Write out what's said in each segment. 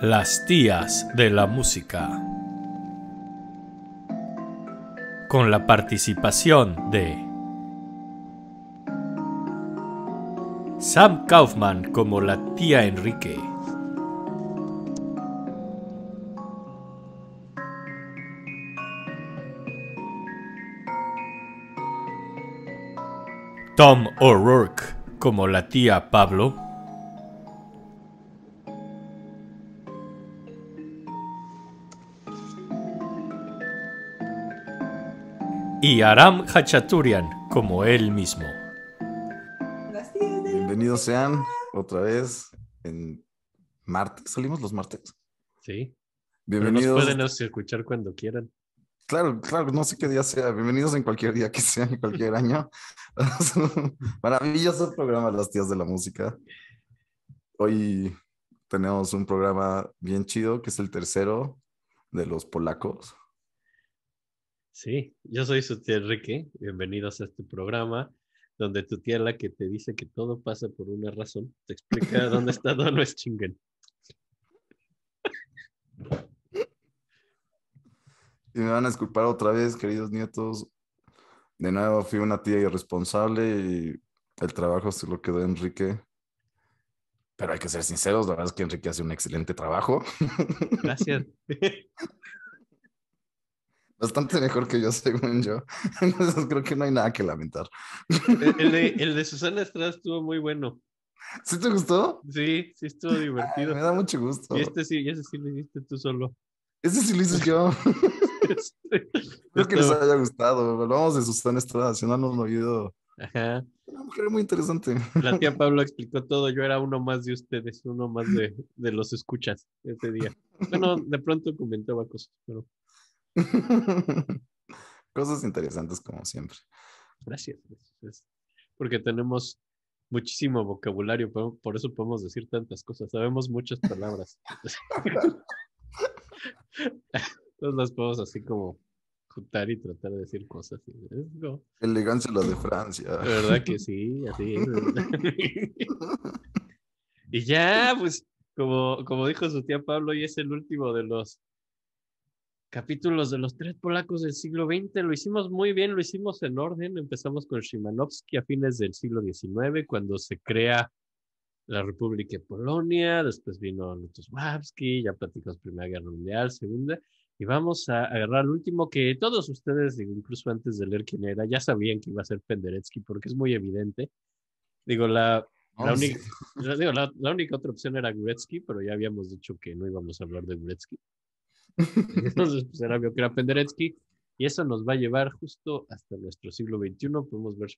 Las tías de la música. Con la participación de Sam Kaufman como la tía Enrique. Tom O'Rourke como la tía Pablo. y Aram Hachaturian como él mismo. Bienvenidos sean otra vez en martes. ¿Salimos los martes? Sí. Bienvenidos. pueden escuchar cuando quieran. Claro, claro, no sé qué día sea. Bienvenidos en cualquier día que sea, en cualquier año. Maravilloso programa Las Tías de la Música. Hoy tenemos un programa bien chido, que es el tercero de los polacos. Sí, yo soy su tía Enrique. Bienvenidos a este programa donde tu tía la que te dice que todo pasa por una razón te explica dónde está Don es Chingón. Y me van a disculpar otra vez, queridos nietos. De nuevo fui una tía irresponsable y el trabajo se lo quedó Enrique. Pero hay que ser sinceros, la verdad es que Enrique hace un excelente trabajo. Gracias. Bastante mejor que yo, según yo. Entonces creo que no hay nada que lamentar. El de, el Susana Estrada estuvo muy bueno. ¿Sí te gustó? Sí, sí estuvo divertido. me da mucho gusto. Y este sí, ese sí lo hiciste tú solo. Ese sí lo hice yo. Espero que les haya gustado. Hablamos de Susana Estrada, si no nos han oído. Ajá. Una muy interesante. La tía Pablo explicó todo. Yo era uno más de ustedes, uno más de, de los escuchas ese día. Bueno, de pronto comentaba cosas, pero. Cosas interesantes como siempre. Gracias, Porque tenemos muchísimo vocabulario, por eso podemos decir tantas cosas. Sabemos muchas palabras. Entonces las podemos así como juntar y tratar de decir cosas. No. Elegancia la de Francia. ¿Verdad que sí? Así y ya, pues, como, como dijo su tía Pablo, y es el último de los capítulos de los tres polacos del siglo XX. Lo hicimos muy bien, lo hicimos en orden. Empezamos con Szymanowski a fines del siglo XIX, cuando se crea la República de Polonia, después vino Lutosławski, ya platicamos Primera Guerra Mundial, Segunda, y vamos a agarrar el último que todos ustedes, incluso antes de leer quién era, ya sabían que iba a ser Penderecki, porque es muy evidente. Digo, la, la, oh, digo, la, la única otra opción era Gurecki, pero ya habíamos dicho que no íbamos a hablar de Gurecki. Entonces, pues era Y eso nos va a llevar justo hasta nuestro siglo XXI. Podemos ver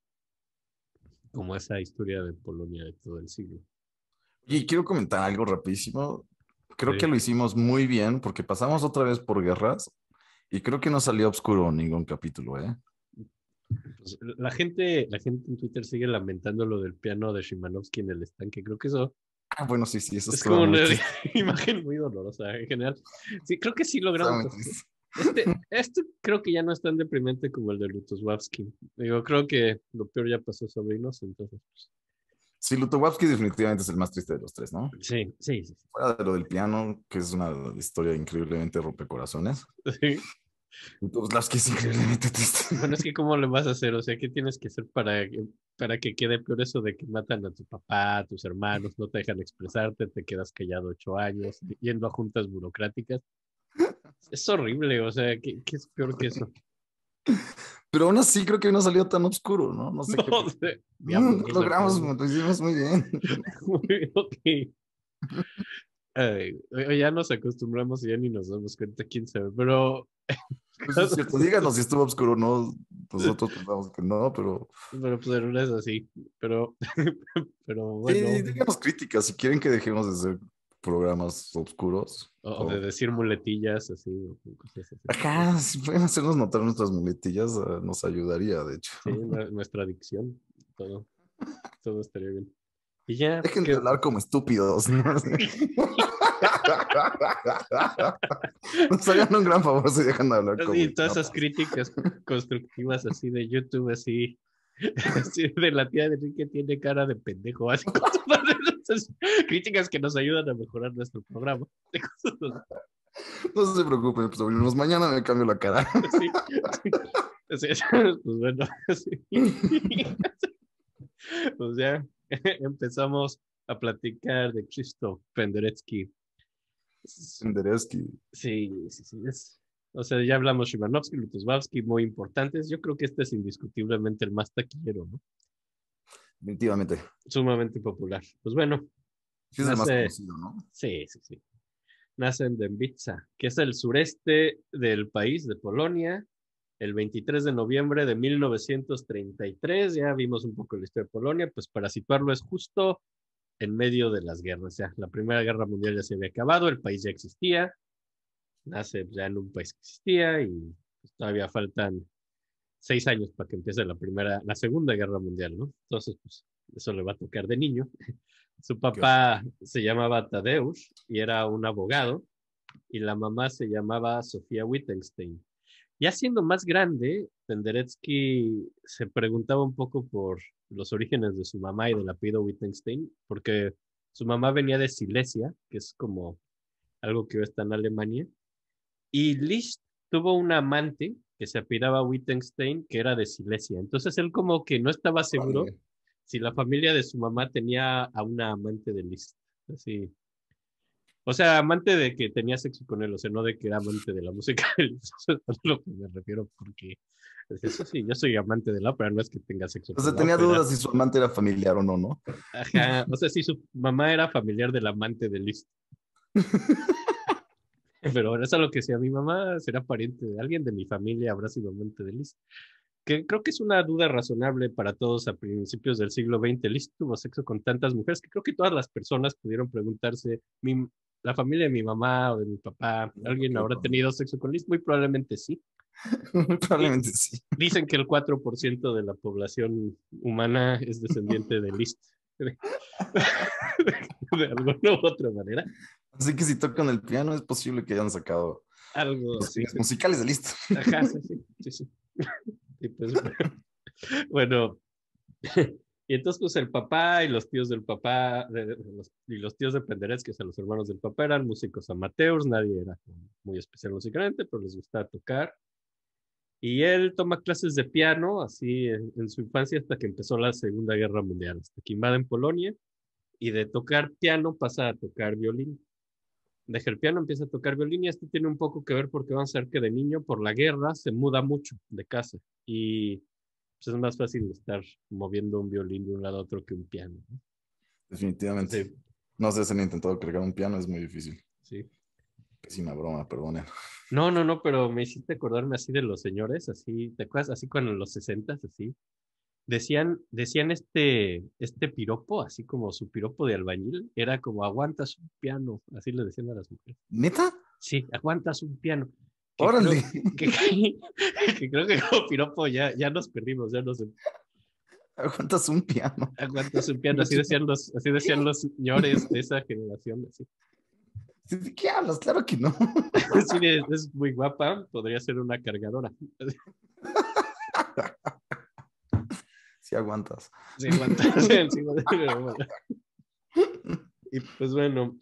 como esa historia de Polonia de todo el siglo. Y quiero comentar algo rapidísimo. Creo que lo hicimos muy bien porque pasamos otra vez por guerras y creo que no salió oscuro ningún capítulo, ¿eh? pues, la gente, la gente en Twitter sigue lamentando lo del piano de Shimanovsky en el estanque. Creo que eso Ah, bueno, sí, sí, eso es como una imagen muy dolorosa en general. Sí, creo que sí logramos. Este, este, creo que ya no es tan deprimente como el de Lutosławski. Digo, creo que lo peor ya pasó sobre Inos, entonces. Pues. Sí, Lutosławski definitivamente es el más triste de los tres, ¿no? Sí, sí, sí. Fuera de lo del piano, que es una historia increíblemente rompecorazones. Sí. Lutosławski es increíblemente triste. Bueno, es que ¿cómo lo vas a hacer? O sea, ¿qué tienes que hacer para para que quede peor eso de que matan a tu papá, a tus hermanos, no te dejan expresarte, te quedas callado ocho años, yendo a juntas burocráticas. Es horrible, o sea, ¿qué, es peor que eso? Pero aún así creo que no salió tan oscuro, ¿no? No sé mm, logramos, lo, hicimos muy bien. muy, ok. ya nos acostumbramos y ya ni nos damos cuenta quién sabe. pero... pues, si díganos si estuvo oscuro no. Pues, nosotros pensamos que no, pero. Pero pues el es así. Pero, pero bueno. Sí, críticas si quieren que dejemos de hacer programas oscuros. O, de decir muletillas, así. Ajá, si pueden hacernos notar nuestras muletillas, ah, nos ayudaría, de hecho. Sí, nuestra adicción, todo. Todo estaría bien. Y ya. Dejen de hablar como estúpidos. Nos harían un gran favor si dejan de hablar Y todas esas críticas constructivas así de YouTube, así, de la tía de Enrique tiene cara de pendejo, así críticas que nos ayudan a mejorar nuestro programa. No se preocupen, pues mañana me cambio la cara. pues pues ya empezamos a platicar de Cristo Penderecki. Senderesky. Sí, sí, sí. Es, o sea, ya hablamos Shimanowski, Lutosławski, muy importantes. Yo creo que este es indiscutiblemente el más taquillero, ¿no? Definitivamente. Sumamente popular. Pues bueno. Sí, es el más conocido, ¿no? Sí, sí, sí. Nace en Dębica, que es el sureste del país, de Polonia, el 23 de noviembre de 1933. Ya vimos un poco la historia de Polonia, pues para situarlo es justo en medio de las guerras. O sea, la Primera Guerra Mundial ya se había acabado, el país ya existía, nace ya en un país que existía y pues, todavía faltan seis años para que empiece la primera, la Segunda Guerra Mundial, ¿no? Entonces, pues, eso le va a tocar de niño. Su papá se llamaba Tadeusz y era un abogado y la mamá se llamaba Sofía Wittgenstein. Ya siendo más grande, Penderecki se preguntaba un poco por los orígenes de su mamá y del apellido Wittgenstein, porque su mamá venía de Silesia, que es como algo que hoy está en Alemania, y Liszt tuvo un amante que se apellidaba Wittgenstein, que era de Silesia. Entonces él como que no estaba seguro si la familia de su mamá tenía a una amante de Liszt. Así, o sea, amante de que tenía sexo con él, o sea, no de que era amante de la música. Eso es lo que me refiero, porque eso sí, yo soy amante de la ópera, no es que tenga sexo. O sea, tenía dudas si su amante era familiar o no, ¿no? Ajá, o sea, si su mamá era familiar del amante de Liszt. Pero eso es lo que sea, mi mamá será pariente de alguien de mi familia, habrá sido amante de Liszt. Que creo que es una duda razonable para todos a principios del siglo XX. Liszt tuvo sexo con tantas mujeres que creo que todas las personas pudieron preguntarse, mi, la familia de mi mamá o de mi papá, ah, ¿alguien habrá tenido sexo con Liz? Muy probablemente sí. Muy probablemente sí. Dicen que el 4% de la población humana es descendiente de Liszt. de alguna u otra manera. Así que si tocan el piano, es posible que hayan sacado algo sí, musicales de listo. Ajá, sí, sí. sí, sí. Pues, bueno, y entonces, pues el papá y los tíos del papá, de, y los tíos de penderez que son los hermanos del papá, eran músicos amateurs, nadie era muy especial musicalmente, pero les gustaba tocar. Y él toma clases de piano, así en, su infancia, hasta que empezó la Segunda Guerra Mundial, hasta que en Polonia, y de tocar piano pasa a tocar violín. Deja el piano, empieza a tocar violín, y esto tiene un poco que ver porque van a ser que de niño, por la guerra, se muda mucho de casa. Y pues, es más fácil estar moviendo un violín de un lado a otro que un piano. Definitivamente. No sé si han intentado cargar un piano, es muy difícil. Sí. Pésima broma, perdonen. No, no, no, pero me hiciste acordarme así de los señores, así, ¿te acuerdas? Así cuando en los sesentas, así. Decían, decían este, este piropo, así como su piropo de albañil, era como aguantas un piano, así le decían a las mujeres. ¿Neta? Sí, aguantas un piano. ¡Órale! Que, creo que como piropo ya, ya nos perdimos, ya Aguantas un piano. Aguantas un piano, así decían los, así decían los señores de esa generación. Así. ¿De qué hablas? Claro que no. es, muy guapa, podría ser una cargadora. si aguantas. Si aguantas. bueno. Y pues bueno,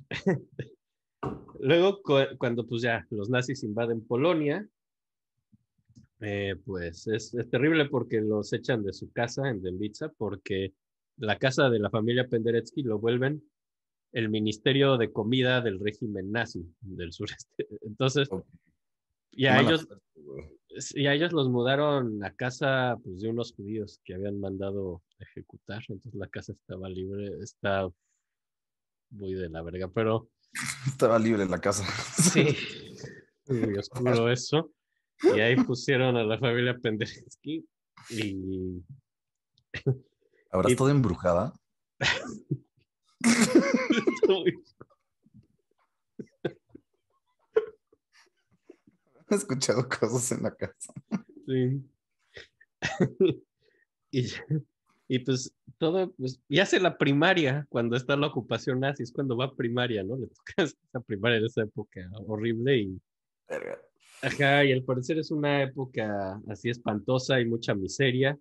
Luego, cuando pues ya los nazis invaden Polonia, eh, pues es, terrible porque los echan de su casa en Delvitsa porque la casa de la familia Penderecki lo vuelven el Ministerio de Comida del régimen nazi del sureste. Entonces, ya y, a ellos, y a ellos los mudaron a casa pues, de unos judíos que habían mandado ejecutar. Entonces la casa estaba libre, está muy de la verga, pero estaba libre en la casa. Sí. Oscuro eso. Y ahí pusieron a la familia Penderecki y. ¿Habrá todo embrujada? He escuchado cosas en la casa. Sí. y, y pues todo, pues, y hace la primaria cuando está la ocupación nazi, es cuando va primaria, ¿no? Le esa primaria en esa época horrible y. Ajá, y al parecer es una época así espantosa y mucha miseria.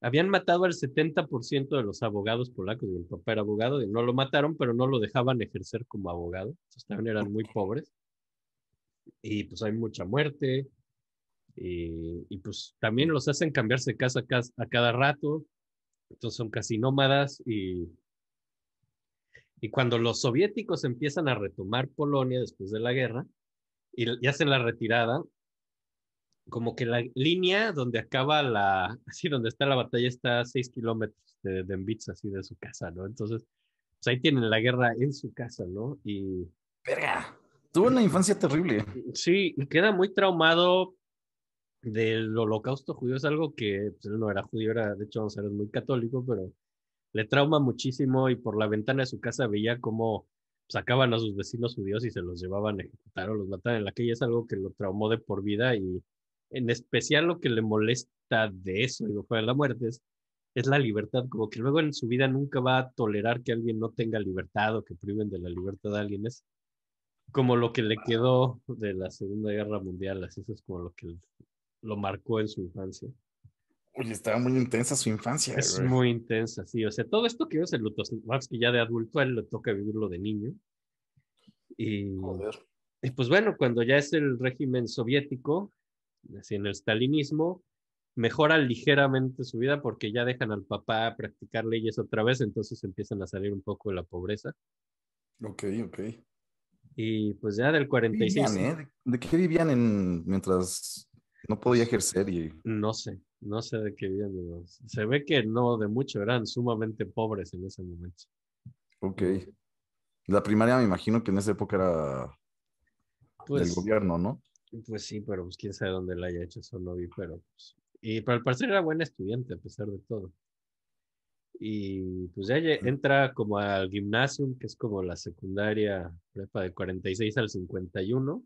Habían matado al 70% de los abogados polacos, mi papá era abogado, y no lo mataron, pero no lo dejaban ejercer como abogado. Entonces también eran muy pobres. Y pues hay mucha muerte. Y, y pues también los hacen cambiarse casa casa a cada rato entonces son casi nómadas y, y cuando los soviéticos empiezan a retomar Polonia después de la guerra y, hacen la retirada, como que la línea donde acaba la, así donde está la batalla está a seis kilómetros de, de así de su casa, ¿no? Entonces, pues, ahí tienen la guerra en su casa, ¿no? Y... Verga, tuvo una infancia terrible. Sí, y queda muy traumado del holocausto judío es algo que pues, él no era judío, era de hecho era muy católico, pero le trauma muchísimo y por la ventana de su casa veía cómo sacaban a sus vecinos judíos y se los llevaban a ejecutar o los mataban en la calle. Es algo que lo traumó de por vida y en especial lo que le molesta de eso, digo, fue la muerte es, la libertad, como que luego en su vida nunca va a tolerar que alguien no tenga libertad o que priven de la libertad a alguien. Es como lo que le quedó de la Segunda Guerra Mundial, así es como lo que lo marcó en su infancia. Oye, estaba muy intensa su infancia. Es muy intensa, sí. O sea, todo esto que es el que ya de adulto, a él le toca vivirlo de niño. Y, Joder. y pues bueno, cuando ya es el régimen soviético, así en el stalinismo, mejora ligeramente su vida porque ya dejan al papá practicar leyes otra vez, entonces empiezan a salir un poco de la pobreza. Ok, ok. Y pues ya del 45. ¿eh? ¿De qué vivían en, mientras no podía ejercer y... No sé, no sé de qué viene. Se ve que no de mucho, eran sumamente pobres en ese momento. Ok. La primaria me imagino que en esa época era pues, del gobierno, ¿no? Pues sí, pero pues quién sabe dónde la haya hecho, eso no vi, pero pues, Y pero al parecer era buen estudiante a pesar de todo. Y pues ya entra como al gimnasio, que es como la secundaria prepa de 46 al 51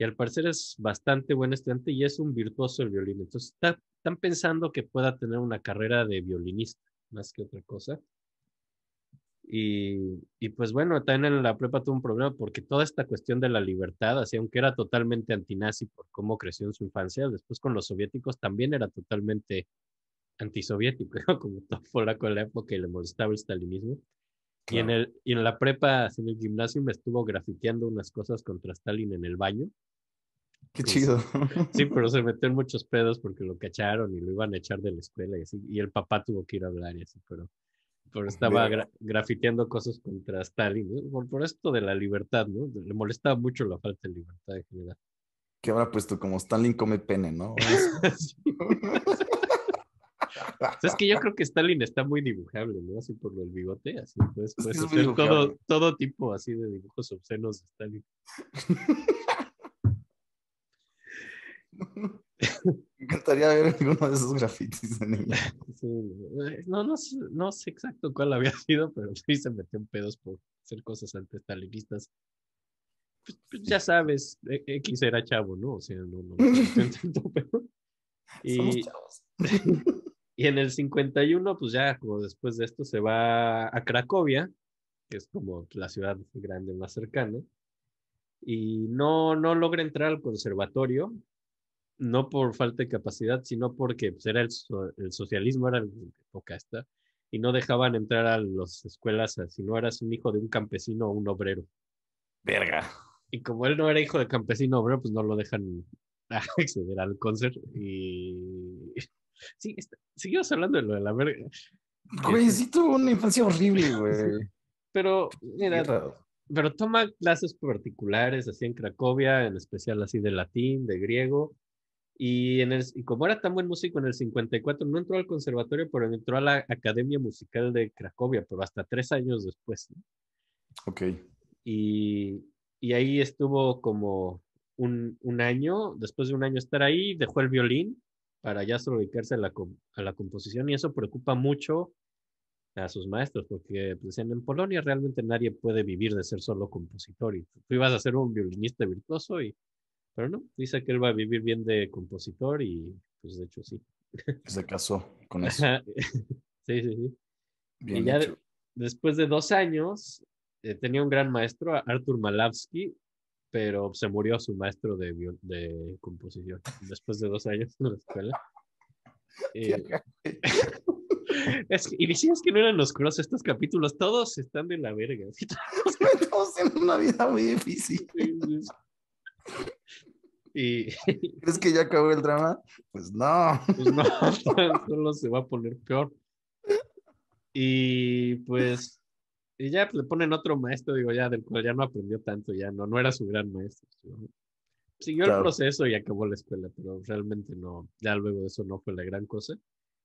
y al parecer es bastante buen estudiante y es un virtuoso el violín. Entonces están pensando que pueda tener una carrera de violinista más que otra cosa. Y, y pues bueno, también en la prepa tuvo un problema porque toda esta cuestión de la libertad, así aunque era totalmente antinazi por cómo creció en su infancia, después con los soviéticos también era totalmente antisoviético, como todo polaco en la época y le molestaba el stalinismo. Y, en el, y en la prepa, en el gimnasio, me estuvo grafiteando unas cosas contra Stalin en el baño. Qué chido. Sí, pero se metió en muchos pedos porque lo cacharon y lo iban a echar de la escuela y así. Y el papá tuvo que ir a hablar y así, pero, estaba grafiteando cosas contra Stalin, por, esto de la libertad, ¿no? Le molestaba mucho la falta de libertad en general. Que habrá puesto como Stalin come pene, ¿no? Pues es que yo creo que Stalin está muy dibujable, ¿no? Así por lo del bigote, así pues, todo, todo tipo así de dibujos obscenos de Stalin. Me encantaría ver alguno de esos grafitis eh, no, no, no, sé exacto cuál había sido, pero sí se metió en pedos por hacer cosas antestalinistas. Pues, pues, ya sabes, e, X era chavo, ¿no? O sea, no, no, pero... y, Somos y en el 51, pues ya como después de esto se va a Cracovia, que es como la ciudad grande más cercana, y no, no logra entrar al conservatorio, no por falta de capacidad, sino porque pues, era el, socialismo, era el época y no dejaban entrar a las escuelas si no eras un hijo de un campesino o un obrero. Verga. Y como él no era hijo de campesino obrero, pues no lo dejan acceder al concert. Y. Sí, seguimos hablando de lo de la verga. Güey, este sí tuvo una infancia horrible, güey. Pero, mira, pero toma clases particulares, así en Cracovia, en especial así de latín, de griego, y, en el, y como era tan buen músico, en el 54 no entró al conservatorio, pero entró a la Academia Musical de Cracovia, pero hasta tres años después. Ok. Y, y, ahí estuvo como un, un, año, después de un año estar ahí, dejó el violín para ya solo dedicarse a la, a la composición y eso preocupa mucho a sus maestros, porque decían, en Polonia realmente nadie puede vivir de ser solo compositor y tú ibas a ser un violinista virtuoso y pero no, dice que él va a vivir bien de compositor y pues de hecho sí. Se casó con eso. sí, sí, sí. y ya después de dos años eh, tenía un gran maestro, Artur Malavsky, pero se murió su maestro de, de composición después de dos años en la escuela. Eh, y decías que no eran oscuros estos capítulos, todos están de la verga. todos, en una vida muy difícil. Y... ¿Crees que ya acabó el drama? Pues, pues no. solo se va a poner peor. Y pues, y ya le ponen otro maestro, digo, ya del cual ya no aprendió tanto, ya no, no era su gran maestro. Siguió el proceso y acabó la escuela, pero realmente no, ya luego de eso no fue la gran cosa.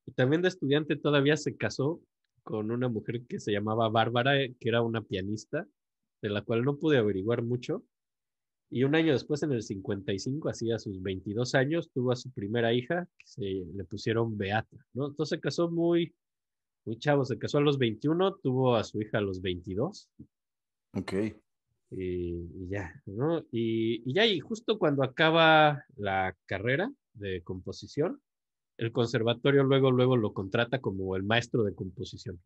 Y también de estudiante todavía se casó con una mujer que se llamaba Bárbara, eh, que era una pianista, de la cual no pude averiguar mucho, y un año después, en el 55, hacía sus 22 años, tuvo a su primera hija, que se le pusieron Beata, ¿no? Entonces se casó muy, muy chavo, se casó a los 21, tuvo a su hija a los 22. Ok. Y, ya, ¿no? Y, y, ya, y justo cuando acaba la carrera de composición, el conservatorio luego, luego lo contrata como el maestro de composición.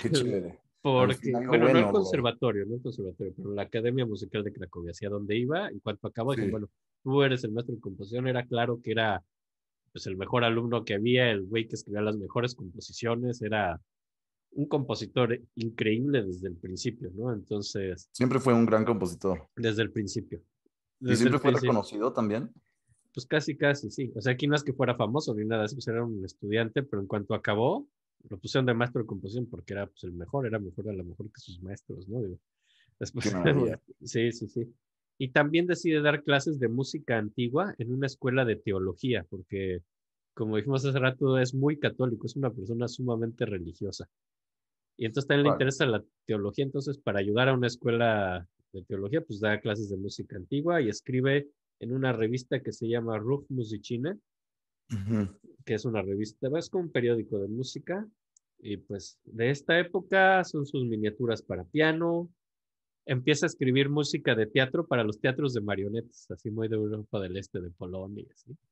Qué chévere porque, bueno, no el conservatorio, no el conservatorio, pero la Academia Musical de Cracovia, hacia dónde iba, en cuanto acabó, bueno, tú eres el maestro de composición, era claro que era pues el mejor alumno que había, el güey que escribía las mejores composiciones, era un compositor increíble desde el principio, ¿no? Entonces... Siempre fue un gran compositor. Desde el principio. ¿Y siempre fue reconocido también? Pues casi, casi, sí. O sea, aquí no es que fuera famoso ni nada, pues era un estudiante, pero en cuanto acabó, lo pusieron de maestro de composición porque era pues, el mejor, era mejor de lo mejor que sus maestros, ¿no? sí, sí, sí. Y también decide dar clases de música antigua en una escuela de teología, porque, como dijimos hace rato, es muy católico, es una persona sumamente religiosa. Y entonces también le interesa la teología, entonces para ayudar a una escuela de teología, pues da clases de música antigua y escribe en una revista que se llama Ruf Musicina, que es una revista, es como un periódico de música. Y pues de esta época son sus miniaturas para piano. Empieza a escribir música de teatro para los teatros de marionetas, así muy de Europa del Este, de Polonia.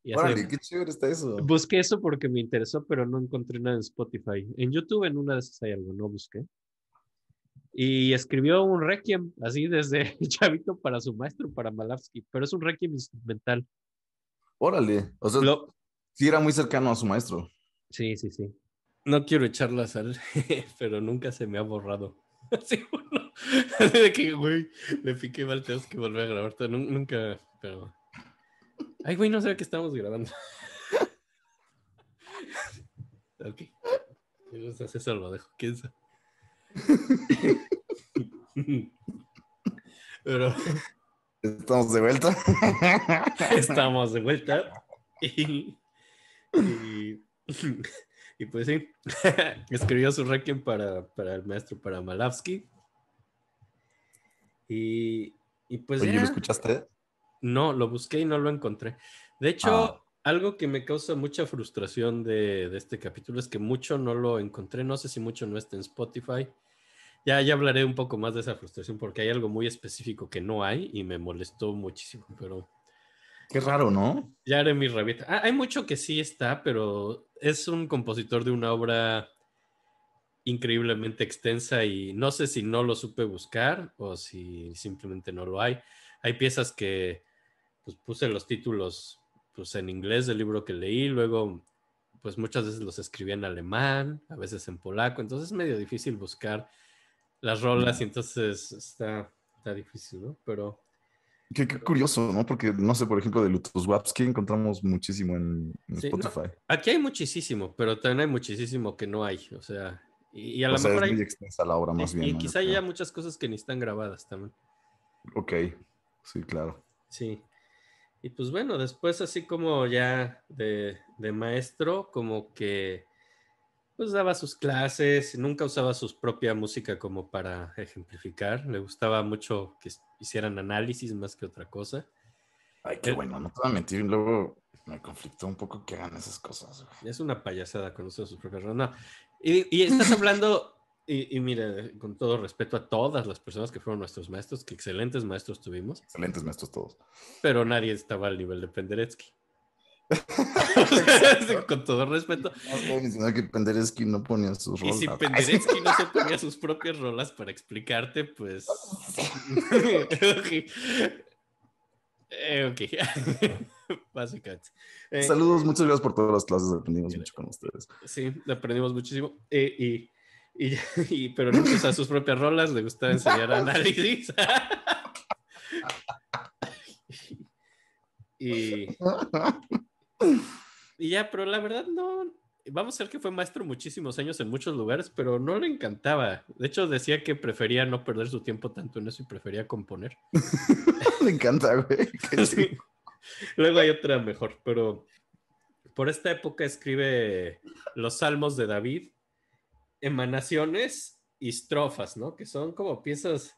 Y así, qué chévere está eso. Busqué eso porque me interesó, pero no encontré nada en Spotify. En YouTube, en una de esas hay algo, no busqué y escribió un requiem, así desde chavito para su maestro, para Malavsky, pero es un requiem instrumental. Órale, o sea, Sí, era muy cercano a su maestro. Sí, sí, sí. No quiero echarla a sal, pero nunca se me ha borrado. Así uno. de que, güey, le piqué mal, tenemos que volver a grabar. Nunca, pero. Ay, güey, no sé qué estamos grabando. ok. Eso lo dejo, quién sabe. Pero... Estamos de vuelta. Estamos de vuelta. Y y, y pues sí, escribió su requiem para, el maestro, para Malavsky. Y, y pues. ¿lo escuchaste? No, lo busqué y no lo encontré. De hecho, ah. algo que me causa mucha frustración de, este capítulo es que mucho no lo encontré. No sé si mucho no está en Spotify. Ya, ya hablaré un poco más de esa frustración porque hay algo muy específico que no hay y me molestó muchísimo, pero Qué raro, ¿no? haré mi rabita. Ah, hay mucho que sí está, pero es un compositor de una obra increíblemente extensa y no sé si no lo supe buscar o si simplemente no lo hay. Hay piezas que pues, puse los títulos pues, en inglés del libro que leí, luego pues muchas veces los escribí en alemán, a veces en polaco, entonces es medio difícil buscar las rolas y mm. entonces está, está difícil, ¿no? Pero Qué, curioso, ¿no? Porque, no sé, por ejemplo, de Lutus que encontramos muchísimo en, Spotify. aquí hay muchísimo, pero también hay muchísimo que no hay. O sea, y, a lo mejor es muy extensa la obra, más bien. Y quizá haya muchas cosas que ni están grabadas también. Ok, sí, claro. Sí. Y pues bueno, después así como ya de maestro, como que pues daba sus clases, nunca usaba su propia música como para ejemplificar, le gustaba mucho que hicieran análisis más que otra cosa. Ay, qué eh bueno, no te voy a mentir, luego me conflictó un poco que hagan esas cosas. Es una payasada conocer sus propias No. Y, estás hablando, y, mira, con todo respeto a todas las personas que fueron nuestros maestros, que excelentes maestros tuvimos. Excelentes maestros todos. Pero nadie estaba al nivel de Penderecki. Con todo respeto. No, que Penderecki no ponía sus rolas. Y si Penderecki no se ponía sus propias rolas para explicarte, pues. Eh, ok. Básicamente. Saludos, muchas gracias por todas las clases. Aprendimos mucho con ustedes. Sí, aprendimos muchísimo. Eh, y, y, y, pero no usa sus propias rolas, le gusta enseñar análisis. y. Y ya, pero la verdad no. Vamos a ver que fue maestro muchísimos años en muchos lugares, pero no le encantaba. De hecho, decía que prefería no perder su tiempo tanto en eso y prefería componer. le encanta, güey. Luego hay otra mejor, pero por esta época escribe los Salmos de David, emanaciones y estrofas, ¿no? Que son como piezas,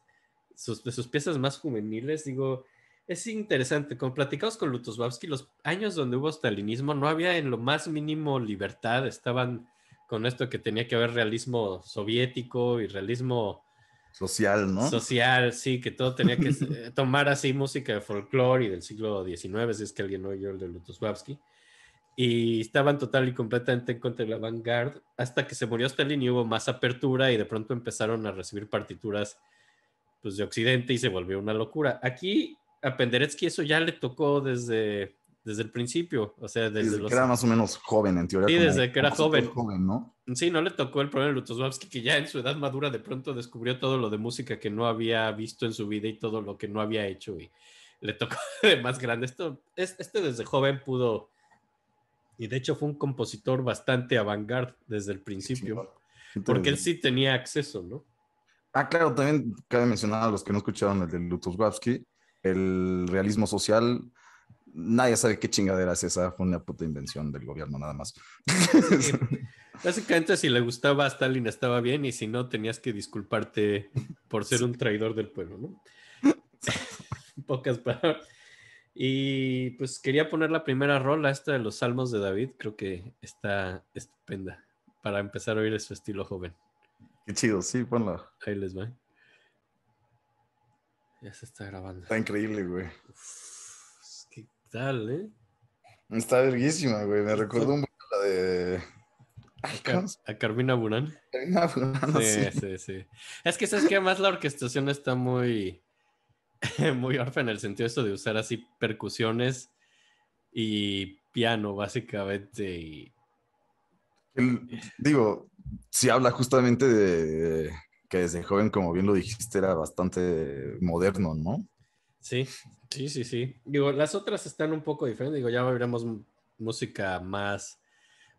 de sus piezas más juveniles, digo, es interesante, como platicamos con Lutosławski, los años donde hubo stalinismo no había en lo más mínimo libertad, estaban con esto que tenía que haber realismo soviético y realismo social, ¿no? Social, sí, que todo tenía que tomar así música de folclore y del siglo XIX, si es que alguien oyó el de Lutosławski. Y estaban total y completamente en contra de la vanguard hasta que se murió Stalin y hubo más apertura y de pronto empezaron a recibir partituras pues, de Occidente y se volvió una locura. Aquí a Penderecki eso ya le tocó desde, desde el principio, o sea, desde, los... que era más o menos joven en teoría. Sí, desde que era joven. ¿no? Sí, no le tocó el problema de Lutosławski que ya en su edad madura de pronto descubrió todo lo de música que no había visto en su vida y todo lo que no había hecho y le tocó de más grande. Esto, es, este desde joven pudo, y de hecho fue un compositor bastante avant desde el principio, porque él sí tenía acceso, ¿no? Ah, claro, también cabe mencionar a los que no escucharon el de Lutosławski, el realismo social, nadie sabe qué chingadera es esa, fue una puta invención del gobierno nada más. básicamente si le gustaba a Stalin estaba bien y si no tenías que disculparte por ser un traidor del pueblo, ¿no? pocas palabras. Y pues quería poner la primera rola, esta de los Salmos de David, creo que está estupenda para empezar a oír su estilo joven. Qué chido, sí, ponla. Ahí les va. Ya se está grabando. Está increíble, güey. ¿Qué tal, eh? Está verguísima, güey. Me recordó un poco la de. a, Carmina Burán. Carmina Burán, sí, sí, sí, Es que, ¿sabes que Además, la orquestación está muy. muy orfa en el sentido de esto de usar así percusiones y piano, básicamente. digo, si habla justamente de que desde joven, como bien lo dijiste, era bastante moderno, ¿no? Sí, sí, sí, sí. Digo, las otras están un poco diferentes. Digo, ya veremos música más,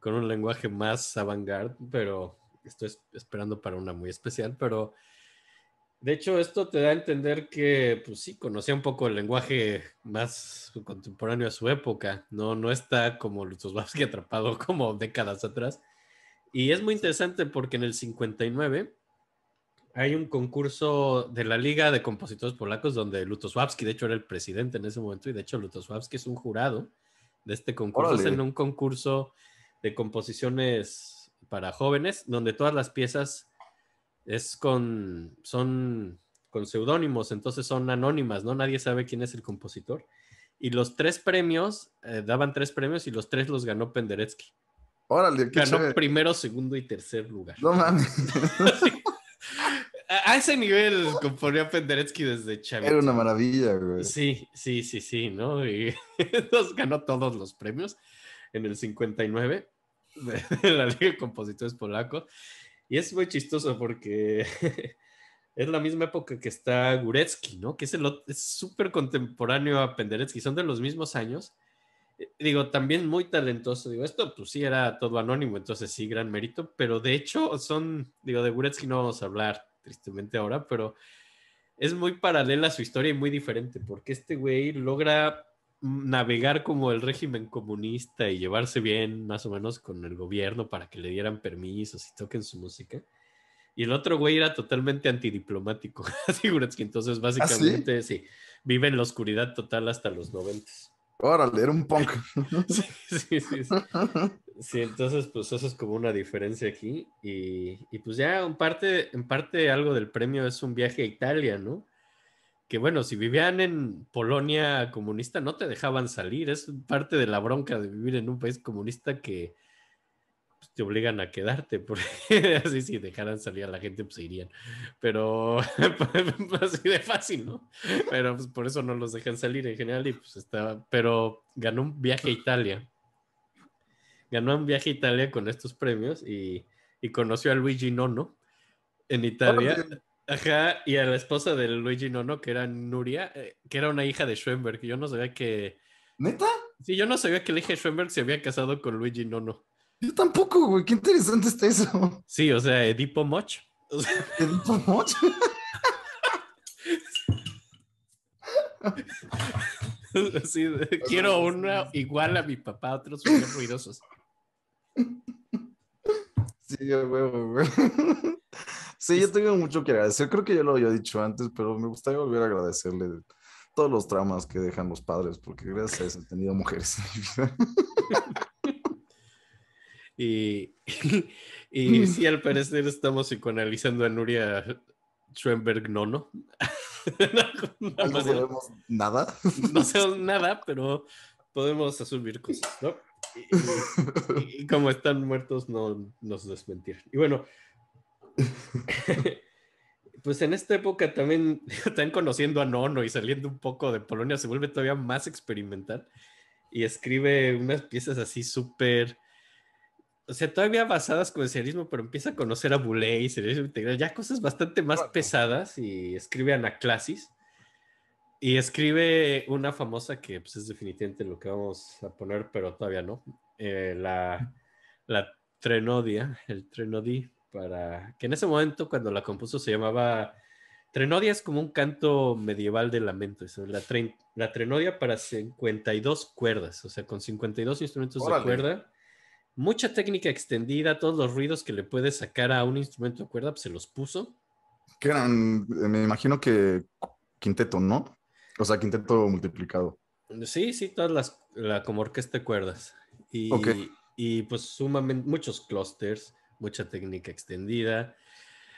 con un lenguaje más avant pero estoy esperando para una muy especial, pero... De hecho, esto te da a entender que, pues sí, conocía un poco el lenguaje más contemporáneo a su época, no, no está como que atrapado como décadas atrás. Y es muy interesante porque en el 59 hay un concurso de la Liga de Compositores Polacos donde Lutosławski, de hecho, era el presidente en ese momento, y de hecho Lutosławski es un jurado de este concurso. Es en un concurso de composiciones para jóvenes, donde todas las piezas es con, son con seudónimos, entonces son anónimas, ¿no? Nadie sabe quién es el compositor. Y los tres premios, eh, daban tres premios y los tres los ganó Penderecki. Órale, qué Ganó primero, segundo y tercer lugar. No mames. a ese nivel componía Penderecki desde chavito. Era una maravilla, güey. Sí, sí, sí, sí, ¿no? Y ganó todos los premios en el 59 de la Liga de Compositores Polacos. Y es muy chistoso porque es la misma época que está Gurecki, ¿no? Que es súper contemporáneo a Penderecki, son de los mismos años. Eh, digo, también muy talentoso. Digo, esto pues sí era todo anónimo, entonces sí, gran mérito, pero de hecho son, digo, de Gurecki no vamos a hablar tristemente ahora, pero es muy paralela a su historia y muy diferente, porque este güey logra navegar como el régimen comunista y llevarse bien más o menos con el gobierno para que le dieran permisos y toquen su música. Y el otro güey era totalmente antidiplomático, que Entonces, ¿Ah, básicamente, sí? vive en la oscuridad total hasta los noventas. Órale, era un punk. sí, sí, sí. Sí, entonces pues eso es como una diferencia aquí y, y, pues ya en parte, en parte algo del premio es un viaje a Italia, ¿no? Que bueno, si vivían en Polonia comunista no te dejaban salir, es parte de la bronca de vivir en un país comunista que pues, te obligan a quedarte, porque así si dejaran salir a la gente pues irían, pero pues, así de fácil, ¿no? Pero pues por eso no los dejan salir en general y pues estaba. pero ganó un viaje a Italia ganó un viaje a Italia con estos premios y, conoció a Luigi Nono en Italia. Ajá, y a la esposa de Luigi Nono, que era Nuria, eh, que era una hija de Schoenberg. Yo no sabía que. ¿Neta? Sí, yo no sabía que la hija de Schoenberg se había casado con Luigi Nono. Yo tampoco, güey. Qué interesante está eso. Sí, o sea, Edipo Moch. Edipo Moch. sí, quiero una igual a mi papá, otros muy ruidosos. Sí, yo tengo mucho que agradecer. Creo que ya lo había dicho antes, pero me gustaría volver a agradecerle todos los traumas que dejan los padres, porque gracias a eso he tenido mujeres en mi vida. Y, y sí, al parecer estamos psicoanalizando a Nuria Schoenberg no, no, no sabemos nada. No sabemos nada, pero podemos asumir cosas, ¿no? y, como están muertos, no nos desmentieron. Y bueno, pues en esta época también están conociendo a Nono y saliendo un poco de Polonia, se vuelve todavía más experimental y escribe unas piezas así súper. O sea, todavía basadas con el serialismo, pero empieza a conocer a Boulez y integral, ya cosas bastante más pesadas y escribe anaclasis y escribe una famosa que pues, es definitivamente lo que vamos a poner, pero todavía no. Eh, la, la Trenodia, el Trenodi, para que en ese momento cuando la compuso se llamaba Trenodia es como un canto medieval de lamento, la, la, trenodia para 52 cuerdas, o sea, con 52 instrumentos de cuerda, mucha técnica extendida, todos los ruidos que le puede sacar a un instrumento de cuerda, pues, se los puso. Que eran, me imagino que quinteto, ¿no? O sea, quinteto multiplicado. Sí, sí, todas las, la, como orquesta de cuerdas. Y, y pues sumamente, muchos clusters, mucha técnica extendida.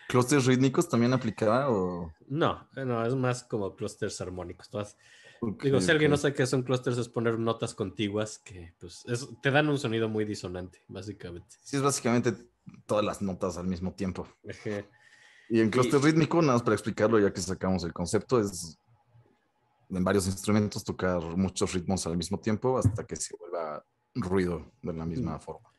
¿Clusters rítmicos también aplicada o...? No, no, es más como clusters armónicos. digo, si alguien no sabe qué son clusters es poner notas contiguas que pues te dan un sonido muy disonante, básicamente. Sí, es básicamente todas las notas al mismo tiempo. y en clúster rítmico, nada más para explicarlo ya que sacamos el concepto, es en varios instrumentos, tocar muchos ritmos al mismo tiempo hasta que se vuelva ruido de la misma mm. forma.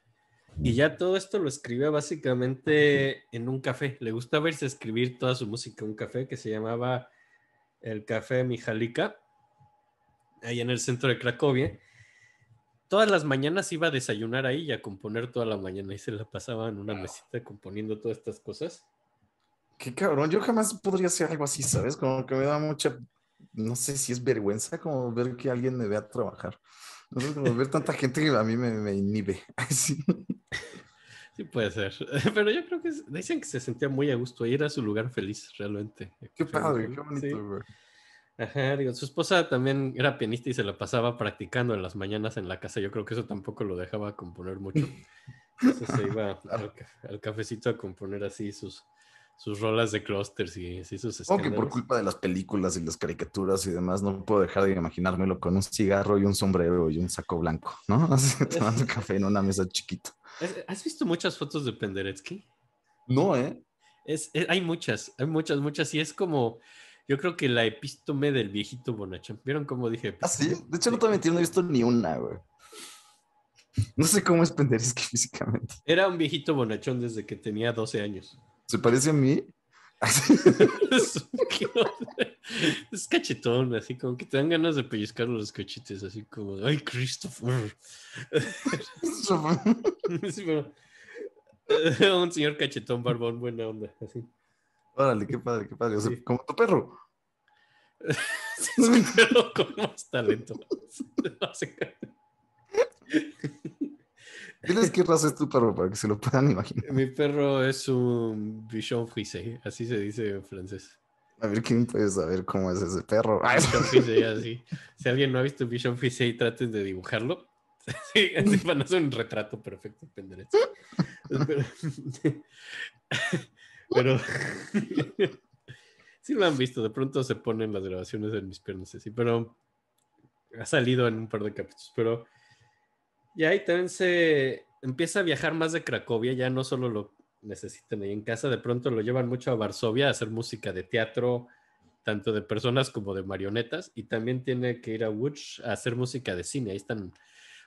Y ya todo esto lo escribe básicamente en un café. Le gustaba verse escribir toda su música en un café que se llamaba el Café Mijalica, ahí en el centro de Cracovia. Todas las mañanas iba a desayunar ahí y a componer toda la mañana y se la pasaba en una mesita componiendo todas estas cosas. Qué cabrón, yo jamás podría hacer algo así, ¿sabes? Como que me da mucha no sé si es vergüenza como ver que alguien me vea trabajar. No sé, como ver tanta gente que a mí me, inhibe. Sí, puede ser. Pero yo creo que dicen que se sentía muy a gusto. Ahí era su lugar feliz, realmente. Qué padre, qué bonito, Ajá, digo, su esposa también era pianista y se la pasaba practicando en las mañanas en la casa. Yo creo que eso tampoco lo dejaba componer mucho. Entonces se iba al cafecito a componer así sus, sus rolas de clusters y, sus Aunque por culpa de las películas y las caricaturas y demás, no puedo dejar de imaginármelo con un cigarro y un sombrero y un saco blanco, ¿no? Así, tomando café en una mesa chiquita. ¿Has visto muchas fotos de Penderecki? No, ¿eh? Es, hay muchas, hay muchas, muchas, y es como... Yo creo que la epístome del viejito Bonachón. ¿Vieron cómo dije? Ah, sí. De hecho, no te he visto ni una, güey. No sé cómo es Penderecki físicamente. Era un viejito bonachón desde que tenía 12 años. ¿Se parece a mí? es cachetón, así como que te dan ganas de pellizcar los cachetes, así como, ay, Christopher. Eh, un señor cachetón, barbón, buena onda, así. Órale, qué padre, qué padre. como tu perro. es un perro con más talento. Diles qué raza es tu perro para que se lo puedan imaginar. Mi perro es un Bichon Frise, así se dice en francés. A ver quién puede saber cómo es ese perro. Bichon así. Si alguien no ha visto Bichon Frise, traten de dibujarlo. así van a hacer un retrato perfecto, pendejo Pero, sí lo han visto, de pronto se ponen las grabaciones de mis piernas así, pero ha salido en un par de capítulos, pero y ahí también se empieza a viajar más de Cracovia, ya no solo lo necesitan ahí en casa, de pronto lo llevan mucho a Varsovia a hacer música de teatro, tanto de personas como de marionetas, y también tiene que ir a Łódź a hacer música de cine. Ahí están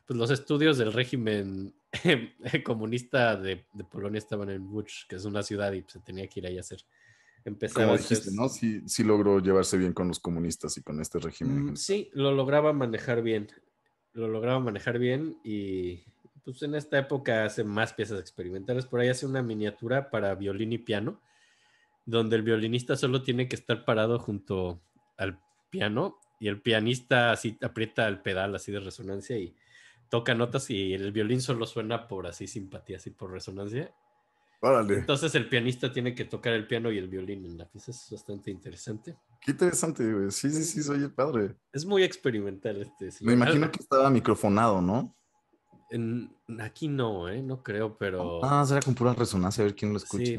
pues, los estudios del régimen comunista de, Polonia, estaban en Łódź, que es una ciudad y se tenía que ir ahí a hacer. Empezaba ¿no? Sí, logró llevarse bien con los comunistas y con este régimen. Mm, sí, lo lograba manejar bien lo lograba manejar bien y pues en esta época hace más piezas experimentales. Por ahí hace una miniatura para violín y piano, donde el violinista solo tiene que estar parado junto al piano y el pianista así aprieta el pedal así de resonancia y toca notas y el violín solo suena por así simpatía, así por resonancia. Entonces el pianista tiene que tocar el piano y el violín en la pieza, es bastante interesante. Qué interesante, güey. Sí, sí, sí, soy el padre. Es muy experimental este. Me imagino que estaba microfonado, ¿no? aquí no, ¿eh? No creo, pero. Ah, será con pura resonancia, a ver quién lo escucha. Sí,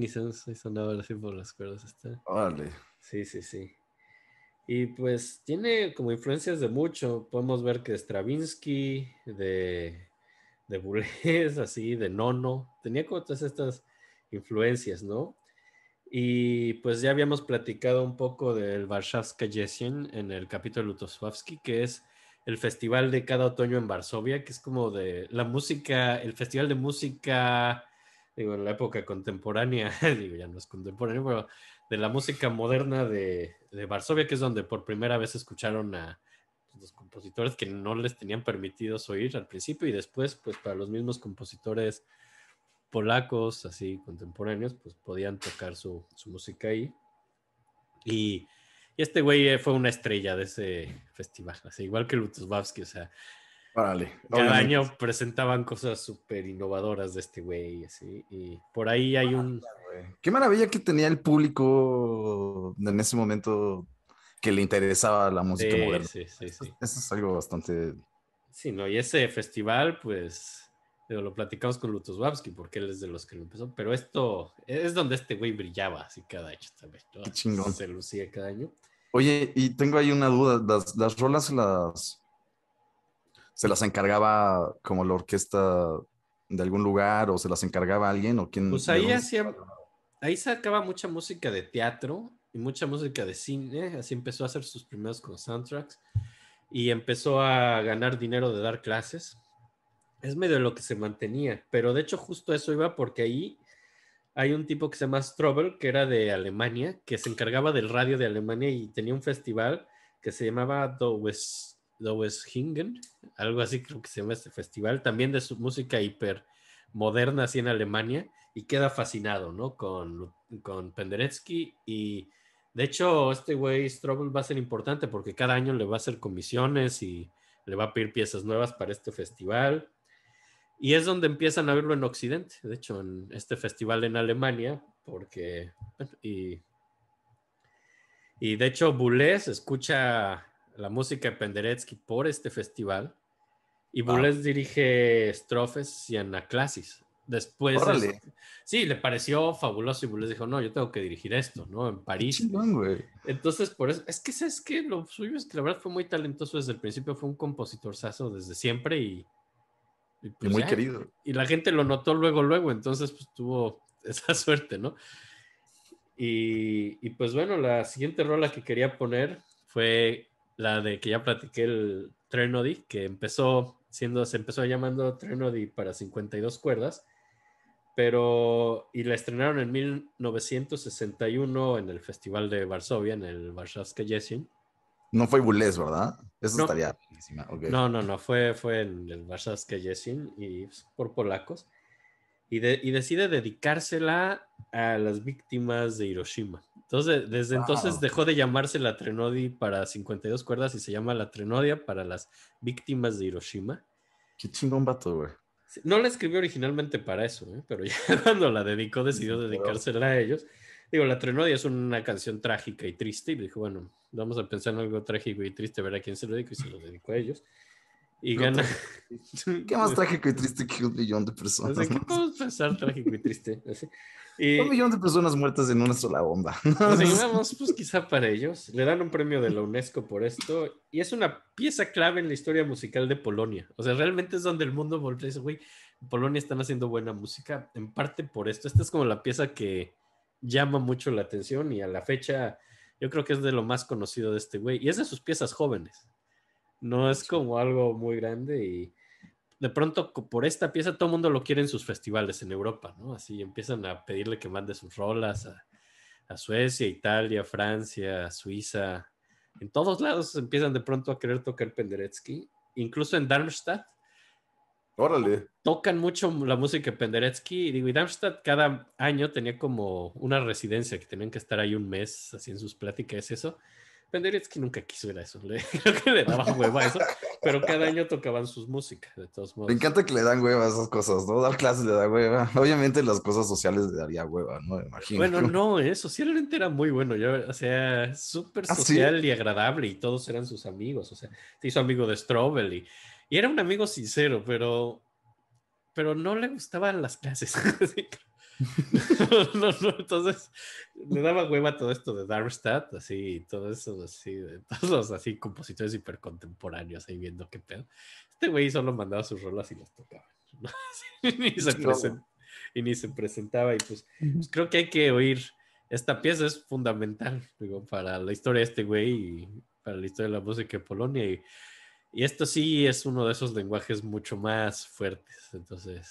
Y, se sonaba así por las cuerdas. Vale. Sí, sí, sí. Y pues tiene como influencias de mucho. Podemos ver que Stravinsky, de, de Boulez, así, de Nono. Tenía como todas estas influencias, ¿no? Y pues ya habíamos platicado un poco del Warszawska Jesien en el capítulo Lutosławski, que es el festival de cada otoño en Varsovia, que es como de la música, el festival de música, digo, en la época contemporánea, digo, ya no es contemporáneo, pero de la música moderna de, de Varsovia, que es donde por primera vez escucharon a los compositores que no les tenían permitidos oír al principio y después, pues para los mismos compositores polacos así contemporáneos, pues podían tocar su, música ahí. Y, este güey eh, fue una estrella de ese festival, así igual que Lutosławski o sea, Cada año presentaban cosas súper innovadoras de este güey, así. Y por ahí hay un. Qué maravilla que tenía el público en ese momento que le interesaba la música moderna. Eso es algo bastante. Sí, no, y ese festival, pues pero lo platicamos con Lutoswapski porque él es de los que lo empezó. Pero esto es donde este güey brillaba así cada año también. Se lucía cada año. Oye, y tengo ahí una duda. Las, rolas las, se las encargaba como la orquesta de algún lugar o se las encargaba alguien o quién. Pues ahí hacía, ahí sacaba mucha música de teatro y mucha música de cine. Así empezó a hacer sus primeros con soundtracks y empezó a ganar dinero de dar clases es medio lo que se mantenía, pero de hecho justo eso iba porque ahí hay un tipo que se llama Strobel, que era de Alemania, que se encargaba del radio de Alemania y tenía un festival que se llamaba Hingen, algo así creo que se llama este festival, también de su música hiper moderna así en Alemania y queda fascinado, ¿no? Con, con Penderecki y de hecho este güey Strobel va a ser importante porque cada año le va a hacer comisiones y le va a pedir piezas nuevas para este festival. Y es donde empiezan a verlo en Occidente, de hecho, en este festival en Alemania, porque... y, y de hecho, Boulez escucha la música de Penderecki por este festival y Boulez dirige estrofes y anaclasis. Después, sí, le pareció fabuloso y Boulez dijo, no, yo tengo que dirigir esto, ¿no? En París. Entonces, por eso, es que es que lo suyo es que la verdad fue muy talentoso desde el principio, fue un compositor sazo desde siempre y y, pues muy querido. Y la gente lo notó luego, luego, entonces pues tuvo esa suerte, ¿no? Y, y pues bueno, la siguiente rola que quería poner fue la de que ya platiqué el Trenody, que empezó siendo, se empezó llamando Trenody para 52 cuerdas, pero, y la estrenaron en 1961 en el Festival de Varsovia, en el Warszawska Jessin. No fue Bulés, ¿verdad? Eso no. estaría No, no, no, fue, fue el, el Jessin y por polacos. Y, decide dedicársela a las víctimas de Hiroshima. Entonces, desde entonces dejó de llamarse la Trenodi para 52 cuerdas y se llama la Trenodia para las víctimas de Hiroshima. Qué chingón vato, güey. No la escribió originalmente para eso, ¿eh? pero ya cuando la dedicó decidió dedicársela a ellos digo, la Trenodia es una canción trágica y triste. Y dijo, bueno, vamos a pensar en algo trágico y triste, a ver a quién se lo dedico y se lo dedico a ellos. Y gana. ¿Qué más trágico y triste que un millón de personas? ¿Qué podemos pensar trágico y triste? Y... Un millón de personas muertas en una sola bomba. Digamos, pues, pues quizá para ellos. Le dan un premio de la UNESCO por esto. Y es una pieza clave en la historia musical de Polonia. O sea, realmente es donde el mundo voltea y dice, güey, Polonia están haciendo buena música, en parte por esto. Esta es como la pieza que llama mucho la atención y a la fecha yo creo que es de lo más conocido de este güey. Y es de sus piezas jóvenes. No es como algo muy grande y de pronto por esta pieza todo el mundo lo quiere en sus festivales en Europa, ¿no? Así empiezan a pedirle que mande sus rolas a, Suecia, Italia, Francia, Suiza. En todos lados empiezan de pronto a querer tocar Penderecki. Incluso en Darmstadt Órale. Tocan mucho la música de Penderecki. Y digo, y Darmstadt cada año tenía como una residencia que tenían que estar ahí un mes así en sus pláticas, eso. Penderecki nunca quiso ir a eso. Le, creo que le daba hueva a eso. Pero cada año tocaban sus músicas, de todos modos. Me encanta que le dan hueva a esas cosas, ¿no? Dar clases le da hueva. Obviamente las cosas sociales le daría hueva, ¿no? Imagino. Bueno, no, eso socialmente era muy bueno. Yo, o sea, súper ¿Ah, social y agradable y todos eran sus amigos. O sea, se hizo amigo de Strobel y y era un amigo sincero, pero, pero no le gustaban las clases. entonces le daba hueva todo esto de Darmstadt, así, todo eso, así, de todos los así compositores hipercontemporáneos ahí viendo qué pedo. Este güey solo mandaba sus rolas y las tocaba. y, ni se presentaba, y pues, pues, creo que hay que oír. Esta pieza es fundamental, digo, para la historia de este güey y para la historia de la música de Polonia. Y y esto sí es uno de esos lenguajes mucho más fuertes, entonces.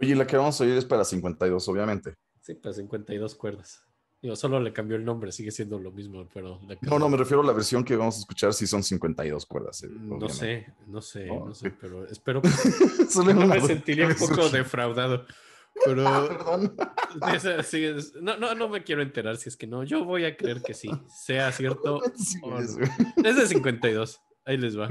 Oye, la que vamos a oír es para 52, obviamente. Sí, para 52 cuerdas. Digo, solo le cambió el nombre, sigue siendo lo mismo, pero... No, no, me refiero a la versión que vamos a escuchar si son 52 cuerdas. Eh, no sé, no sé, oh, no sé, pero espero que... solo me sentiría un poco defraudado. Pero... perdón. no, no, no me quiero enterar si es que no. Yo voy a creer que sí, sea cierto. es de 52. Ahí les va.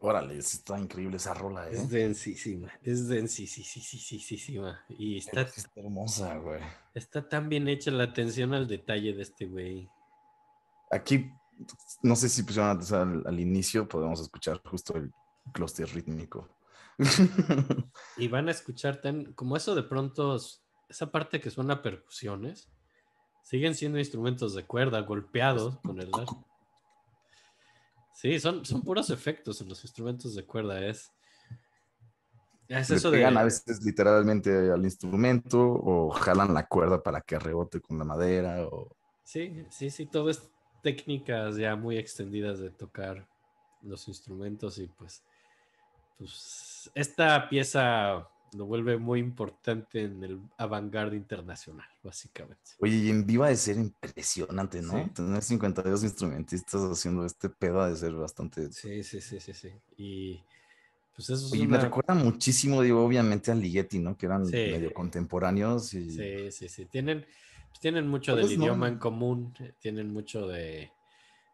Órale, está increíble esa rola, ¿eh? Es densísima, es densísima. Y está, hermosa, güey. Está tan bien hecha la atención al detalle de este güey. Aquí, no sé si pusieron atención al, inicio, podemos escuchar justo el clúster rítmico. y van a escuchar tan, como eso de pronto, esa parte que suena a percusiones, Siguen siendo instrumentos de cuerda, golpeados con el Sí, son, son puros efectos en los instrumentos de cuerda. Es, es eso de... a veces literalmente al instrumento o jalan la cuerda para que rebote con la madera. O... Sí, sí, sí, todo es técnicas ya muy extendidas de tocar los instrumentos y pues, pues esta pieza lo vuelve muy importante en el avant internacional, básicamente. Oye, y en viva de ser impresionante, ¿no? Tener 52 instrumentistas haciendo este pedo de ser bastante. Sí, sí, sí, sí, sí. Y pues, me recuerda muchísimo, digo, obviamente a Ligeti, ¿no? Que eran medio contemporáneos. Sí, sí, sí. Tienen, pues, tienen mucho del idioma en común, eh, tienen mucho de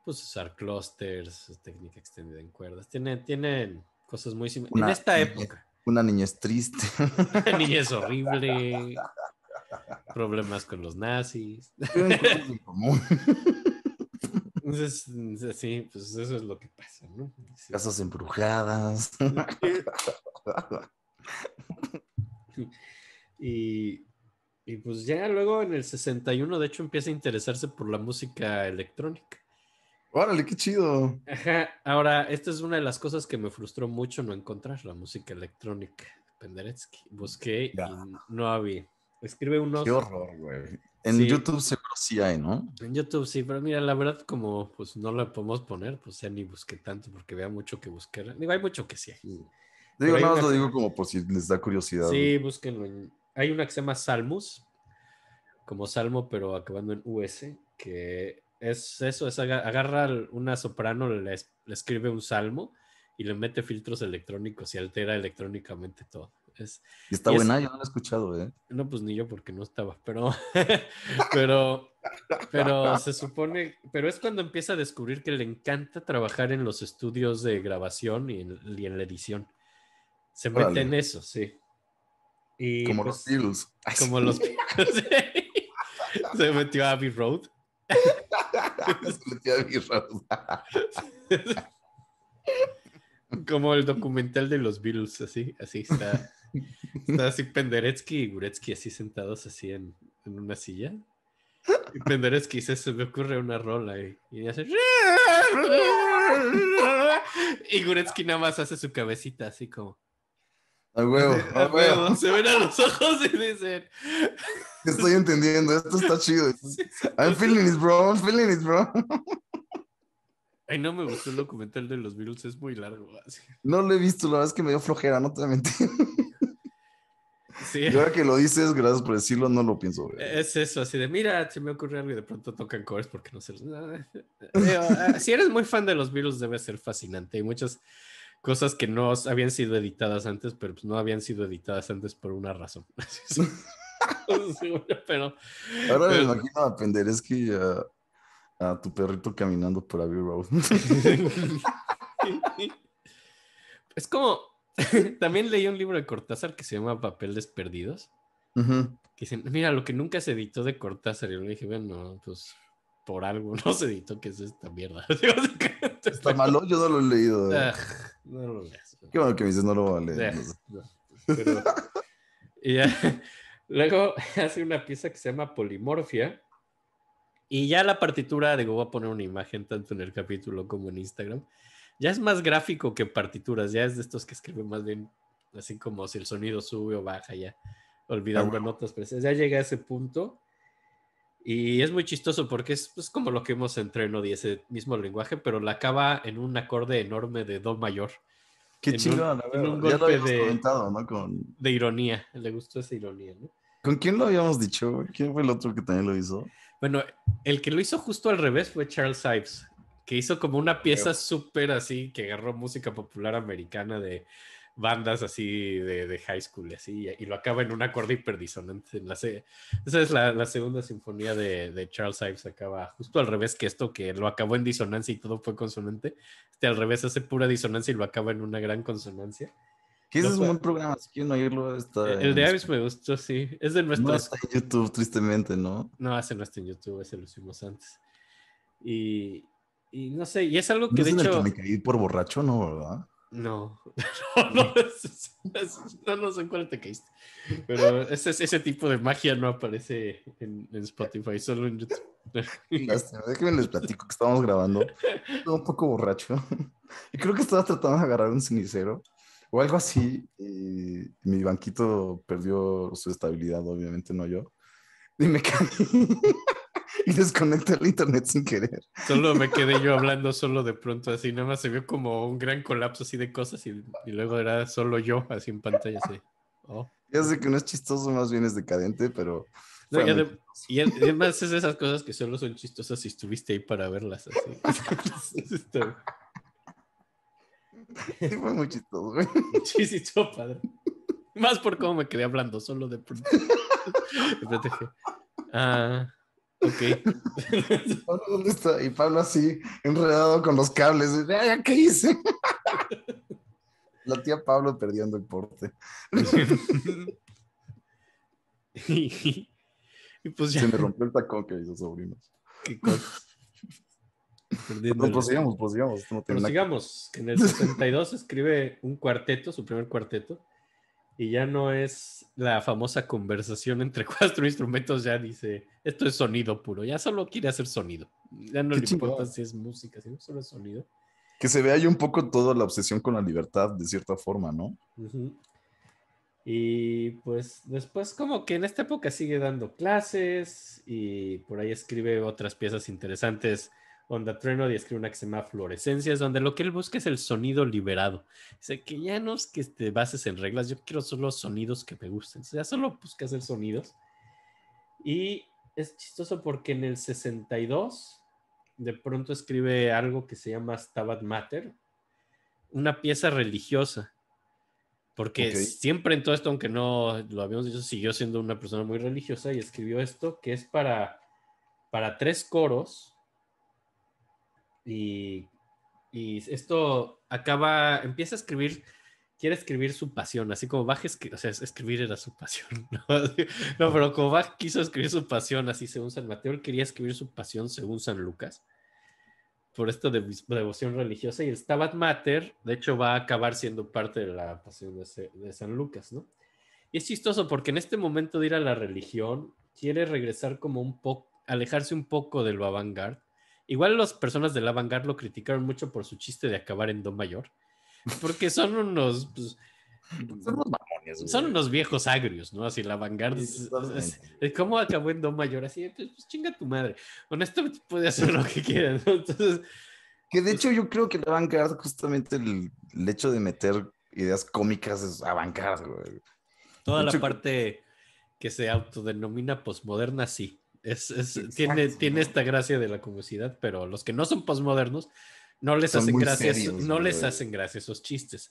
pues usar clusters, técnica extendida en cuerdas. Tienen, tienen cosas muy similares. En esta época una niña es triste. Una es horrible. Problemas con los nazis. Entonces, sí, pues eso es lo que pasa, ¿no? Casas embrujadas. y, y pues ya luego en el 61, de hecho, empieza a interesarse por la música electrónica. Órale, qué chido. Ajá. Ahora, esta es una de las cosas que me frustró mucho no encontrar la música electrónica de Penderecki. Busqué y no había. Escribe unos. Qué horror, güey. En YouTube seguro sí hay, ¿no? En YouTube sí, pero mira, la verdad, como pues no la podemos poner, pues ya ni busqué tanto porque vea mucho que buscar. Digo, hay mucho que sí hay. Digo, nada más lo digo como por si les da curiosidad. Sí, búsquenlo. Hay una que se llama Salmus, como Salmo, pero acabando en US, que es eso, es agarra una soprano, le, escribe un salmo y le mete filtros electrónicos y altera electrónicamente todo. está buena, yo no la he escuchado, ¿eh? No, pues ni yo porque no estaba, pero, pero, pero se supone, pero es cuando empieza a descubrir que le encanta trabajar en los estudios de grabación y en, la edición. Se mete en eso, sí. como los pues, Beatles. Como los se metió a Abbey Road Como el documental de los Beatles, así, así está. Está así Penderecki y Guretsky así sentados así en, una silla. Y Penderecki dice, se me ocurre una rola y, hace... Y Guretsky nada más hace su cabecita así como... A huevo, a huevo. Se ven a los ojos y dicen. Estoy entendiendo, esto está chido. I'm feeling it, bro. I'm feeling it, bro. Ay, no me gustó el documental de los virus, es muy largo. No lo he visto, la verdad es que me dio flojera, no te mentí. Sí. Y ahora que lo dices, gracias por decirlo, no lo pienso. Es eso, así de, mira, se me ocurre algo y de pronto tocan covers porque no sé. Se... Ah, si eres muy fan de los virus, debe ser fascinante. Hay muchas cosas que no habían sido editadas antes, pero pues, no habían sido editadas antes por una razón. pero, Ahora me imagino a que a, a tu perrito caminando por Abbey Road. es como, también leí un libro de Cortázar que se llama Papeles Perdidos. Que dicen, mira, lo que nunca se editó de Cortázar. Y yo le dije, bueno, pues por algo no sé, editó, que es esta mierda. Está malo, yo no lo he leído. Eh. Ah, no lo leas. Qué bueno que me dices, no lo voy a leer. Ah, y luego hace una pieza que se llama Polimorfia. Y ya la partitura, digo, voy a poner una imagen tanto en el capítulo como en Instagram. Ya es más gráfico que partituras, ya es de estos que escriben más bien así como si el sonido sube o baja, ya olvidando ah, notas. Pero ya llega a ese punto y es muy chistoso porque es pues, como lo que hemos entrenado de ese mismo lenguaje, pero la acaba en un acorde enorme de Do mayor. Qué chido! ya lo habíamos de, comentado, ¿no? De ironía, le gustó esa ironía, ¿no? ¿Con quién lo habíamos dicho? ¿Quién fue el otro que también lo hizo? Bueno, el que lo hizo justo al revés fue Charles Ives, que hizo como una pieza súper así, que agarró música popular americana de bandas así de, de high school y así, y lo acaba en un acorde hiperdisonante. la Esa es la, segunda sinfonía de, Charles Ives, acaba justo al revés que esto, que lo acabó en disonancia y todo fue consonante. Este al revés hace pura disonancia y lo acaba en una gran consonancia. Que es un buen programa, si quieren oírlo. E, el de Ives me gustó, sí. Es de nuestro. No está en YouTube, tristemente, ¿no? No, ese no está en YouTube, ese lo hicimos antes. Y, y no sé, y es algo que es de que me caí por borracho, ¿no? ¿Verdad? No, no, no, es, no, cuál te Pero ese, ese tipo de magia no aparece en, Spotify, solo en YouTube. déjenme les platico que estábamos grabando. Estaba un poco borracho. Y creo que estaba tratando de agarrar un cenicero o algo así. Y mi banquito perdió su estabilidad, obviamente, no yo. Dime, caí... y desconecté el internet sin querer. Solo me quedé yo hablando solo de pronto, así nada más se vio como un gran colapso así de cosas y, luego era solo yo así en pantalla, así. Oh. Ya sé que no es chistoso, más bien es decadente, pero... y, además es esas cosas que solo son chistosas si estuviste ahí para verlas así. fue muy chistoso, güey. Sí, padre. Más por cómo me quedé hablando, solo de... pronto. ah... Ok. ¿dónde está? Y Pablo así, enredado con los cables. ¿Qué hice? La tía Pablo perdiendo el porte y, pues ya. Se me rompió el tacón que hizo sobrinos. Qué cosa. No, prosigamos, prosigamos. No prosigamos, que en el 72 escribe un cuarteto, su primer cuarteto y ya no es la famosa conversación entre cuatro instrumentos, ya dice, esto es sonido puro, ya solo quiere hacer sonido. Ya no le importa si es música, sino solo sonido. Que se ve ahí un poco toda la obsesión con la libertad, de cierta forma, ¿no? Y pues después como que en esta época sigue dando clases y por ahí escribe otras piezas interesantes Onda trueno y escribe una que se llama es donde lo que él busca es el sonido liberado. Dice que ya no es que te bases en reglas, yo quiero solo sonidos que me gusten. o sea, solo busca hacer sonidos. Y es chistoso porque en el 62 de pronto escribe algo que se llama Stabat Mater, una pieza religiosa. Porque siempre en todo esto, aunque no lo habíamos dicho, siguió siendo una persona muy religiosa y escribió esto, que es para, para tres coros y, esto acaba, empieza a escribir quiere escribir su pasión, así como Bach, escri o sea, escribir era su pasión, ¿no? pero como Bach quiso escribir su pasión, así según San Mateo, él quería escribir su pasión según San Lucas, por esto de devoción religiosa, y el Stabat Mater, de hecho, va a acabar siendo parte de la pasión de, San Lucas, ¿no? Y es chistoso porque en este momento de ir a la religión, quiere regresar como un poco, alejarse un poco del avant-garde, Igual las personas de la Vanguard lo criticaron mucho por su chiste de acabar en Do mayor, porque son unos... Pues, son unos Son unos viejos agrios, ¿no? Así la Vanguard. ¿Cómo acabó en Do mayor? Así, pues, pues, chinga tu madre. Honestamente puede hacer lo que quieras ¿no? Entonces... Que de pues hecho yo creo que la Vanguard justamente el, hecho de meter ideas cómicas es a Toda la parte que se autodenomina posmoderna, sí. Es, tiene, tiene esta gracia de la curiosidad, pero los que no son postmodernos no les hacen gracia, no les hacen gracia esos chistes.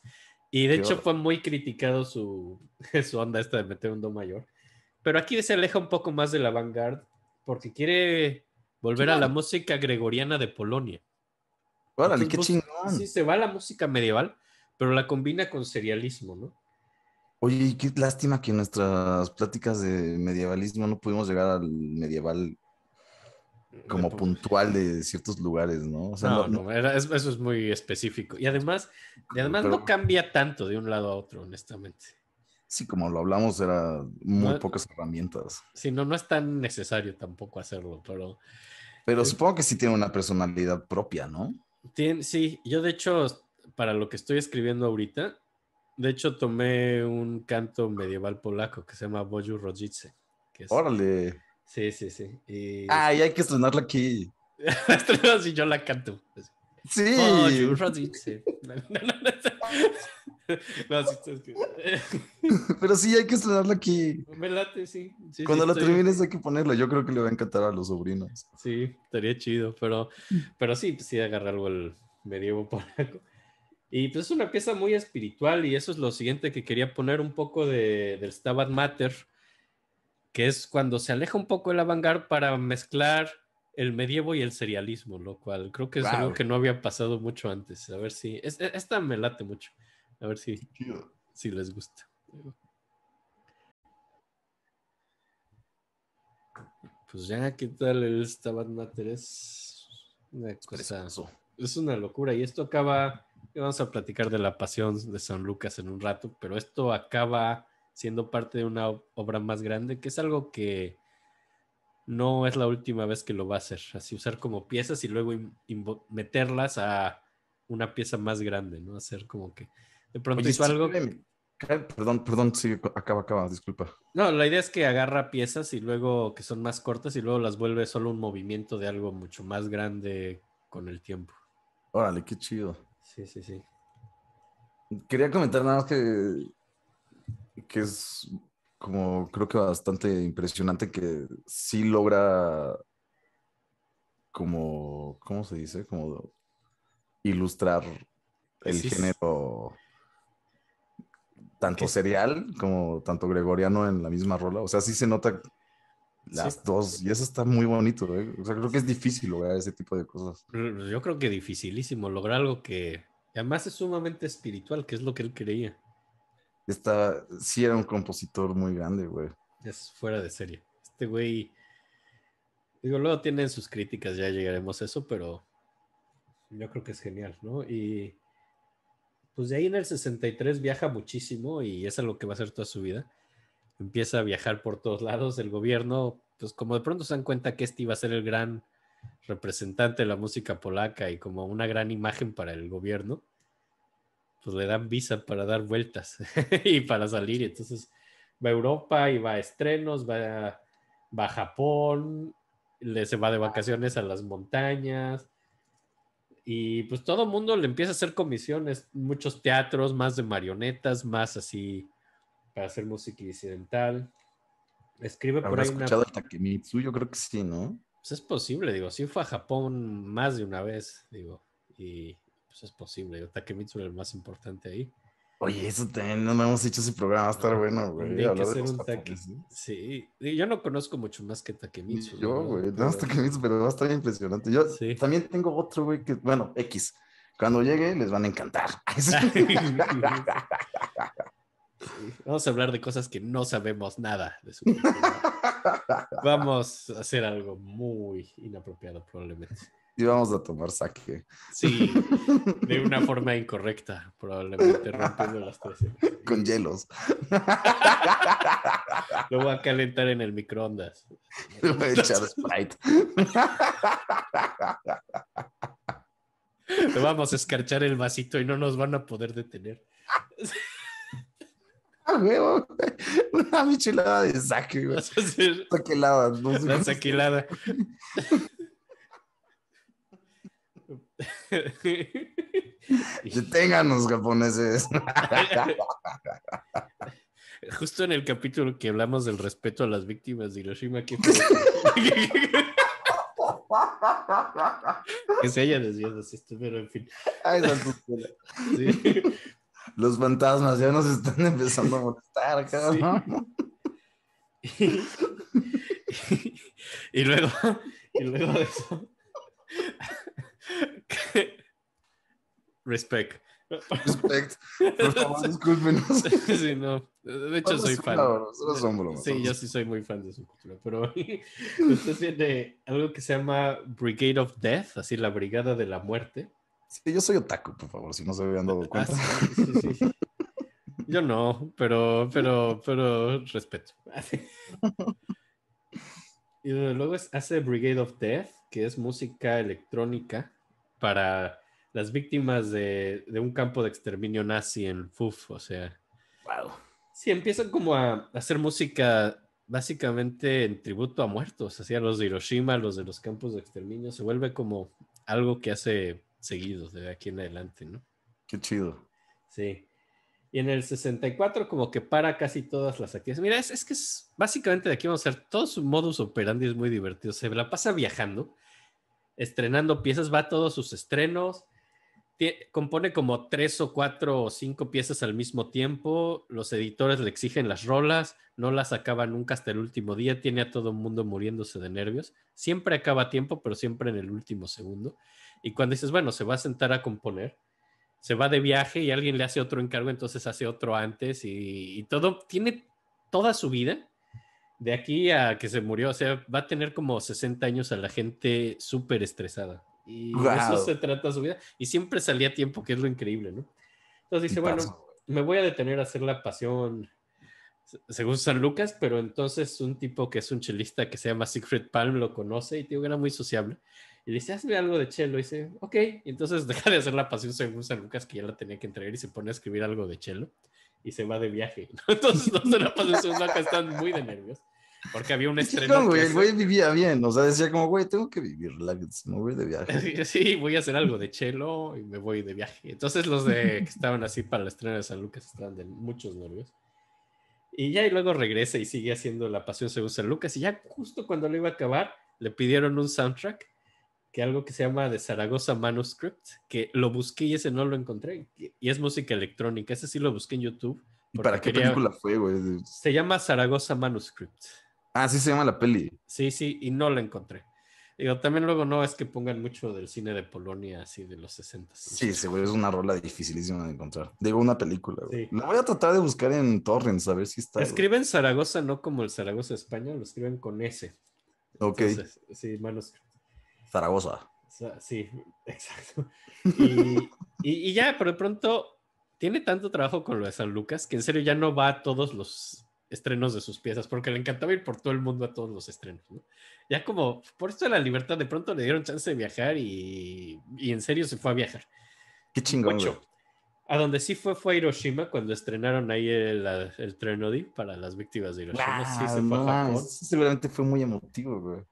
Y de hecho fue muy criticado su, su onda esta de meter un do mayor. Pero aquí se aleja un poco más de la vanguard porque quiere volver a la música gregoriana de Polonia. qué chingón. Sí, se va a la música medieval, pero la combina con serialismo, ¿no? Oye, qué lástima que en nuestras pláticas de medievalismo no pudimos llegar al medieval como puntual de ciertos lugares, ¿no? no, eso es muy específico. Y además, además no cambia tanto de un lado a otro, honestamente. Sí, como lo hablamos, era muy pocas herramientas. Sí, no, no es tan necesario tampoco hacerlo, pero... Pero eh, supongo que sí tiene una personalidad propia, ¿no? sí, yo de hecho, para lo que estoy escribiendo ahorita, de hecho, tomé un canto medieval polaco que se llama Boju Rodzice. ¡Órale! Sí, sí, sí. Y... Este hay que estrenarla aquí. Estrenarla si yo la canto. Sí. Boju Rodzice. Pero sí, hay que estrenarla aquí. Me sí. Cuando lo termines hay que ponerlo. Yo creo que le va a encantar a los sobrinos. Sí, estaría chido, pero, pero sí, pues sí agarrar algo el medievo polaco. Y pues es una pieza muy espiritual y eso es lo siguiente que quería poner un poco del Stabat Mater, que es cuando se aleja un poco el avant para mezclar el medievo y el serialismo, lo cual creo que es algo que no había pasado mucho antes. A ver si, e, esta me late mucho, a ver si, si les gusta. Pues ya, ¿qué tal el Stabat Mater? Es una cosa, es una locura y esto acaba vamos a platicar de la pasión de San Lucas en un rato, pero esto acaba siendo parte de una obra más grande, que es algo que no es la última vez que lo va a hacer, así usar como piezas y luego meterlas a una pieza más grande, ¿no? Hacer como que de pronto hizo algo... Perdón, perdón, sí, acaba, acaba, disculpa. No, la idea es que agarra piezas y luego que son más cortas y luego las vuelve solo un movimiento de algo mucho más grande con el tiempo. Órale, qué chido. Sí, sí, sí. Quería comentar nada más que, es como creo que bastante impresionante que sí logra como, ¿cómo se dice? Como ilustrar el género tanto serial como tanto gregoriano en la misma rola. O sea, sí se nota las dos, y eso está muy bonito. ¿eh? O sea, creo que es difícil lograr ese tipo de cosas. Pues, yo creo que dificilísimo lograr algo que además es sumamente espiritual, que es lo que él creía. Está, sí era un compositor muy grande, güey. Es fuera de serie. Este güey, digo, luego tienen sus críticas, ya llegaremos a eso, pero yo creo que es genial, ¿no? Y pues de ahí en el 63 viaja muchísimo y es algo que va a hacer toda su vida empieza a viajar por todos lados. El gobierno, pues como de pronto se dan cuenta que este iba a ser el gran representante de la música polaca y como una gran imagen para el gobierno, pues le dan visa para dar vueltas y para salir. Entonces va a Europa y va a estrenos, va a, va a Japón, le, se va de vacaciones a las montañas. Y pues todo el mundo le empieza a hacer comisiones, muchos teatros, más de marionetas, más así para hacer música incidental. Escribe por ahí escuchado una... Takemitsu? Yo creo que sí, ¿no? Pues es posible, digo, sí fue a Japón más de una vez, digo, y pues es posible. Takemitsu era el más importante ahí. Oye, eso también no hemos hecho ese programa, va a estar bueno, güey. que un Sí, yo no conozco mucho más que Takemitsu. yo, güey, no, Takemitsu, pero va a estar impresionante. Yo también tengo otro, güey, que, bueno, X. Cuando llegue les van a encantar. Vamos a hablar de cosas que no sabemos nada de su Vamos a hacer algo muy inapropiado probablemente. Y vamos a tomar saque. Sí, de una forma incorrecta, probablemente rompiendo las tres. Con hielos. Lo voy a calentar en el microondas. Lo voy a echar Sprite. Lo vamos a escarchar el vasito y no nos van a poder detener. Ah, Una ah, michelada de saque, güey. Saquelada, no sé. Deténganos, japoneses. Justo en el capítulo que hablamos del respeto a las víctimas de Hiroshima, que, que se haya desviado, así, pero en fin. Ay, los fantasmas ya nos están empezando a molestar, cabrón. Y, luego, y luego eso. Respect. Respect. Por favor, discúlpenos. no. De hecho, soy fan. Sí, yo sí soy muy fan de su cultura. Pero usted tiene algo que se llama Brigade of Death, así la Brigada de la Muerte. Sí, yo soy otaku, por favor, si no se habían dado cuenta. Ah, yo no, pero, pero, pero respeto. Y luego hace Brigade of Death, que es música electrónica para las víctimas de, un campo de exterminio nazi en FUF, o sea. Wow. Sí, empiezan como a, hacer música básicamente en tributo a muertos, así a los de Hiroshima, los de los campos de exterminio, se vuelve como algo que hace seguidos de aquí en adelante, ¿no? Qué chido. Sí. Y en el 64 como que para casi todas las actividades. Mira, es, que es, básicamente de aquí vamos a hacer todo su modus operandi es muy divertido. Se la pasa viajando, estrenando piezas, va a todos sus estrenos, compone como tres o cuatro o cinco piezas al mismo tiempo, los editores le exigen las rolas, no las acaba nunca hasta el último día, tiene a todo el mundo muriéndose de nervios, siempre acaba a tiempo, pero siempre en el último segundo. Y cuando dices, bueno, se va a sentar a componer, se va de viaje y alguien le hace otro encargo, entonces hace otro antes y, todo, tiene toda su vida de aquí a que se murió, o sea, va a tener como 60 años a la gente súper estresada. Y eso se trata su vida. Y siempre salía a tiempo, que es lo increíble, ¿no? Entonces dice, bueno, me voy a detener a hacer la pasión según San Lucas, pero entonces un tipo que es un chelista que se llama Siegfried Palm lo conoce y digo que era muy sociable. Y le dice, hazme algo de Chelo. Y dice, ok. Y entonces deja de hacer la pasión según San Lucas, que ya la tenía que entregar, y se pone a escribir algo de Chelo. Y se va de viaje. Entonces los la pasión según San Lucas están muy de nervios. Porque había un estreno. güey, el güey vivía bien. O sea, decía como, güey, tengo que vivir, la me voy de viaje. Sí, voy a hacer algo de chelo y me voy de viaje. Entonces, los de, que estaban así para la estreno de San Lucas estaban de muchos nervios. Y ya, y luego regresa y sigue haciendo La Pasión según San Lucas. Y ya, justo cuando lo iba a acabar, le pidieron un soundtrack algo que se llama de Zaragoza Manuscript, que lo busqué y ese no lo encontré. Y es música electrónica, ese sí lo busqué en YouTube. ¿Y para qué película fue, güey? Se llama Zaragoza Manuscript. Ah, sí se llama la peli. Sí, sí, y no la encontré. Digo, también luego no es que pongan mucho del cine de Polonia, así de los 60. Sí, sí, güey, es una rola dificilísima de encontrar. Digo, una película, güey. voy a tratar de buscar en Torrens, a ver si está. Escriben Zaragoza, no como el Zaragoza España, lo escriben con S. Ok. sí, manuscript. Zaragoza. Sí, exacto. Y, ya, pero de pronto tiene tanto trabajo con lo de San Lucas que en serio ya no va a todos los estrenos de sus piezas, porque le encantaba ir por todo el mundo a todos los estrenos. Ya como por esto de la libertad, de pronto le dieron chance de viajar y, en serio se fue a viajar. Qué chingón. Ocho. A donde sí fue fue a Hiroshima cuando estrenaron ahí el, tren odi para las víctimas de Hiroshima. sí, se fue a ah, Japón. seguramente fue muy emotivo, güey.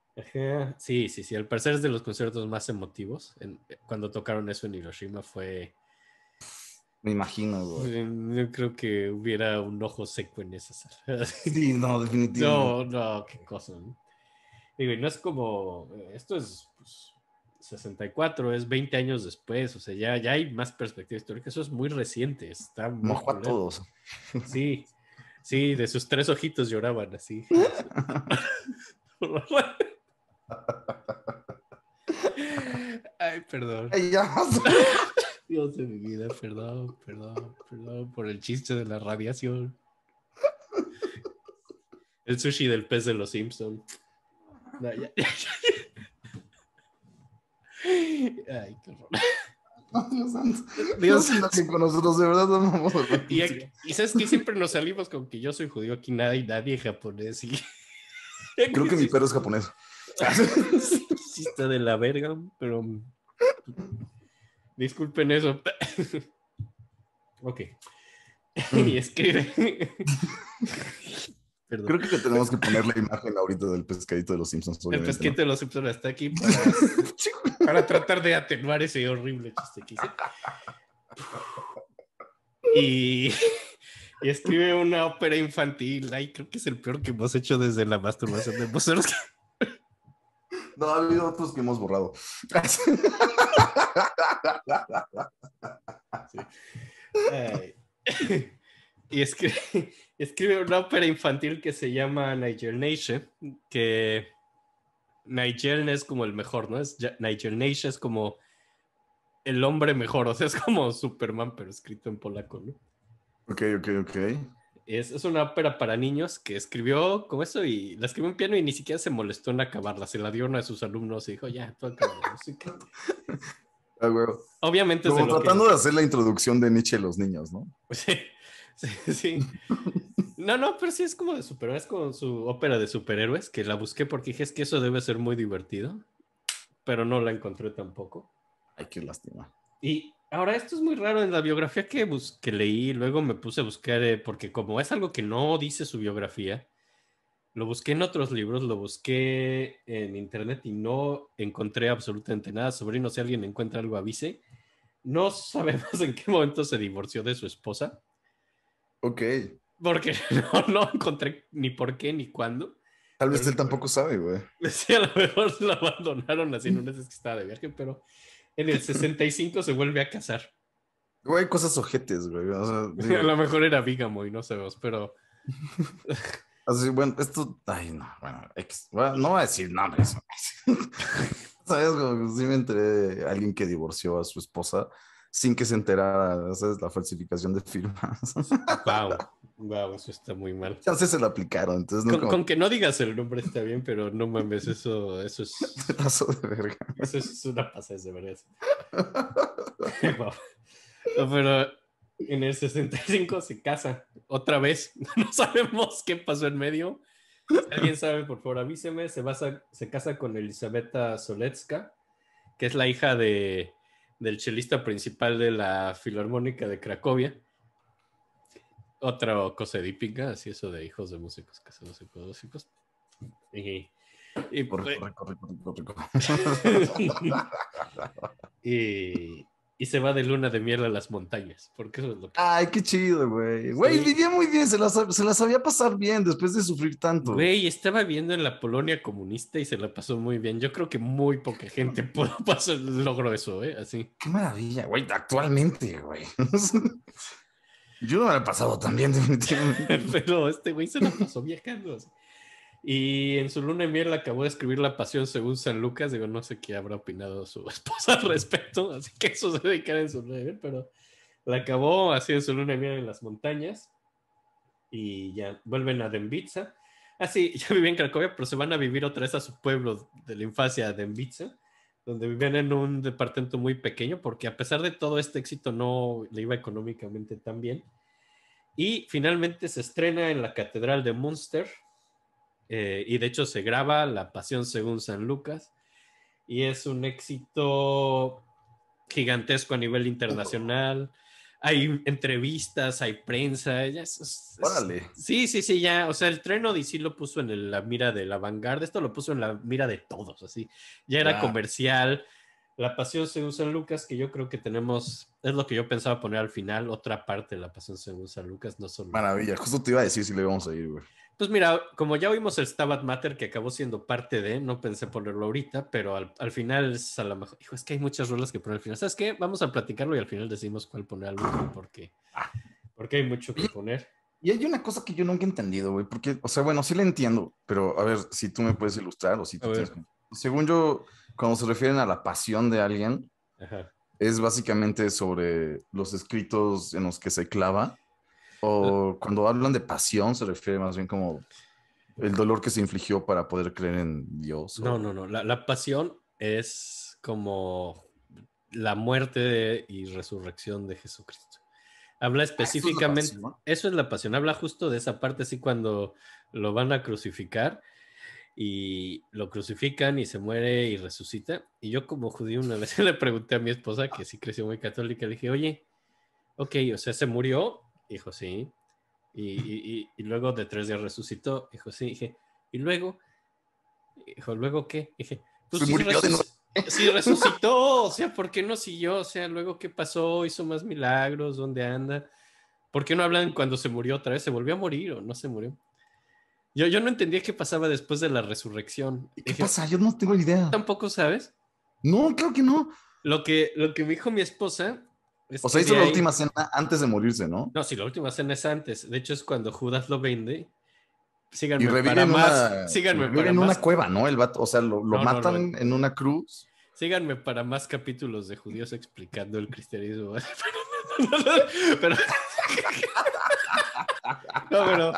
Sí, sí, sí. Al parecer es de los conciertos más emotivos. Eh, cuando tocaron eso en Hiroshima fue. Me imagino, em, Yo creo que hubiera un ojo seco en esa sala. Sí, no, definitivamente. No, no, qué cosa. Digo, no es como. Eh, esto es 64, pues, es 20 años después. O sea, ya, ya hay más perspectiva histórica. Eso es muy reciente. Está a todos. Sí, sí, de sus tres ojitos lloraban así. Ay, perdón. Dios de mi vida, perdón, perdón, perdón por el chiste de la radiación. El sushi del pez de los Simpson. Ay, qué horror. Dios nosotros, de verdad, no vamos y, sabes que siempre nos salimos con que yo soy judío, aquí nada y nadie es japonés. Creo que mi perro es japonés. sí está de la verga, pero... Disculpen eso. ok. y escribe... Creo que tenemos que poner la imagen ahorita del pescadito de los Simpsons. El pescadito de los Simpsons está aquí para, tratar de atenuar ese horrible chiste que hice. Y, y escribe una ópera infantil. Ay, creo que es el peor que hemos hecho desde la masturbación de vosotros. No, ha habido otros que hemos borrado. Y escribe, escribe una ópera infantil que se llama Nigel Nation, que Nigel es como el mejor, ¿no? Es, Nigel Nation es como el hombre mejor, o sea, es como Superman, pero escrito en polaco, ¿no? Ok, ok, ok. Es, es, una ópera para niños que escribió como eso y la escribió en piano y ni siquiera se molestó en acabarla. Se la dio uno de sus alumnos y dijo, ya, tú acabas la música. Ah, Obviamente. Como tratando de hacer la introducción de Nietzsche a los niños, ¿no? Sí, sí, sí. No, no, pero sí es como de superhéroes, con su ópera de superhéroes, que la busqué porque dije, es que eso debe ser muy divertido, pero no la encontré tampoco. Ay, qué lástima. Y Ahora, esto es muy raro. En la biografía que, que leí, luego me puse a buscar, eh, porque como es algo que no dice su biografía, lo busqué en otros libros, lo busqué en internet y no encontré absolutamente nada. Sobrino, si alguien encuentra algo, avise. No sabemos en qué momento se divorció de su esposa. Ok. Porque no, encontré ni por qué ni cuándo. Tal vez él tampoco sabe, güey. Sí, a lo mejor la abandonaron así en una que estaba de viaje, pero en el 65 se vuelve a casar. Güey, cosas ojetes, güey. a lo mejor era bígamo y no sabemos, pero. Así, bueno, esto. Ay, no, bueno, no voy a decir nombres. ¿Sabes? Como sí me enteré alguien que divorció a su esposa sin que se enterara. Esa es la falsificación de firmas. wow eso está muy mal. Ya se, lo aplicaron, entonces con, que no digas el nombre está bien, pero no mames, eso, eso es. Eso es, una pasada de verdad. pero en el 65 se casa otra vez. No sabemos qué pasó en medio. Si alguien sabe, por favor, avíseme. Se, basa, se casa con Elisabetta Soletska, que es la hija de, del chelista principal de la Filarmónica de Cracovia. Otra cosa edípica, así eso de hijos de músicos que Y, y, corre, pues, y, y se va de luna de miel a las montañas, porque eso es lo que... Ay, qué chido, güey. Güey, vivía muy bien, se las se la sabía pasar bien después de sufrir tanto. Güey, estaba viendo en la Polonia comunista y se la pasó muy bien. Yo creo que muy poca gente pudo pasar, logró eso, ¿eh? Así. Qué maravilla, güey, actualmente, güey. Yo lo había pasado también, definitivamente. Pero este güey se lo pasó viajando. Y en su luna de miel acabó de escribir La Pasión según San Lucas. Digo, no sé qué habrá opinado su esposa al respecto, así que eso se dedicará en su luna miel, pero la acabó así en su luna de miel en las montañas. Y ya vuelven a Dembitza. Ah, sí, ya vivían en Cracovia, pero se van a vivir otra vez a su pueblo de la infancia, de Dembitza donde vivían en un departamento muy pequeño, porque a pesar de todo este éxito no le iba económicamente tan bien. Y finalmente se estrena en la Catedral de Munster, eh, y de hecho se graba La Pasión según San Lucas, y es un éxito gigantesco a nivel internacional hay entrevistas, hay prensa. Ya Órale. sí, sí, sí, ya. O sea, el tren Odyssey lo puso en la mira de la vanguardia. Esto lo puso en la mira de todos, así. Ya era comercial. La pasión según San Lucas, que yo creo que tenemos, es lo que yo pensaba poner al final, otra parte de la pasión según San Lucas, no solo. Maravilla, justo te iba a decir si le íbamos a ir, güey. Pues mira, como ya oímos el Stabat Matter que acabó siendo parte de, no pensé ponerlo ahorita, pero al, final es a lo mejor. es que hay muchas ruedas que poner al final. ¿Sabes qué? Vamos a platicarlo y al final decimos cuál poner al porque, ah. porque hay mucho que poner. Y hay una cosa que yo nunca he entendido, güey, porque, o sea, bueno, sí la entiendo, pero a ver si tú me puedes ilustrar o si tú tienes... Según yo, cuando se refieren a la pasión de alguien, es básicamente sobre los escritos en los que se clava o cuando hablan de pasión se refiere más bien como el dolor que se infligió para poder creer en Dios. No, no, no. La, pasión es como la muerte y resurrección de Jesucristo. Habla ah, específicamente, ¿Eso es, la pasión, habla justo de esa parte así cuando lo van a crucificar y lo crucifican y se muere y resucita. Y yo como judío una vez le pregunté a mi esposa, que sí creció muy católica, le dije, oye, ok, o sea, se murió, dijo sí. Y, luego de tres días resucitó, dijo sí. Dije, y luego, dijo, ¿luego qué? Dije, pues sí, resucitó, o sea, ¿por qué no siguió? O sea, luego qué pasó, hizo más milagros, ¿dónde anda? ¿Por qué no hablan cuando se murió otra vez? ¿Se volvió a morir o no se murió? Yo, yo, no entendía qué pasaba después de la resurrección. ¿Qué pasa? Yo no tengo idea. ¿Tampoco sabes? No, creo que no. Lo que, lo que me dijo mi esposa o sea, hizo la última cena antes de morirse, ¿no? No, sí, la última cena es antes. De hecho, es cuando Judas lo vende. Síganme y para más. Síganme en una cueva, ¿no? o sea, lo, matan en una cruz. Síganme para más capítulos de judíos explicando el cristianismo. pero... no, pero...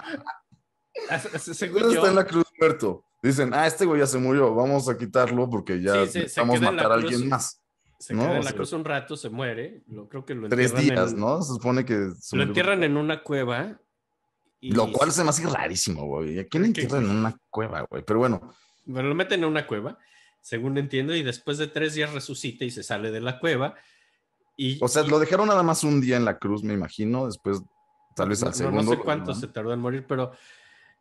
Seguro está en la cruz muerto. Dicen, ah, este güey ya se murió, vamos a quitarlo porque ya vamos a matar a alguien más. Se queda en la cruz un rato, se muere. Lo, creo que lo Tres días, ¿no? Se supone que. Lo entierran en una cueva. Lo cual se más hace rarísimo, güey. ¿A quién entierran en una cueva, güey? Pero bueno. Bueno, lo meten en una cueva, según entiendo, y después de tres días resucita y se sale de la cueva. Y, o sea, lo dejaron nada más un día en la cruz, me imagino. Después, tal vez al segundo. No sé cuánto se tardó en morir, pero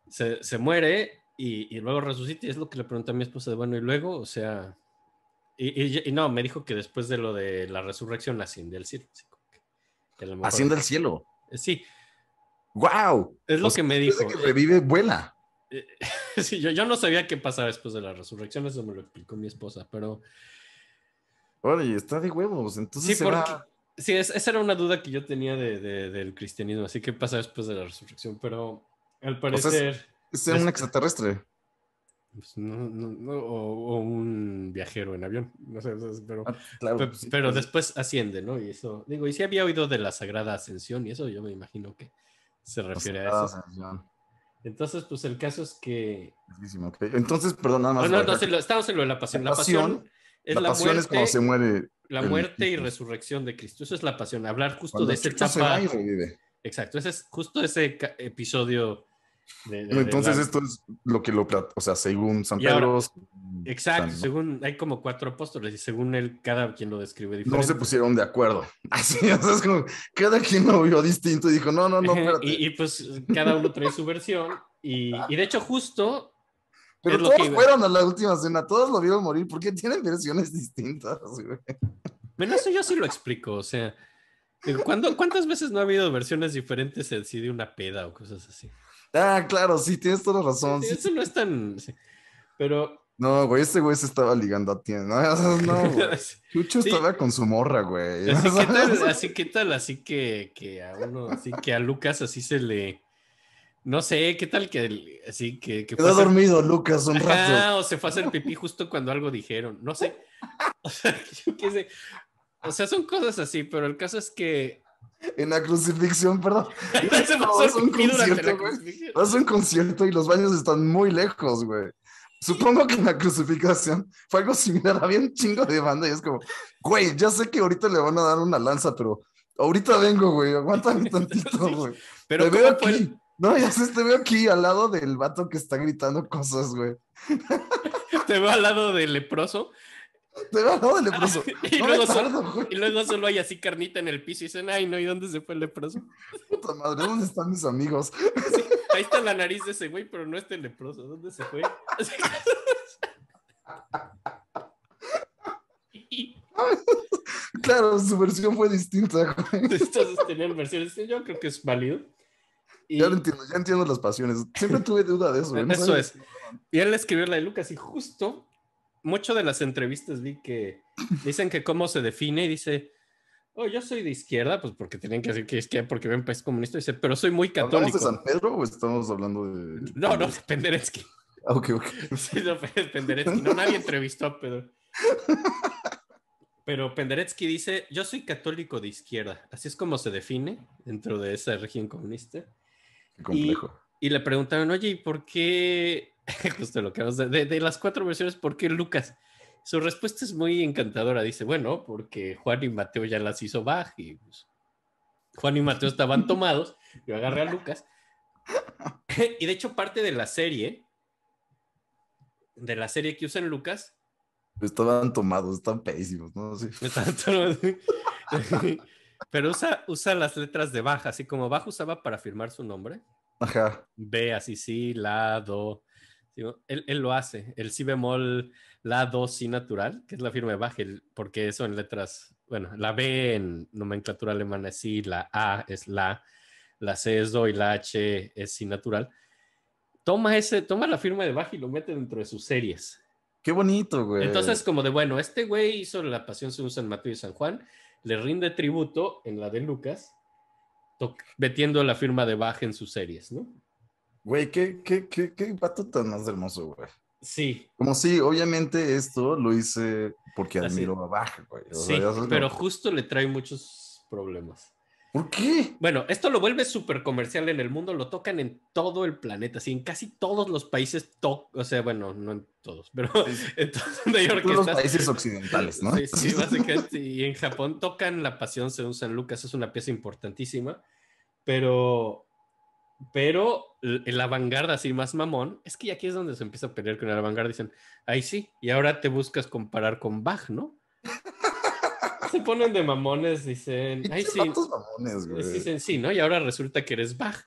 se, muere y, y luego resucita. Y es lo que le pregunté a mi esposa de bueno, y luego, o sea. Y, no, me dijo que después de lo de la resurrección asciende al cielo. Asciende al cielo. Eh, sí. ¡Wow! Es lo que me dijo. Que revive, vuela. Eh, sí, yo, yo, no sabía qué pasaba después de la resurrección, eso me lo explicó mi esposa, pero. Oye, está de huevos. Entonces sí, esa era una duda que yo tenía de, del cristianismo, así que pasa después de la resurrección, pero al parecer. es un extraterrestre. Pues, o, un viajero en avión, pero, después asciende, ¿no? Y eso, digo, y si había oído de la Sagrada Ascensión y eso, yo me imagino que se refiere a eso. Entonces, pues el caso es que... Entonces, perdón, nada más. estamos en lo de la pasión. La, pasión, es cuando se muere. La muerte y resurrección de Cristo, eso es la pasión, hablar justo de ese Exacto, ese es justo ese episodio entonces esto es lo que lo, o sea, según San Pedro. exacto, según hay como cuatro apóstoles y según él cada quien lo describe diferente. No se pusieron de acuerdo. Así, es como, cada quien lo vio distinto y dijo, no, no, no. y, pues cada uno trae su versión y, de hecho justo pero todos fueron a la última cena, todos lo vieron morir, porque tienen versiones distintas, Bueno, eso yo sí lo explico, o sea, ¿cuántas veces no ha habido versiones diferentes sí de una peda o cosas así? Ah, claro, sí, tienes toda la razón. Sí, Eso no es tan. Pero. No, güey, ese güey se estaba ligando a ti. No, no güey. Chucho estaba con su morra, güey. Así que tal, así que, tal, así que, a uno, así que a Lucas así se le. No sé, ¿qué tal que así que, que quedó dormido Lucas un rato? Ah, o se fue a hacer pipí justo cuando algo dijeron, no sé. O sea, yo qué sé. O sea, son cosas así, pero el caso es que en la crucifixión, perdón. Entonces, vas, a un concierto, güey. un concierto y los baños están muy lejos, güey. Supongo que en la crucifixión fue algo similar. Había un chingo de banda y es como, güey, ya sé que ahorita le van a dar una lanza, pero ahorita vengo, güey. Aguántame tantito, güey. pero te veo aquí. No, ya sé, te veo aquí al lado del vato que está gritando cosas, güey. te veo al lado del leproso leproso. y, luego solo, hay así carnita en el piso y dicen, ay, no, ¿y dónde se fue el leproso? Puta madre, ¿dónde están mis amigos? ahí está la nariz de ese güey, pero no este el leproso. ¿Dónde se fue? claro, su versión fue distinta. Güey. tenían versiones, yo creo que es válido. Ya lo entiendo, ya entiendo las pasiones. Siempre tuve duda de eso. Eso es. Y él escribió la de Lucas y justo mucho de las entrevistas vi que dicen que cómo se define y dice, oh, yo soy de izquierda, pues porque tienen que decir que es izquierda porque ven país comunista, dice, pero soy muy católico. San Pedro o estamos hablando de...? No, no, de Penderecki. Ah, ok, ok. Sí, no, pues, no, nadie entrevistó a Pedro. Pero Penderecki dice, yo soy católico de izquierda, así es como se define dentro de esa región comunista. Qué complejo. Y, y le preguntaron, oye, ¿y por qué Justo lo que vamos a de, de las cuatro versiones, ¿por qué Lucas? Su respuesta es muy encantadora. Dice, bueno, porque Juan y Mateo ya las hizo Bach y pues, Juan y Mateo estaban tomados. Yo agarré a Lucas. y de hecho, parte de la serie, de la serie que usan Lucas. Estaban tomados, están pésimos, ¿no? Pero usa, usa las letras de Baja, así como bajo usaba para firmar su nombre. Ajá. B, así sí, la, do, él, lo hace, el si bemol la do, si natural, que es la firma de baje porque eso en letras, bueno, la B en nomenclatura alemana es si, la A es la, la C es do y la H es si natural. Toma, ese, toma la firma de Bach y lo mete dentro de sus series. Qué bonito, güey. Entonces, como de bueno, este güey hizo la pasión según San Mateo y San Juan, le rinde tributo en la de Lucas, metiendo la firma de Bach en sus series, ¿no? Güey, ¿qué, qué, qué, qué tan más hermoso, güey. Sí. Como si, obviamente, esto lo hice porque admiro a Bach, güey. sí, pero justo le trae muchos problemas. ¿Por qué? Bueno, esto lo vuelve súper comercial en el mundo, lo tocan en todo el planeta, así en casi todos los países, to o sea, bueno, no en todos, pero en todos los países occidentales, ¿no? sí, básicamente, y en Japón tocan La Pasión según San Lucas, es una pieza importantísima, pero pero el vanguardia, así más mamón, es que aquí es donde se empieza a pelear con el vanguardia. Dicen, ahí sí, y ahora te buscas comparar con Bach, ¿no? se ponen de mamones, dicen, ay sí. Mamones, güey. Dicen, sí, ¿no? Y ahora resulta que eres Bach.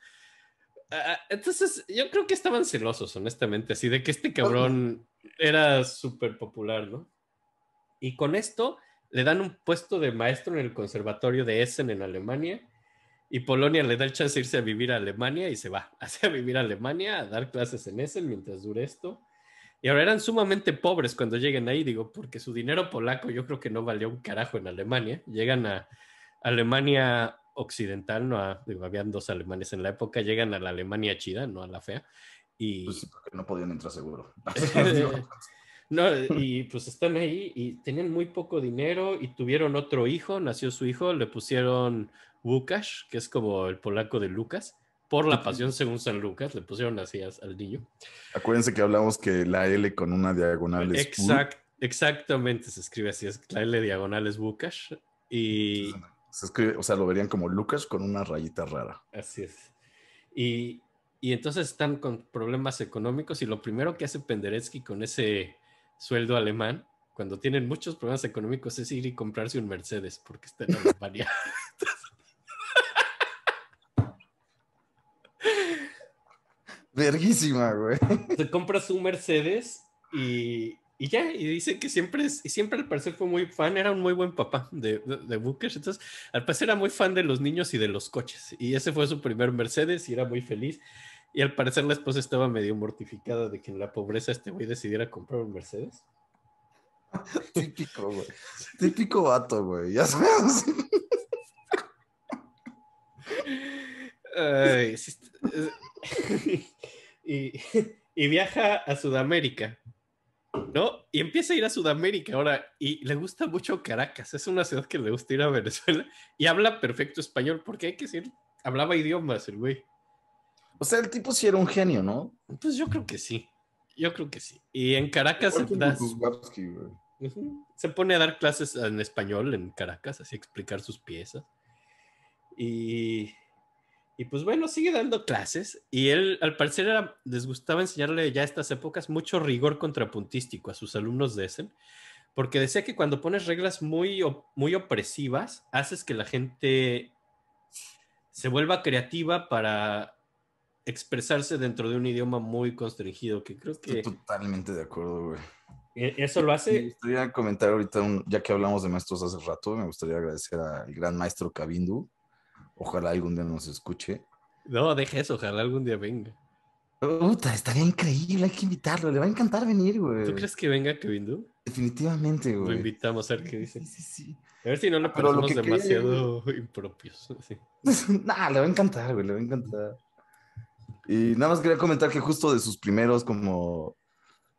Ah, ah, entonces, yo creo que estaban celosos, honestamente, así de que este pues, cabrón era súper popular, ¿no? Y con esto le dan un puesto de maestro en el conservatorio de Essen en Alemania y Polonia le da el chance de irse a vivir a Alemania y se va a vivir a Alemania a dar clases en Essen mientras dure esto. Y ahora eran sumamente pobres cuando lleguen ahí, digo, porque su dinero polaco yo creo que no valía un carajo en Alemania. Llegan a Alemania occidental, no a, digo, habían dos alemanes en la época, llegan a la Alemania chida, no a la fea. Y... Pues porque no podían entrar seguro. no, y pues están ahí y tenían muy poco dinero y tuvieron otro hijo, nació su hijo, le pusieron Wukash, que es como el polaco de Lucas, por la pasión según San Lucas, le pusieron así al niño. Acuérdense que hablamos que la L con una diagonal es. Exact, exactamente, se escribe así, la L diagonal es Wukash. y. escribe, o sea, lo verían como Lucas con una rayita rara. Así es. Y, y entonces están con problemas económicos y lo primero que hace Penderecki con ese sueldo alemán, cuando tienen muchos problemas económicos, es ir y comprarse un Mercedes, porque está en Alemania. Verguísima, güey. Se compra su Mercedes y, ya, y dice que siempre, es, y siempre al parecer fue muy fan, era un muy buen papá de, de, entonces al parecer era muy fan de los niños y de los coches, y ese fue su primer Mercedes y era muy feliz, y al parecer la esposa estaba medio mortificada de que en la pobreza este güey decidiera comprar un Mercedes. Típico, güey. Típico vato, güey, ya sabes. y, viaja a Sudamérica, ¿no? Y empieza a ir a Sudamérica ahora y le gusta mucho Caracas, es una ciudad que le gusta ir a Venezuela y habla perfecto español porque hay que decir, hablaba idiomas el güey. O sea, el tipo sí era un genio, ¿no? Pues yo creo que sí, yo creo que sí. Y en Caracas se pone a dar clases en español en Caracas, así explicar sus piezas. Y y pues bueno, sigue dando clases y él al parecer les gustaba enseñarle ya a estas épocas mucho rigor contrapuntístico a sus alumnos de Essen, porque decía que cuando pones reglas muy, muy opresivas, haces que la gente se vuelva creativa para expresarse dentro de un idioma muy constringido, que creo que... Estoy totalmente de acuerdo, güey. E-, eso lo hace. Me gustaría comentar ahorita, ya que hablamos de maestros hace rato, me gustaría agradecer al gran maestro Kabindu, Ojalá algún día nos escuche. No, deja eso, ojalá algún día venga. Puta, estaría increíble, hay que invitarlo, le va a encantar venir, güey. ¿Tú crees que venga Kevin Du? Definitivamente, güey. Lo invitamos a ver qué dice. Sí, sí, A ver si no le ah, ponemos demasiado impropios. Sí. nah, le va a encantar, güey, le va a encantar. Y nada más quería comentar que justo de sus primeros como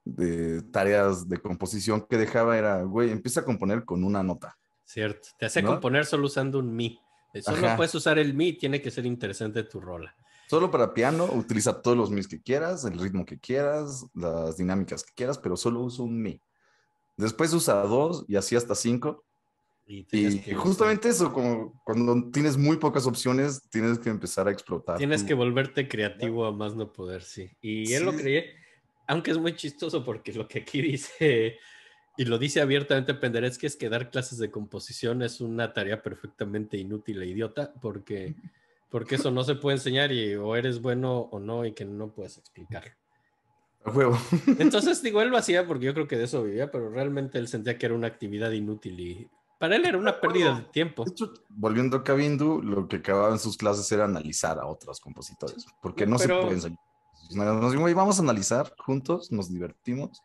de tareas de composición que dejaba era, güey, empieza a componer con una nota. Cierto, te hace componer solo usando un mi. Eh, solo puedes usar el mi, tiene que ser interesante tu rola. Solo para piano, utiliza todos los mis que quieras, el ritmo que quieras, las dinámicas que quieras, pero solo usa un mi. Después usa dos y así hasta cinco. Y, justamente eso, como cuando tienes muy pocas opciones, tienes que empezar a explotar. Tienes que volverte creativo a más no poder, sí. Y él lo creía, aunque es muy chistoso porque lo que aquí dice y lo dice abiertamente que es que dar clases de composición es una tarea perfectamente inútil e idiota, porque, porque eso no se puede enseñar y o eres bueno o no y que no puedes explicarlo. A Entonces, digo, él lo hacía porque yo creo que de eso vivía, pero realmente él sentía que era una actividad inútil y para él era una pérdida de tiempo. volviendo a Cabindu, lo que acababa en sus clases era analizar a otros compositores, porque no se puede enseñar. Nos, vamos a analizar juntos, nos divertimos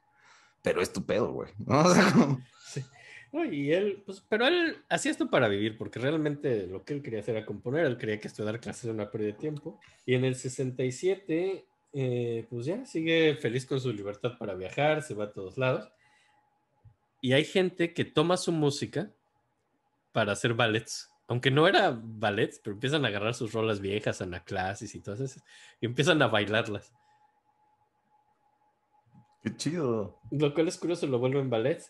pero es tu güey. y él, pues, pero él hacía esto para vivir, porque realmente lo que él quería hacer era componer, él creía que estudiar clases en una pérdida de tiempo. Y en el 67, eh, pues ya sigue feliz con su libertad para viajar, se va a todos lados. Y hay gente que toma su música para hacer ballets aunque no era ballets, pero empiezan a agarrar sus rolas viejas, anaclasis y todas esas, y empiezan a bailarlas. Qué chido. Lo cual es curioso, lo en ballet.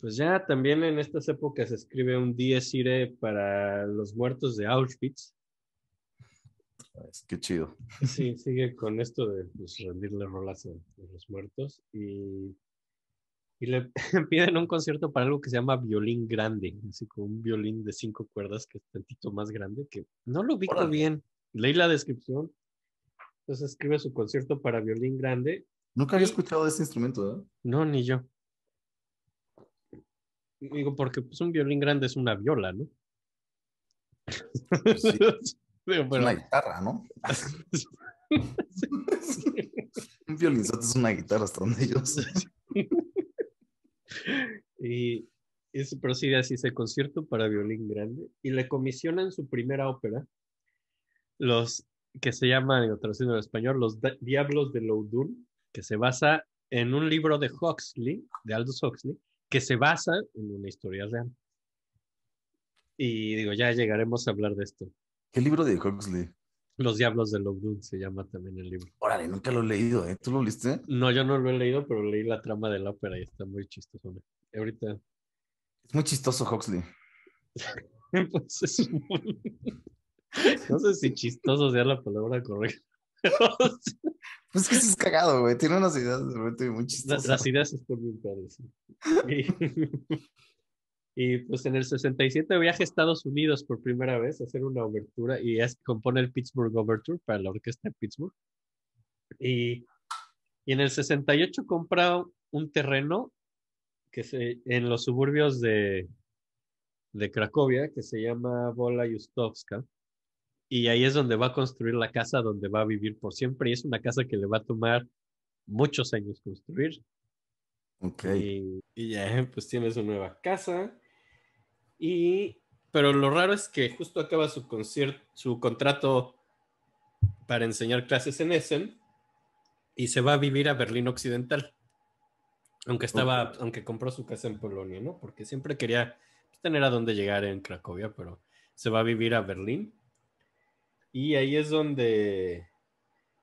Pues ya también en estas épocas se escribe un Dies Irae para los muertos de Auschwitz. qué chido. Sí, sigue con esto de pues, rendirle rolas a, los muertos y, y le piden un concierto para algo que se llama violín grande, así como un violín de cinco cuerdas que es tantito más grande, que no lo ubico bien. Leí la descripción. Entonces escribe su concierto para violín grande Nunca había escuchado de instrumento, ¿verdad? No, ni yo. Digo, porque pues, un violín grande es una viola, ¿no? Pues es una guitarra, ¿no? Un violinzote es una guitarra, hasta donde yo sé. y eso, pero sí, así se concierto para violín grande y le comisionan su primera ópera, los que se llama llaman, traducido al español, los Diablos de Loudun, que se basa en un libro de Huxley, de Aldous Huxley, que se basa en una historia real. Y digo, ya llegaremos a hablar de esto. ¿Qué libro de Huxley? Los Diablos de Lobdun se llama también el libro. Órale, nunca lo he leído, ¿eh? ¿Tú lo leíste? No, yo no lo he leído, pero leí la trama de la ópera y está muy chistoso. Ahorita. Es muy chistoso, Huxley. pues es muy... no sé si chistoso sea la palabra correcta pues que es cagado, güey. Tiene unas ideas de muy Las, ideas están bien padres. Y, pues en el 67 viaja a Estados Unidos por primera vez a hacer una obertura y es, compone el Pittsburgh Overture para la orquesta de Pittsburgh. Y, y en el 68 compra un terreno que se, en los suburbios de, de Cracovia que se llama Bola Justovska y ahí es donde va a construir la casa donde va a vivir por siempre y es una casa que le va a tomar muchos años construir. Ok. Y, ya, pues tiene su nueva casa y... Pero lo raro es que justo acaba su, concierto, su contrato para enseñar clases en Essen y se va a vivir a Berlín Occidental. Aunque estaba, aunque compró su casa en Polonia, ¿no? Porque siempre quería pues, tener a dónde llegar en Cracovia, pero se va a vivir a Berlín. Y ahí es donde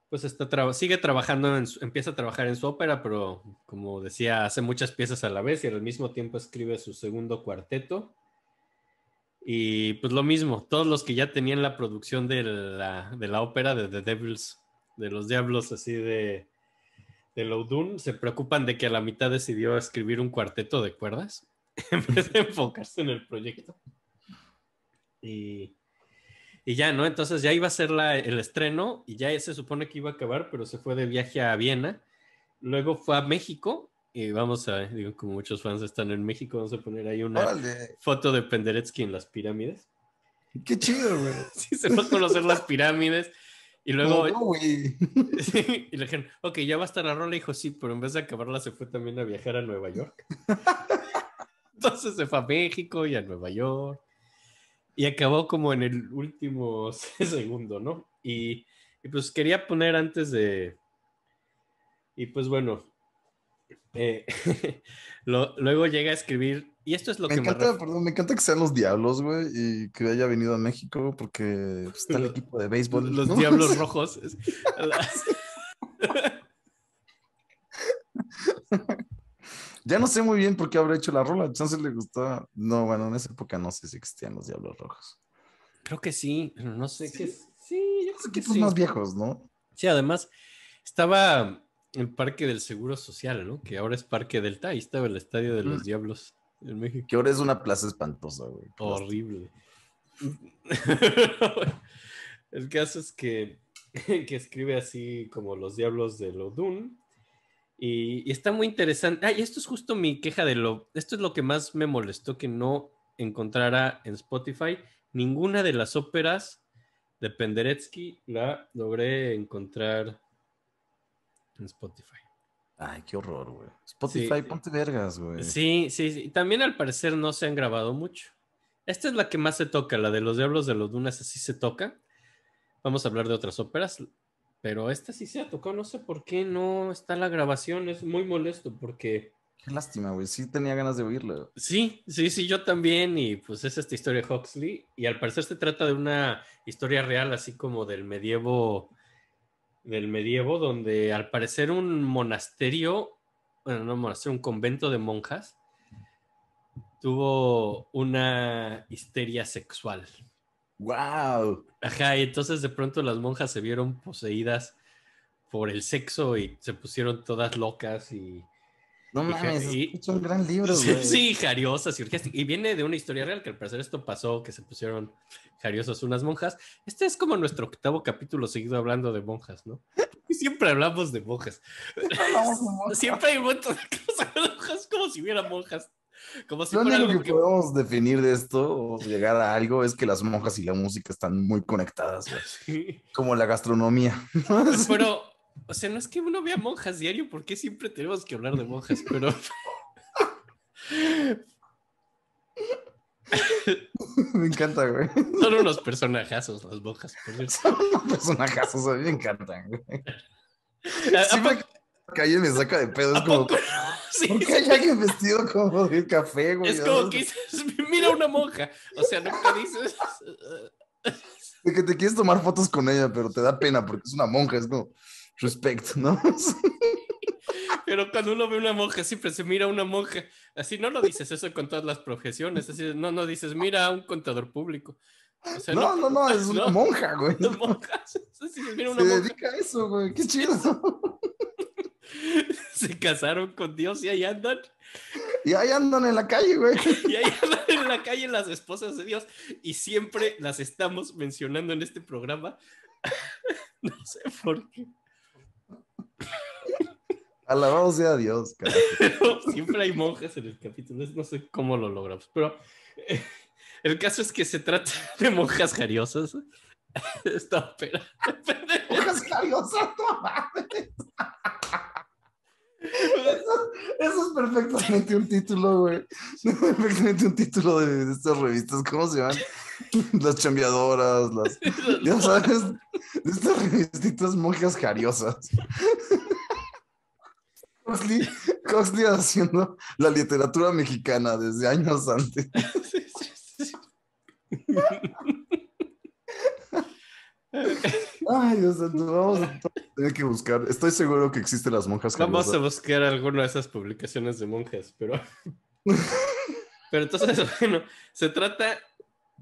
pues está sigue trabajando, empieza a trabajar en su ópera, pero como decía, hace muchas piezas a la vez y al mismo tiempo escribe su segundo cuarteto. Y pues lo mismo, todos los que ya tenían la producción de la, de la ópera de The Devils, de los diablos así de, de se preocupan de que a la mitad decidió escribir un cuarteto de cuerdas en vez de enfocarse en el proyecto. Y y ya, ¿no? Entonces ya iba a ser la, el estreno y ya se supone que iba a acabar, pero se fue de viaje a Viena. Luego fue a México y vamos a, digo, como muchos fans están en México, vamos a poner ahí una foto de Penderecki en las pirámides. Qué chido, güey. sí, se fue a conocer las pirámides. Y luego. y le dijeron, ok, ya va a estar la rola. Y dijo, sí, pero en vez de acabarla, se fue también a viajar a Nueva York. Entonces se fue a México y a Nueva York y acabó como en el último segundo, ¿no? Y, pues quería poner antes de... Y pues bueno, eh, luego llega a escribir, y esto es lo me que encanta, me... Perdón, me encanta que sean los diablos, güey, y que haya venido a México porque pues, está el equipo de béisbol. Los diablos rojos. Ya no sé muy bien por qué habrá hecho la rola. Chance le gustaba. No, bueno, en esa época no sé si existían los Diablos Rojos. Creo que sí, pero no sé qué. Sí, yo creo que sí. más viejos, ¿no? Sí, además estaba el Parque del Seguro Social, ¿no? Que ahora es Parque Delta. Ahí estaba el Estadio de los Diablos en México. Que ahora es una plaza espantosa, güey. Horrible. el caso es que, que escribe así como los Diablos de Lodun y, está muy interesante. Ay, esto es justo mi queja de lo. Esto es lo que más me molestó que no encontrara en Spotify. Ninguna de las óperas de Penderecki la logré encontrar en Spotify. Ay, qué horror, güey. Spotify, ponte vergas, güey. Sí, sí, sí. También al parecer no se han grabado mucho. Esta es la que más se toca, la de los Diablos de los Dunas, así se toca. Vamos a hablar de otras óperas. Pero esta sí se ha tocado, no sé por qué no está la grabación, es muy molesto porque... Qué lástima, güey, sí tenía ganas de oírlo. Sí, sí, sí, yo también, y pues es esta historia de Huxley, y al parecer se trata de una historia real, así como del medievo, del medievo, donde al parecer un monasterio, bueno, no monasterio, un convento de monjas, tuvo una histeria sexual ¡Wow! Ajá, y entonces de pronto las monjas se vieron poseídas por el sexo y se pusieron todas locas y. No mames, es un gran libro, Sí, jariosas y Y viene de una historia real que al parecer esto pasó, que se pusieron jariosas unas monjas. Este es como nuestro octavo capítulo seguido hablando de monjas, ¿no? Y siempre hablamos de monjas. siempre hay un de cosas monjas, como si hubiera monjas como si lo único que, podemos definir de esto o llegar a algo es que las monjas y la música están muy conectadas, como la gastronomía. Pues, pero, o sea, no es que uno vea monjas diario, porque siempre tenemos que hablar de monjas, pero. me encanta, güey. Son unos personajazos las monjas, Son unos personajazos, a mí me encantan, güey calle me saca de pedo. Es como, sí, ¿por qué hay alguien vestido como de café, güey? Es como que dices, mira una monja. O sea, nunca dices... De que te quieres tomar fotos con ella, pero te da pena porque es una monja, es como respeto ¿no? Pero cuando uno ve una monja, siempre se mira a una monja. Así no lo dices eso con todas las profesiones. Así no, no dices, mira a un contador público. no, no, no, es una monja, güey. Una monja. se dedica a eso, güey. Qué chido. Se casaron con Dios y ahí andan. Y ahí andan en la calle, güey. Y ahí andan en la calle las esposas de Dios. Y siempre las estamos mencionando en este programa. No sé por qué. alabamos a Dios, carajo. Siempre hay monjas en el capítulo. No sé cómo lo logramos. Pero eh, el caso es que se trata de monjas jariosas. Esta Monjas jariosas, tu mames. Eso es perfectamente un título, güey. Perfectamente un título de, estas revistas. ¿Cómo se llaman? Las chambeadoras, las. Ya sabes, de estas revistitas monjas jariosas. Coxley, haciendo la literatura mexicana desde años antes. Ay, Dios santo, vamos a tiene que buscar. Estoy seguro que existen las monjas. Vamos a buscar alguna de esas publicaciones de monjas, pero. pero entonces, bueno, se trata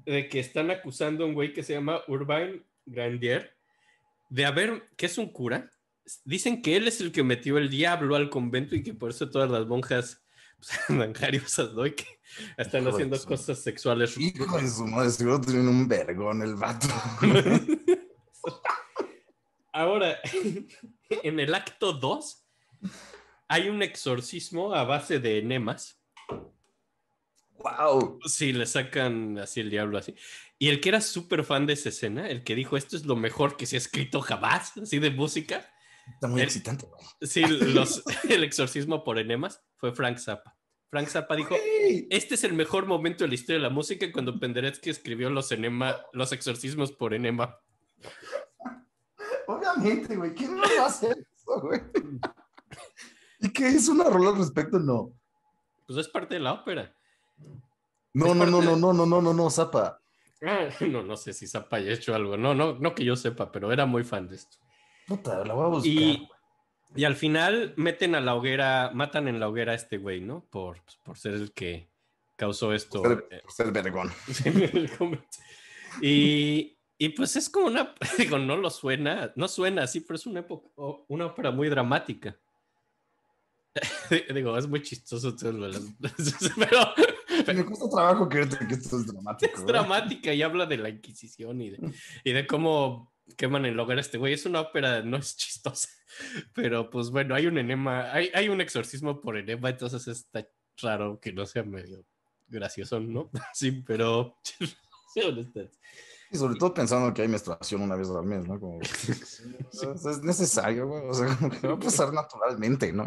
de que están acusando a un güey que se llama Urbain Grandier de haber. que es un cura. Dicen que él es el que metió el diablo al convento y que por eso todas las monjas pues, andan que están haciendo cosas sexuales. Hijo de su madre, seguro tienen un vergón el vato. Ahora, en el acto 2 hay un exorcismo a base de enemas. ¡Wow! Sí, le sacan así el diablo, así. Y el que era súper fan de esa escena, el que dijo esto es lo mejor que se ha escrito jamás, así de música. Está muy excitante. Sí, el exorcismo por enemas fue Frank Zappa. Frank Zappa dijo, este es el mejor momento de la historia de la música cuando Penderecki escribió los, enema, los exorcismos por enema. Obviamente, güey. ¿Quién no va a hacer eso, güey? ¿Y qué es una rola al respecto? No. Pues es parte de la ópera. No, no, no, no, no, no, no, no, no, Zapa. Ah, no, no sé si Zapa haya hecho algo. No, no, no que yo sepa, pero era muy fan de esto. Puta, la voy a buscar. Y, y al final meten a la hoguera, matan en la hoguera a este güey, ¿no? Por, pues, ser el que causó esto. Por ser, eh. por ser vergón. y y pues es como una, digo, no lo suena, no suena así, pero es una, época, una ópera muy dramática. digo, es muy chistoso todo pero... Me cuesta trabajo que esto es dramático. Es dramática y habla de la Inquisición y de, y de cómo queman el hogar este güey. Es una ópera, no es chistosa, pero pues bueno, hay un enema, hay, hay un exorcismo por enema, entonces está raro que no sea medio gracioso, ¿no? Sí, pero... Y sobre todo pensando que hay menstruación una vez al mes, ¿no? Es necesario, güey. O sea, que va a pasar naturalmente, ¿no?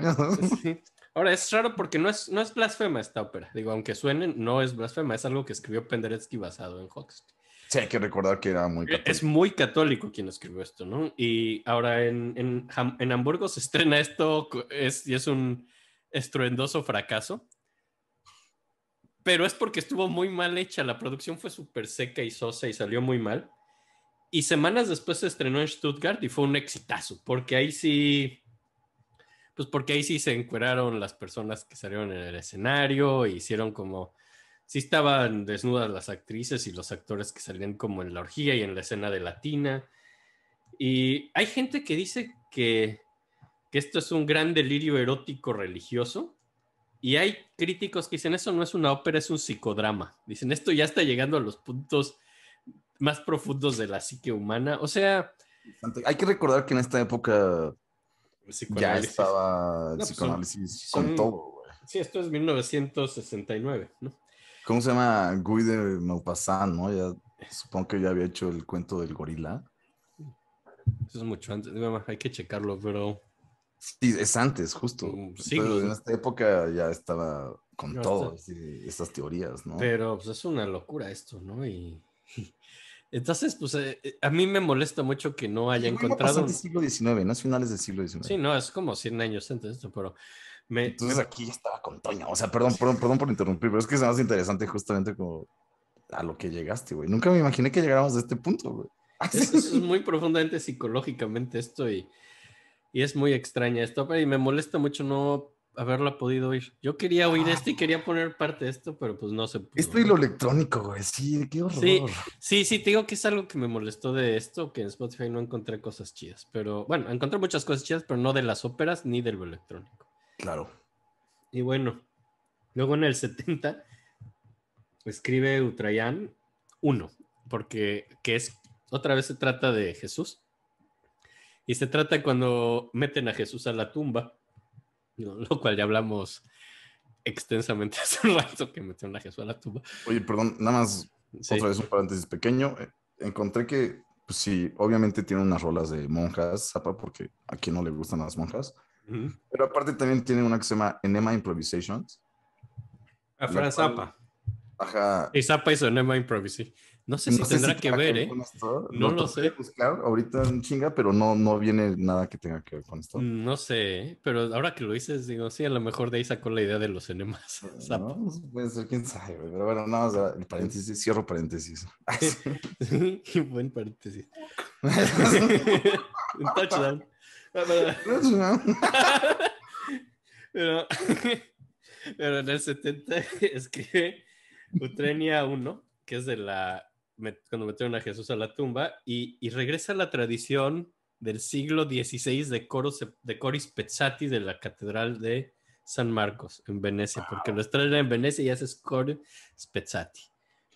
Ahora, es raro porque no es, no es blasfema esta ópera. Digo, aunque suene, no es blasfema. Es algo que escribió Penderecki basado en Hoxton. Sí, hay que recordar que era muy eh, católico. Es muy católico quien escribió esto, ¿no? Y ahora en, en, Hamburgo se estrena esto es, y es un estruendoso fracaso pero es porque estuvo muy mal hecha. La producción fue súper seca y sosa y salió muy mal. Y semanas después se estrenó en Stuttgart y fue un exitazo, porque ahí sí, pues porque ahí sí se encueraron las personas que salieron en el escenario hicieron como, sí estaban desnudas las actrices y los actores que salían como en la orgía y en la escena de latina. Y hay gente que dice que, que esto es un gran delirio erótico religioso y hay críticos que dicen, eso no es una ópera, es un psicodrama. Dicen, esto ya está llegando a los puntos más profundos de la psique humana. O sea... Hay que recordar que en esta época ya estaba el pues, psicoanálisis con todo. Sí, esto es 1969, ¿no? ¿Cómo se llama? Guy de Maupassant, ¿no? Ya, supongo que ya había hecho el cuento del gorila. Eso es mucho antes. Hay que checarlo, pero... Sí, es antes, justo. Pero mm, en esta época ya estaba con no, todo, estas teorías, ¿no? Pero pues, es una locura esto, ¿no? Y. Entonces, pues eh, eh, a mí me molesta mucho que no haya encontrado. Es siglo XIX, ¿no? Es finales del siglo XIX. Sí, no, es como 100 años antes esto, pero. Me... Entonces aquí estaba con Toño. O sea, perdón, perdón, por interrumpir, pero es que es más interesante justamente como a lo que llegaste, güey. Nunca me imaginé que llegáramos a este punto, güey. es muy profundamente psicológicamente esto y y es muy extraña esta esto, y me molesta mucho no haberla podido oír. Yo quería oír ah. esto y quería poner parte de esto, pero pues no se pudo. Esto y lo electrónico, güey, sí, qué horror. Sí, sí, sí, te digo que es algo que me molestó de esto, que en Spotify no encontré cosas chidas, pero bueno, encontré muchas cosas chidas, pero no de las óperas ni de lo electrónico. Claro. Y bueno, luego en el 70 escribe Utrayan 1, porque que es, otra vez se trata de Jesús y se trata cuando meten a Jesús a la tumba, lo cual ya hablamos extensamente hace un rato que metieron a Jesús a la tumba. Oye, perdón, nada más otra vez un paréntesis pequeño. Eh, encontré que, pues sí, obviamente tiene unas rolas de monjas, Zapa, porque a no le gustan las monjas. Pero aparte también tiene una que se llama Enema Improvisations. A Fran Ajá. Y Zapa hizo Enema Improvisation. No sé si tendrá que, ver, ¿eh? No lo, sé. claro ahorita en chinga, pero no, no viene nada que tenga que ver con esto. Mm, no sé, ¿eh? pero ahora que lo dices, digo, sí, a lo mejor de ahí sacó la idea de los enemas. Eh, no, pues, puede ser, quién sabe, pero bueno, nada más el paréntesis, cierro paréntesis. Buen paréntesis. touchdown. touchdown. pero, pero en el 70 es que Utrenia 1, que es de la cuando metieron a Jesús a la tumba y, y regresa la tradición del siglo XVI de, coros, de Coris Pezzati de la Catedral de San Marcos en Venecia, porque lo estrenan en Venecia y haces Coris Pezzati.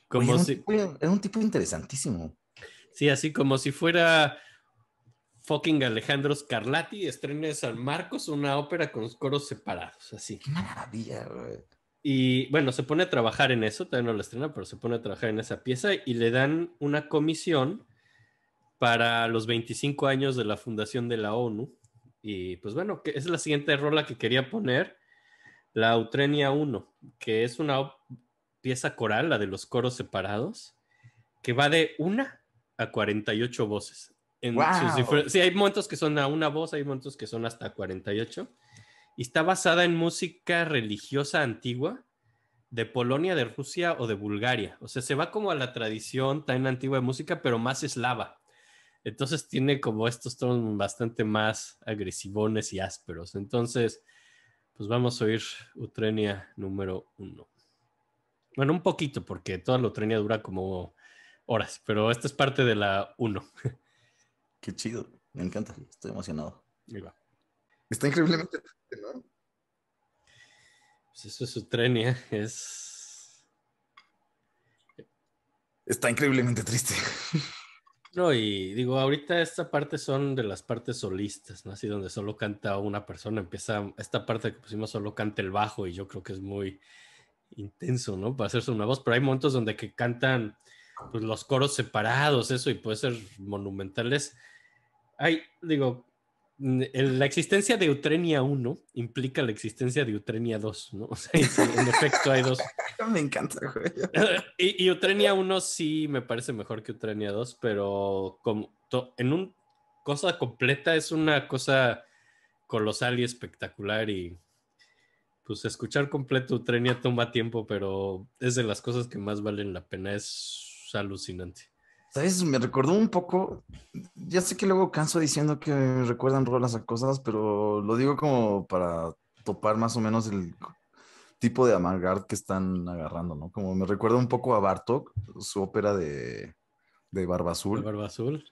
Como era, un tipo, interesantísimo. Sí, así como si fuera fucking Alejandro Scarlatti, estrena de San Marcos, una ópera con los coros separados, así. Qué maravilla, güey. Y bueno, se pone a trabajar en eso, todavía no la estrena, pero se pone a trabajar en esa pieza y le dan una comisión para los 25 años de la fundación de la ONU. Y pues bueno, que es la siguiente rola que quería poner, la utrenia 1, que es una pieza coral, la de los coros separados, que va de una a 48 voces. En wow. sí, hay momentos que son a una voz, hay momentos que son hasta 48 y está basada en música religiosa antigua de Polonia, de Rusia o de Bulgaria. O sea, se va como a la tradición tan antigua de música, pero más eslava. Entonces tiene como estos tonos bastante más agresivones y ásperos. Entonces, pues vamos a oír Utrenia número uno. Bueno, un poquito, porque toda la Utrenia dura como horas, pero esta es parte de la uno. Qué chido, me encanta, estoy emocionado. Está increíblemente pues eso es su trenia, ¿eh? es. Está increíblemente triste. No, y digo, ahorita esta parte son de las partes solistas, ¿no? Así donde solo canta una persona, empieza esta parte que pusimos solo canta el bajo y yo creo que es muy intenso, ¿no? Para hacerse una voz, pero hay momentos donde que cantan pues, los coros separados, eso, y puede ser monumentales. Hay, digo, Mm, la existencia de Utrenia 1 implica la existencia de Utrenia 2, ¿no? O sea, en efecto hay dos. Me encanta, Y, y, Utrenia 1 sí me parece mejor que Utrenia 2, pero como en una cosa completa es una cosa colosal y espectacular y pues escuchar completo Utrenia toma tiempo, pero es de las cosas que más valen la pena, es alucinante. Me recordó un poco, ya sé que luego canso diciendo que me recuerdan rolas a cosas, pero lo digo como para topar más o menos el tipo de amargar que están agarrando, ¿no? Como me recuerda un poco a Bartok, su ópera de, de Barba Azul. De Barba Azul.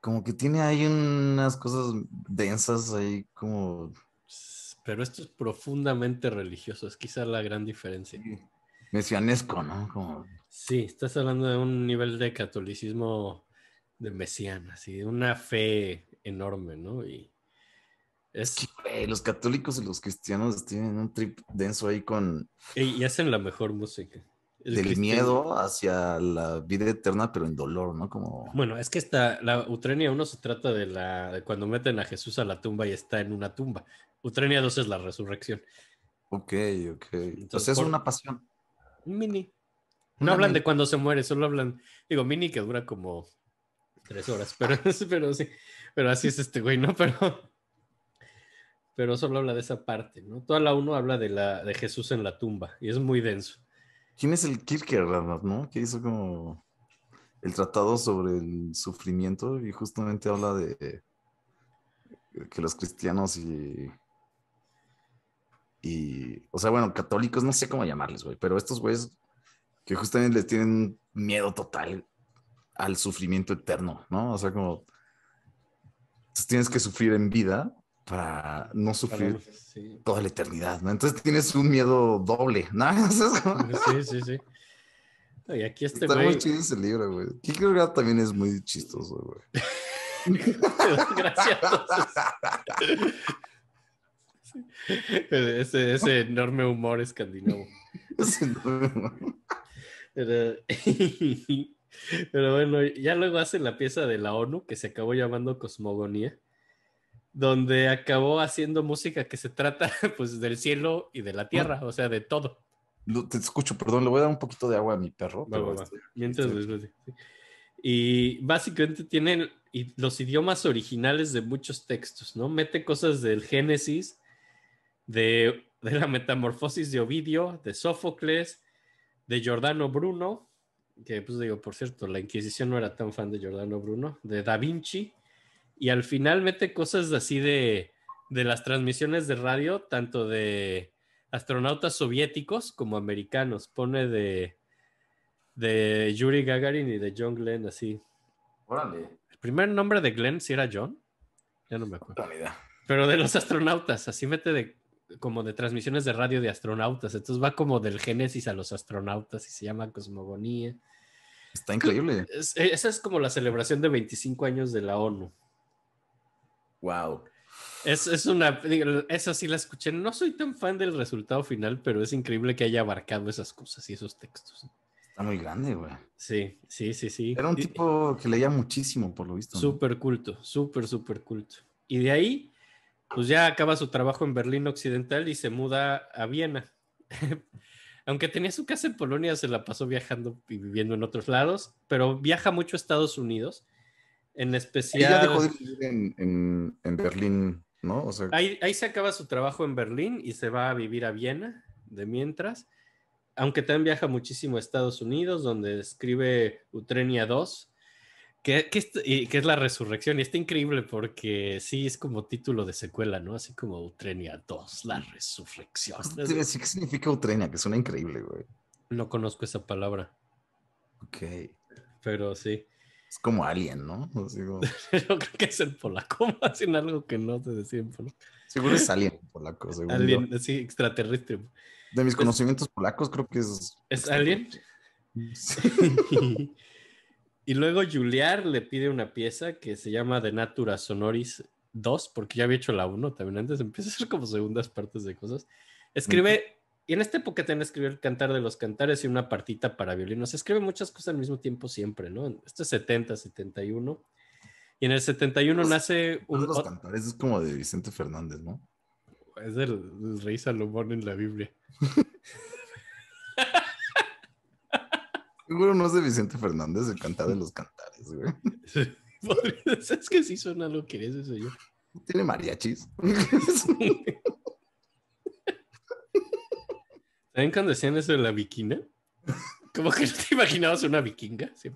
Como que tiene ahí unas cosas densas ahí como... Pero esto es profundamente religioso, es quizá la gran diferencia. Mesianesco, ¿no? Como... Sí, estás hablando de un nivel de catolicismo de mesiana, así, de una fe enorme, ¿no? Y es... los católicos y los cristianos tienen un trip denso ahí con... Y hacen la mejor música. del miedo hacia la vida eterna, pero en dolor, ¿no? Como... Bueno, es que está la Utrenia 1 se trata de la cuando meten a Jesús a la tumba y está en una tumba. Utrenia 2 es la resurrección. Ok, ok. Pues Entonces, es una pasión. Mini. No hablan de cuando se muere, solo hablan, digo, mini que dura como tres horas, pero, pero sí, pero así es este güey, ¿no? Pero, pero solo habla de esa parte, ¿no? Toda la uno habla de, la, de Jesús en la tumba y es muy denso. ¿Quién es el Kierkegaard, no? Que hizo como el tratado sobre el sufrimiento y justamente habla de que los cristianos y y, o sea, bueno, católicos, no sé cómo llamarles, güey, pero estos güeyes que justamente les tienen miedo total al sufrimiento eterno, ¿no? O sea, como entonces tienes que sufrir en vida para no sufrir toda la eternidad, ¿no? Entonces tienes un miedo doble, ¿no? sí, sí, sí. Y aquí este Está muy chido ese libro, güey. creo que también es muy chistoso, güey. Gracias. ese, ese enorme humor escandinavo. ese enorme humor. Pero, bueno, ya luego hace la pieza de la ONU que se acabó llamando Cosmogonía, donde acabó haciendo música que se trata pues del cielo y de la tierra, o sea, de todo. te escucho, perdón, le voy a dar un poquito de agua a mi perro. Este, este, y básicamente tiene los idiomas originales de muchos textos, ¿no? Mete cosas del Génesis, de, de la metamorfosis de Ovidio, de Sófocles, de Giordano Bruno, que pues digo, por cierto, la Inquisición no era tan fan de Giordano Bruno, de Da Vinci, y al final mete cosas así de, de las transmisiones de radio, tanto de astronautas soviéticos como americanos, pone de, de Yuri Gagarin y de John Glenn así. El primer nombre de Glenn si era John, ya no me acuerdo. Pero de los astronautas, así mete de como de transmisiones de radio de astronautas, entonces va como del Génesis a los astronautas y se llama Cosmogonía. Está increíble. E, esa es como la celebración de 25 años de la ONU. Wow. Es, es una, esa sí la escuché. No soy tan fan del resultado final, pero es increíble que haya abarcado esas cosas y esos textos. Está muy grande, güey. Sí, sí, sí, sí. Era un tipo que leía muchísimo, por lo visto. Súper culto, súper, súper culto. Y de ahí pues ya acaba su trabajo en Berlín Occidental y se muda a Viena. Aunque tenía su casa en Polonia, se la pasó viajando y viviendo en otros lados, pero viaja mucho a Estados Unidos, en especial... Ella dejó de vivir en, Berlín, ¿no? O sea... ahí, ahí se acaba su trabajo en Berlín y se va a vivir a Viena de mientras, aunque también viaja muchísimo a Estados Unidos, donde escribe Utrenia 2, que, que, es, la resurrección y está increíble porque sí es como título de secuela, ¿no? Así como Utrenia 2, la resurrección. ¿Qué significa Utrenia? Que suena increíble, güey. No conozco esa palabra. Ok. Pero sí. Es como alien, ¿no? Yo creo que es el polaco, más algo que no te decía polaco. Seguro es alien polaco, seguro. Alien, sí, extraterrestre. De mis conocimientos polacos creo que es... ¿Es alien? Sí. Y luego Juliar le pide una pieza que se llama De Natura Sonoris 2, porque ya había hecho la 1 también antes, empieza a ser como segundas partes de cosas. Escribe, y en este época también escribió el Cantar de los Cantares y una partita para violinos. escribe muchas cosas al mismo tiempo siempre, ¿no? Esto es 70, 71. Y en el 71 nace un... Uno de los cantares es como de Vicente Fernández, ¿no? Es el, rey Salomón en la Biblia. Seguro no es de Vicente Fernández, el cantado de los cantares, güey. Es que sí suena lo que es eso yo. Tiene mariachis. ¿Saben cuando decían eso de la viquina? Como que no te imaginabas una vikinga. Sí.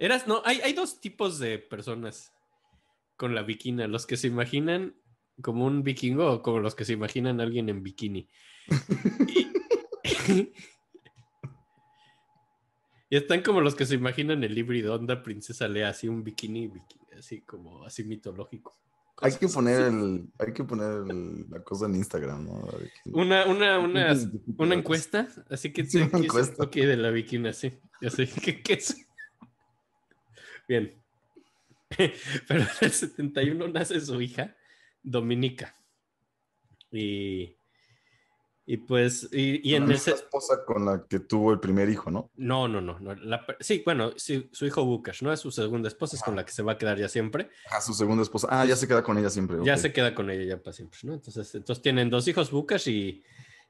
Eras, no, hay, dos tipos de personas con la viquina. Los que se imaginan como un vikingo o como los que se imaginan alguien en bikini. Y, y están como los que se imaginan el libro híbrido onda princesa Lea, así un bikini, así como así mitológico. Hay que poner el, hay que poner la cosa en Instagram, ¿no? Una, una, una, una encuesta, así que sí, ok de la bikini, sí. Bien. Pero en el 71 nace su hija, Dominica. Y y pues, y, en ese... esposa con la que tuvo el primer hijo, ¿no? No, no, no. sí, bueno, su hijo Bukash, ¿no? Es su segunda esposa, es con la que se va a quedar ya siempre. A su segunda esposa. Ah, ya se queda con ella siempre. Ya se queda con ella ya para siempre, ¿no? Entonces, entonces tienen dos hijos, Bukash y,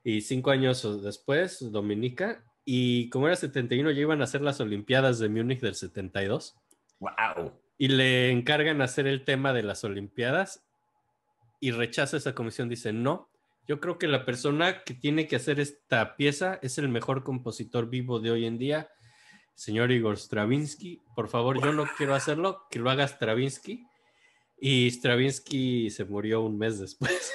y cinco años después, Dominica. Y como era 71, ya iban a hacer las Olimpiadas de Múnich del 72. ¡Wow! Y le encargan hacer el tema de las Olimpiadas y rechaza esa comisión, dice no yo creo que la persona que tiene que hacer esta pieza es el mejor compositor vivo de hoy en día, señor Igor Stravinsky. Por favor, yo no quiero hacerlo, que lo haga Stravinsky. Y Stravinsky se murió un mes después.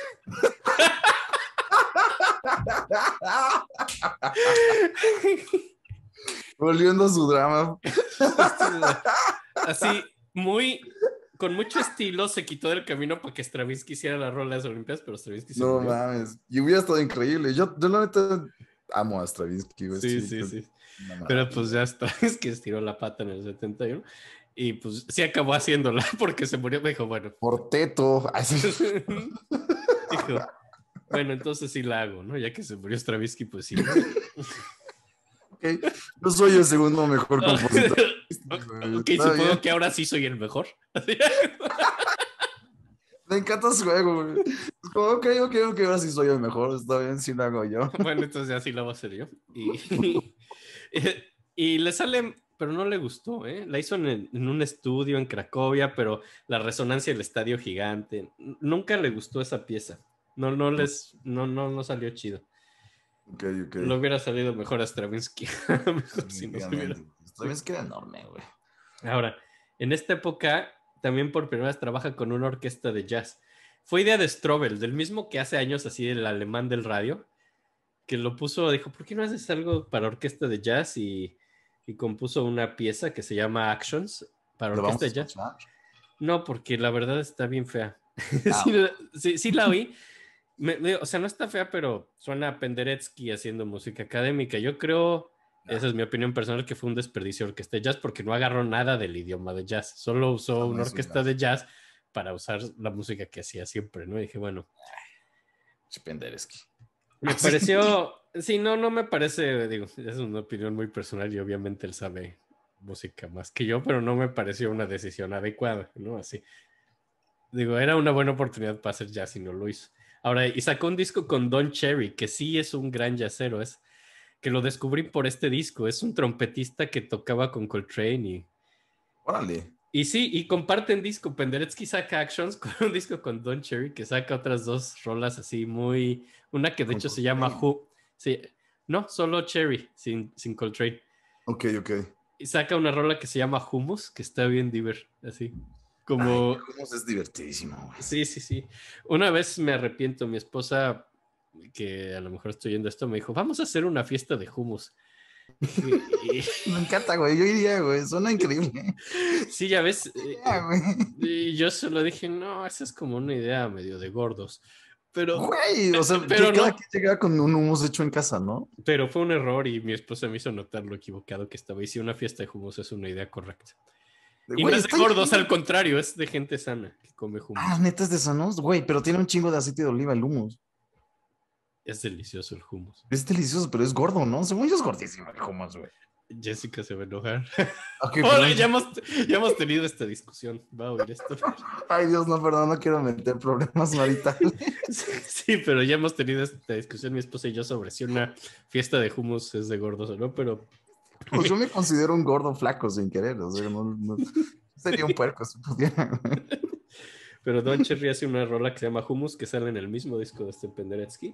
Volviendo a su drama. Así, muy con mucho estilo se quitó del camino para que Stravinsky hiciera la rola de las Olimpiadas, pero Stravinsky No mames, y hubiera estado increíble. Yo, yo la neta amo a Stravinsky, Sí, sí, sí. pero pues ya Stravinsky estiró la pata en el 71 y pues sí acabó haciéndola porque se murió. Me dijo, bueno. Por teto. dijo, bueno, entonces sí la hago, ¿no? Ya que se murió Stravinsky, pues sí. No Yo soy el segundo mejor compositor. ok, supongo que ahora sí soy el mejor. Me encanta su juego, güey. ok, ok, ok, ahora sí soy el mejor. Está bien, sí lo hago yo. bueno, entonces ya sí lo voy a hacer yo. Y, le sale pero no le gustó, ¿eh? La hizo en, un estudio en Cracovia, pero la resonancia del estadio gigante. Nunca le gustó esa pieza. No, no les, no, no, no salió chido. Lo No hubiera salido mejor a Stravinsky. Stravinsky era enorme, Ahora, en esta época, también por primera vez trabaja con una orquesta de jazz. Fue idea de Strobel, del mismo que hace años así el alemán del radio, que lo puso, dijo, ¿por qué no haces algo para orquesta de jazz? Y, compuso una pieza que se llama Actions para orquesta de jazz. No, porque la verdad está bien fea. Ah, sí, sí, sí la oí o sea, no está fea, pero suena a Penderecki haciendo música académica. Yo creo, ah. esa es mi opinión personal, que fue un desperdicio orquesta de jazz porque no agarró nada del idioma de jazz. Solo usó una orquesta de jazz para usar la música que hacía siempre, ¿no? Y dije, bueno. Penderecki. Me pareció, sí, no, no me parece, digo, es una opinión muy personal y obviamente él sabe música más que yo, pero no me pareció una decisión adecuada, ¿no? Así. Digo, era una buena oportunidad para hacer jazz y no lo hizo. Ahora, y sacó un disco con Don Cherry, que sí es un gran yacero, es que lo descubrí por este disco. Es un trompetista que tocaba con Coltrane y. Órale. Y sí, y comparten disco. Penderecki saca Actions con un disco con Don Cherry, que saca otras dos rolas así muy. Una que de hecho se llama Who. Sí, no, solo Cherry, sin, sin Coltrane. Ok, ok. Y saca una rola que se llama Humus, que está bien diver, así. Como... Pues, es divertidísimo. Güey. Sí, sí, sí. Una vez me arrepiento, mi esposa, que a lo mejor estoy yendo esto, me dijo, vamos a hacer una fiesta de hummus. me encanta, güey. Yo iría, güey. Suena increíble. Sí, ya ves. Eh, eh, y yo solo dije, no, esa es como una idea medio de gordos. Pero. Güey, o sea, pero cada no. que con un humus hecho en casa, ¿no? Pero fue un error y mi esposa me hizo notar lo equivocado que estaba. Y si una fiesta de hummus es una idea correcta y no es de gordos, al contrario, es de gente sana que come hummus. Ah, neta es de sanos, güey, pero tiene un chingo de aceite de oliva el hummus. Es delicioso el hummus. Es delicioso, pero es gordo, ¿no? Según yo es gordísimo el hummus, güey. Jessica se va a enojar. Okay, ya, hemos, ya hemos, tenido esta discusión. Va a oír esto. Ay, Dios, no, perdón, no quiero meter problemas maritales. sí, pero ya hemos tenido esta discusión, mi esposa y yo, sobre si una fiesta de hummus es de gordos o no, pero pues yo me considero un gordo flaco sin querer, o sea, sería un puerco si pudiera. Pero Don Cherry hace una rola que se llama Humus, que sale en el mismo disco de este Penderecki.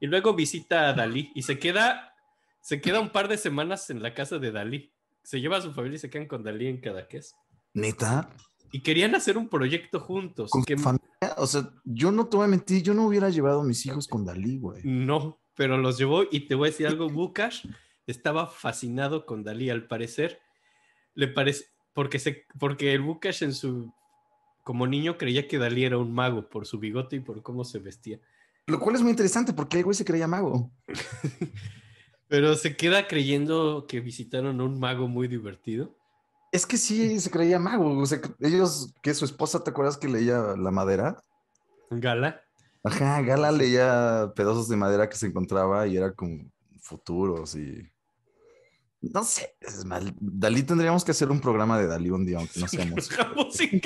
Y luego visita a Dalí y se queda, se queda un par de semanas en la casa de Dalí. Se lleva a su familia y se quedan con Dalí en Cadaqués. ¿Neta? Y querían hacer un proyecto juntos. ¿Con familia? O sea, yo no te voy a mentir, yo no hubiera llevado a mis hijos con Dalí, güey. No, pero los llevó y te voy a decir algo, Bukash estaba fascinado con Dalí, al parecer. Le parece, porque, se, porque el Bukash en su, como niño creía que Dalí era un mago por su bigote y por cómo se vestía. Lo cual es muy interesante porque el güey se creía mago. Pero se queda creyendo que visitaron a un mago muy divertido. Es que sí, se creía mago. O sea, ellos, que su esposa, ¿te acuerdas que leía la madera? Gala. Ajá, Gala leía pedazos de madera que se encontraba y era con futuros y no sé, es mal. Dalí tendríamos que hacer un programa de Dalí un día, aunque no seamos. sin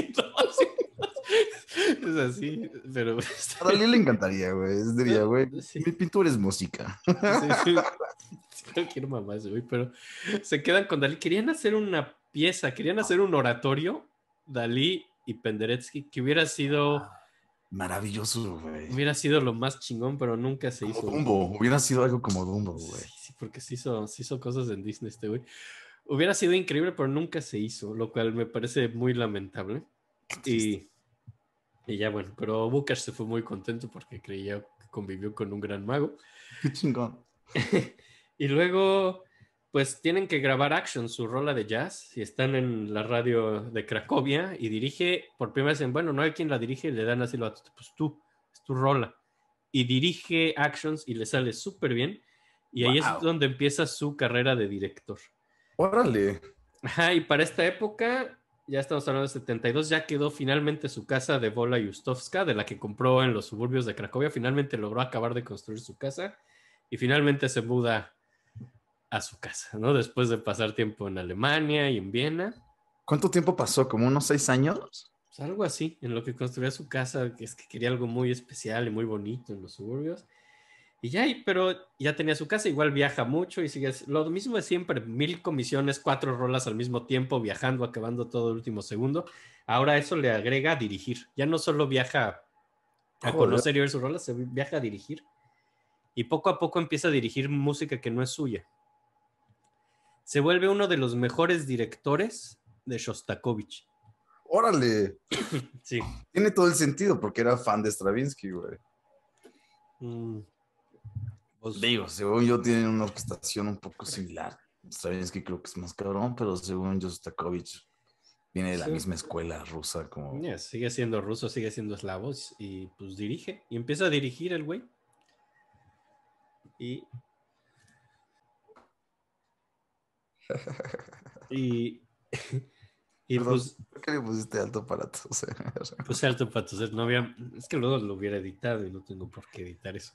es así, pero. Este A Dalí le encantaría, güey. Diría, güey, mi pintura es música. Sí, sí. No quiero mamás, güey, pero se quedan con Dalí. Querían hacer una pieza, querían hacer un oratorio, Dalí y Penderecki, que hubiera sido ah. Maravilloso, güey. Hubiera sido lo más chingón, pero nunca se hizo. Dumbo, hubiera sido algo como Dumbo, güey. Sí, sí, porque se hizo, se hizo cosas en Disney este güey. Hubiera sido increíble, pero nunca se hizo, lo cual me parece muy lamentable. Y, y ya bueno, pero Booker se fue muy contento porque creía que convivió con un gran mago. Qué chingón. y luego pues tienen que grabar Action, su rola de jazz, y están en la radio de Cracovia y dirige, por primera vez, bueno, no hay quien la dirige, y le dan así, lo, pues tú, es tu rola. Y dirige Actions y le sale súper bien, y ahí es donde empieza su carrera de director. Órale. Ajá, y para esta época, ya estamos hablando de 72, ya quedó finalmente su casa de Bola Justovska, de la que compró en los suburbios de Cracovia, finalmente logró acabar de construir su casa, y finalmente se muda a su casa, ¿no? Después de pasar tiempo en Alemania y en Viena. ¿Cuánto tiempo pasó? ¿Como unos seis años? Pues algo así, en lo que construía su casa, que es que quería algo muy especial y muy bonito en los suburbios. Y ya, pero ya tenía su casa, igual viaja mucho y sigue. Lo mismo de siempre, mil comisiones, cuatro rolas al mismo tiempo, viajando, acabando todo el último segundo. Ahora eso le agrega a dirigir. Ya no solo viaja a conocer y ver sus rolas, se viaja a dirigir. Y poco a poco empieza a dirigir música que no es suya se vuelve uno de los mejores directores de Shostakovich. Órale. sí. Tiene todo el sentido porque era fan de Stravinsky, güey. Os mm. pues, Digo, según yo tiene una orquestación un poco similar. Stravinsky creo que es más cabrón, pero según Shostakovich viene de la misma escuela rusa como... sigue siendo ruso, sigue siendo eslavo y pues dirige. Y empieza a dirigir el güey. Y Y, y pues. ¿Por qué le pusiste alto para toser? Puse alto para toser. No había, es que luego lo hubiera editado y no tengo por qué editar eso.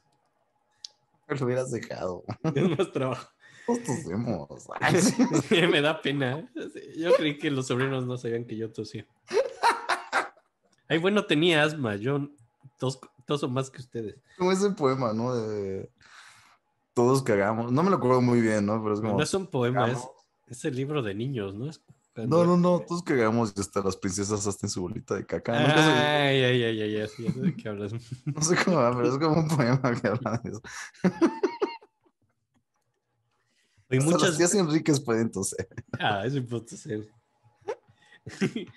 Lo hubieras dejado. Es más trabajo. Nos tosemos. me da pena. ¿eh? Yo creí que los sobrinos no sabían que yo tosía. Ay, bueno, tenía asma. Yo toso más que ustedes. Como ese poema, ¿no? De todos cagamos. No me lo acuerdo muy bien, ¿no? Pero es como. No es un poema, es es el libro de niños, ¿no? Es No, no, no, todos cagamos y hasta las princesas hacen su bolita de caca. ¿no? Ay, ay, ay, ay, sí, sé de qué hablas. no sé cómo va, pero es como un poema que habla de eso. Hay muchas... las tías pueden toser. Ah, eso puede toser.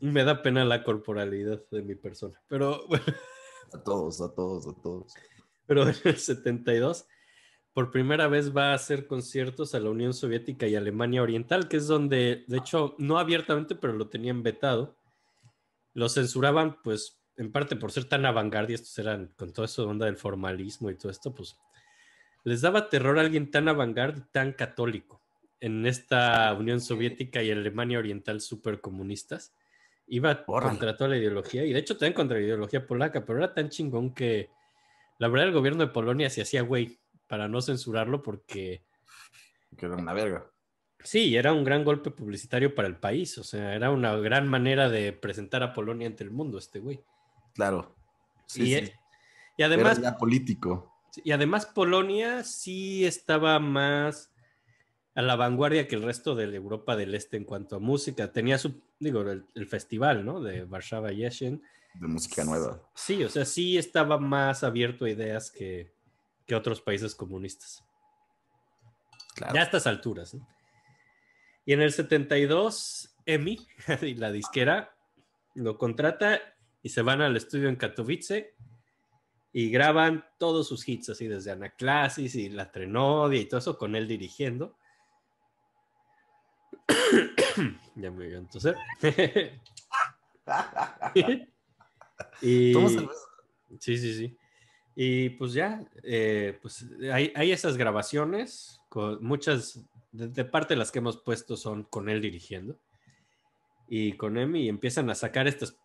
Me da pena la corporalidad de mi persona, pero bueno. A todos, a todos, a todos. Pero en el 72 por primera vez va a hacer conciertos a la Unión Soviética y Alemania Oriental, que es donde, de hecho, no abiertamente, pero lo tenían vetado. Lo censuraban, pues, en parte por ser tan avanguardia, estos eran con toda esa onda del formalismo y todo esto, pues, les daba terror a alguien tan avangardia y tan católico en esta Unión Soviética y Alemania Oriental comunistas. Iba contra toda la ideología y de hecho también contra la ideología polaca, pero era tan chingón que la verdad el gobierno de Polonia se hacía güey para no censurarlo porque... Que era una verga. Sí, era un gran golpe publicitario para el país, o sea, era una gran manera de presentar a Polonia ante el mundo este güey. Claro. Sí, y, e-, además... Era político. Y además Polonia sí estaba más a la vanguardia que el resto de Europa del Este en cuanto a música. Tenía su, digo, el, festival, ¿no? De Warszawa Yeshen. De música nueva. Sí, o sea, sí estaba más abierto a ideas que, que otros países comunistas. Ya a estas alturas. Y en el 72, EMI y la disquera lo contrata y se van al estudio en Katowice y graban todos sus hits, así desde Anaclasis y La Trenodia y todo eso con él dirigiendo. ya me voy a entonces. Sí, sí, sí. Y pues ya, eh, pues hay, hay, esas grabaciones, con muchas de, parte de las que hemos puesto son con él dirigiendo y con Emi, empiezan a sacar estos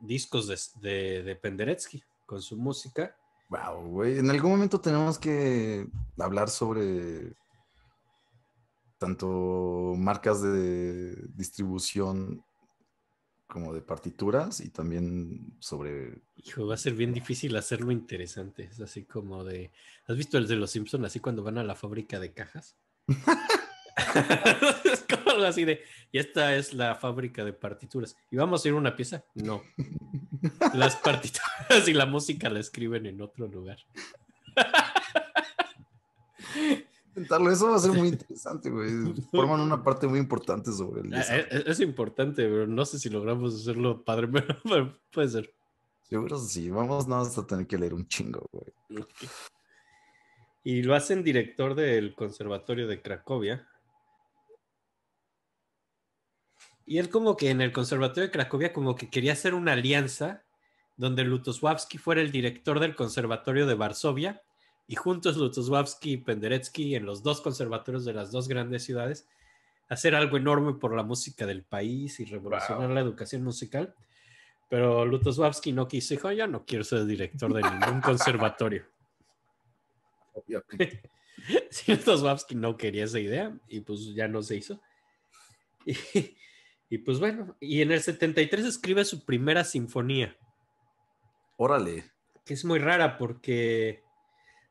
discos de, de, de Penderecki con su música. Wow, güey, en algún momento tenemos que hablar sobre tanto marcas de distribución como de partituras y también sobre... Hijo, va a ser bien difícil hacerlo interesante. Es así como de... ¿Has visto el de los Simpsons? Así cuando van a la fábrica de cajas. es como así de... Y esta es la fábrica de partituras. ¿Y vamos a ir una pieza? No. Las partituras y la música la escriben en otro lugar. Eso va a ser muy interesante, güey. Forman una parte muy importante sobre el eh, eh, es, importante, pero no sé si logramos hacerlo padre, pero puede ser. Yo sí. Vamos nada más a tener que leer un chingo, güey. Y lo hacen director del Conservatorio de Cracovia. Y él como que en el Conservatorio de Cracovia como que quería hacer una alianza donde Lutosławski fuera el director del Conservatorio de Varsovia y juntos Lutosławski y Penderecki en los dos conservatorios de las dos grandes ciudades, hacer algo enorme por la música del país y revolucionar la educación musical. Pero Lutosławski no quiso, dijo, yo no quiero ser director de ningún conservatorio. que no quería esa idea y pues ya no se hizo. Y, y pues bueno, y en el 73 escribe su primera sinfonía. Órale. Que es muy rara porque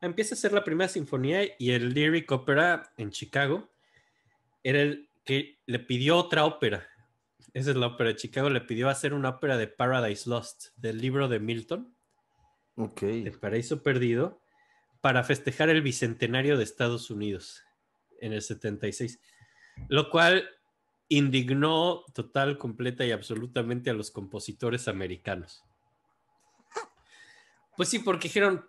empieza a ser la primera sinfonía y el Lyric Opera en Chicago era el que le pidió otra ópera. Esa es la ópera de Chicago, le pidió hacer una ópera de Paradise Lost, del libro de Milton. Ok. Paraíso Perdido, para festejar el bicentenario de Estados Unidos en el 76. Lo cual indignó total, completa y absolutamente a los compositores americanos. Pues sí, porque dijeron,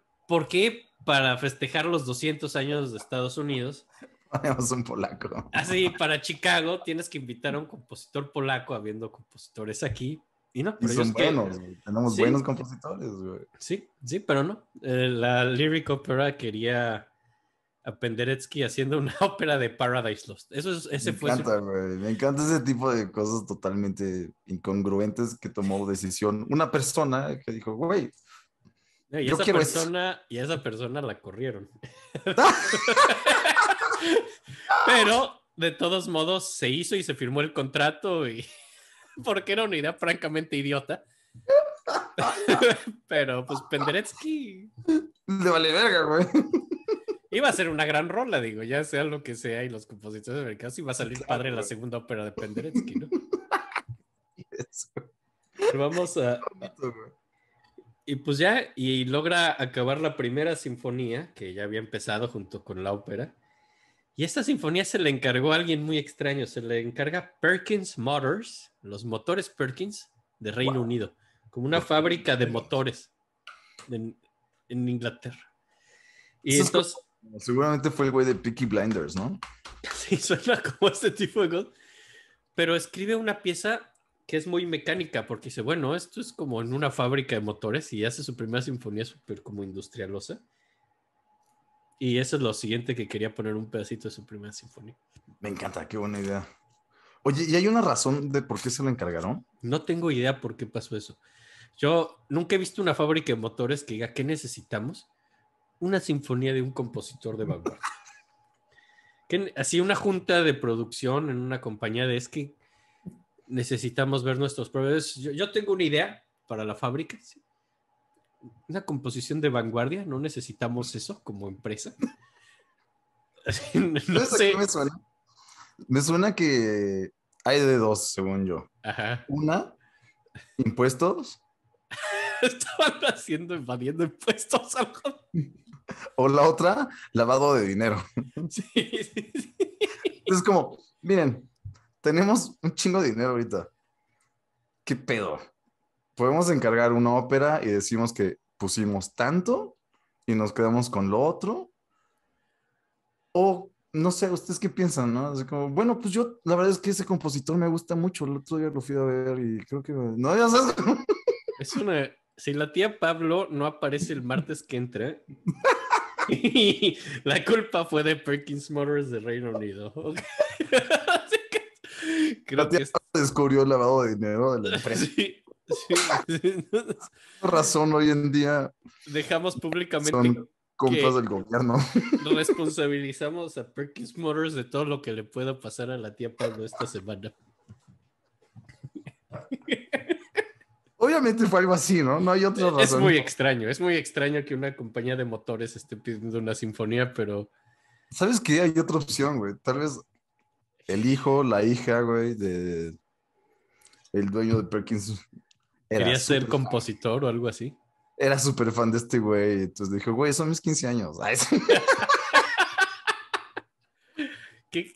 qué? para festejar los 200 años de Estados Unidos. Ponemos un polaco. Así, ah, para Chicago tienes que invitar a un compositor polaco, habiendo compositores aquí. Y no, pero son buenos, tenemos buenos compositores, güey. Sí, sí, pero no. Eh, la Lyric Opera quería a Penderecki haciendo una ópera de Paradise Lost. Eso es, ese me fue encanta, Me encanta ese tipo de cosas totalmente incongruentes que tomó decisión una persona que dijo, güey, y, esa persona, y esa persona la corrieron. Pero de todos modos se hizo y se firmó el contrato y porque era una idea francamente idiota. Pero pues Penderecki. De vale verga, güey. Iba a ser una gran rola, digo, ya sea lo que sea, y los compositores americanos va a salir padre la segunda ópera de Penderecki, ¿no? Eso. Vamos a, y pues ya, y logra acabar la primera sinfonía, que ya había empezado junto con la ópera. Y esta sinfonía se le encargó a alguien muy extraño, se le encarga Perkins Motors, los motores Perkins de Reino Unido, como una fábrica de motores en, en Inglaterra. Y estos seguramente fue el güey de Peaky Blinders, ¿no? Sí, suena como este tipo de... gol pero escribe una pieza que es muy mecánica, porque dice, bueno, esto es como en una fábrica de motores y hace su primera sinfonía súper como industrialosa. Y eso es lo siguiente que quería poner un pedacito de su primera sinfonía. Me encanta, qué buena idea. Oye, ¿y hay una razón de por qué se lo encargaron? No tengo idea por qué pasó eso. Yo nunca he visto una fábrica de motores que diga, ¿qué necesitamos? Una sinfonía de un compositor de vanguardia. así una junta de producción en una compañía de, es necesitamos ver nuestros proveedores. Yo, tengo una idea para la fábrica. Una composición de vanguardia, no necesitamos eso como empresa. no sé. Me suena? me suena que hay de dos, según yo. Una, impuestos. Estaban haciendo, invadiendo impuestos O la otra, lavado de dinero. Sí, sí, sí. Es como, miren, tenemos un chingo de dinero ahorita. ¿Qué pedo? Podemos encargar una ópera y decimos que pusimos tanto y nos quedamos con lo otro. O no sé, ¿ustedes qué piensan? No? como, bueno, pues yo, la verdad es que ese compositor me gusta mucho. El otro día lo fui a ver y creo que. No, ya sabes. Es una. Si la tía Pablo no aparece el martes que entra. la culpa fue de Perkins Motors de Reino Unido. descubrió el lavado de dinero de la empresa. Sí, razón hoy en día. Dejamos públicamente. Son compras del gobierno. Responsabilizamos a Perkins Motors de todo lo que le pueda pasar a la tía Pablo esta semana. Obviamente fue algo así, ¿no? No hay otra razón. Es muy extraño, es muy extraño que una compañía de motores esté pidiendo una sinfonía, pero. ¿Sabes que Hay otra opción, güey. Tal vez el hijo, la hija, güey, de el dueño de Perkins. Quería ser compositor o algo así. Era súper fan de este güey. Entonces dije, güey, son mis 15 años.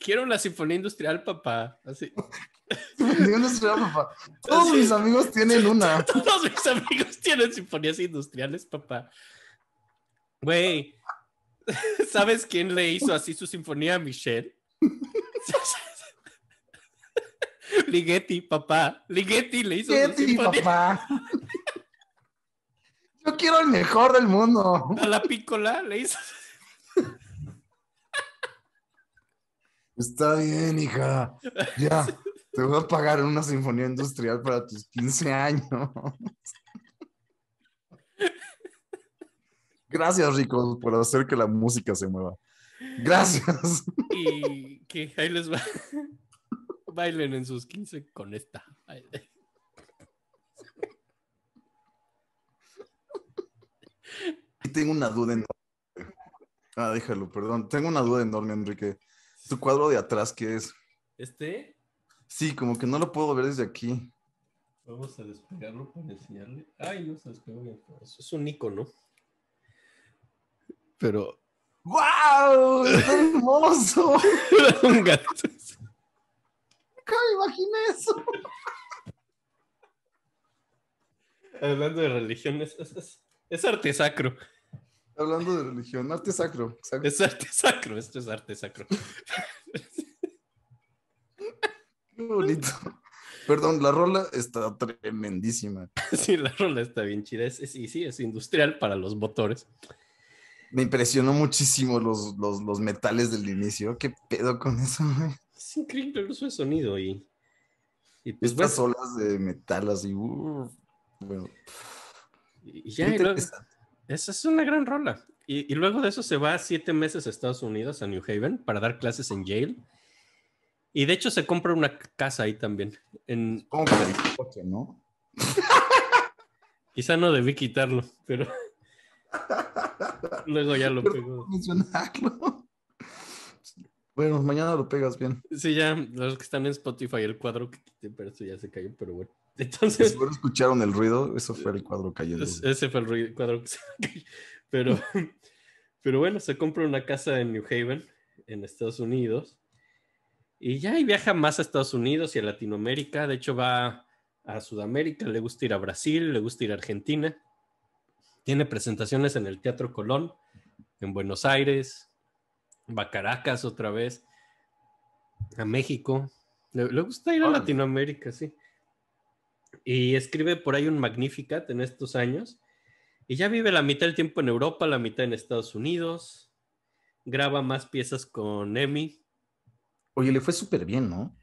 quiero la Sinfonía Industrial, papá. Así. Sinfonía Industrial, papá. Todos mis amigos tienen una. Todos mis amigos tienen sinfonías industriales, papá. Güey, ¿sabes quién le hizo así su sinfonía a Michelle? Ligeti, papá. Ligeti le hizo. Ligeti, papá. Yo quiero el mejor del mundo. A la pícola le hizo. Está bien, hija. Ya, te voy a pagar una sinfonía industrial para tus 15 años. Gracias, Rico, por hacer que la música se mueva. Gracias. Y que ahí les va bailen en sus 15 con esta. Tengo una duda enorme. Ah, déjalo, perdón. Tengo una duda enorme, Enrique. ¿Tu cuadro de atrás qué es? ¿Este? Sí, como que no lo puedo ver desde aquí. Vamos a despegarlo para enseñarle. Ay, no se despegó bien. es un icono. Pero. ¡Guau! ¡Qué hermoso! un gato. ¿Cómo me eso. Hablando de religión, es, es, arte sacro. Hablando de religión, arte sacro. Es arte sacro, esto es arte sacro. Qué bonito. Perdón, la rola está tremendísima. Sí, la rola está bien chida. Es, y sí, es industrial para los motores. Me impresionó muchísimo los, los, metales del inicio. ¿Qué pedo con eso? güey? Es increíble el uso de sonido y. y pues Estas olas de metal así. bueno. esa es una gran rola. Y, luego de eso se va a siete meses a Estados Unidos, a New Haven, para dar clases en Yale. Y de hecho se compra una casa ahí también. En... ¿Cómo no? Quizá no debí quitarlo, pero luego ya lo pegó. Bueno, mañana lo pegas bien. Sí, ya, los que están en Spotify, el cuadro que quité, pero eso ya se cayó, pero bueno. Pues, Entonces. escucharon el ruido, eso fue el cuadro cayendo. Ese fue el ruido, cuadro que se cayó. Pero, pero bueno, se compra una casa en New Haven, en Estados Unidos. Y ya, y viaja más a Estados Unidos y a Latinoamérica. De hecho, va a Sudamérica, le gusta ir a Brasil, le gusta ir a Argentina. Tiene presentaciones en el Teatro Colón, en Buenos Aires, Bacaracas otra vez, a México. Le, gusta ir a Latinoamérica, sí. Y escribe por ahí un Magnificat en estos años. Y ya vive la mitad del tiempo en Europa, la mitad en Estados Unidos. Graba más piezas con Emi. Oye, le fue súper bien, ¿no?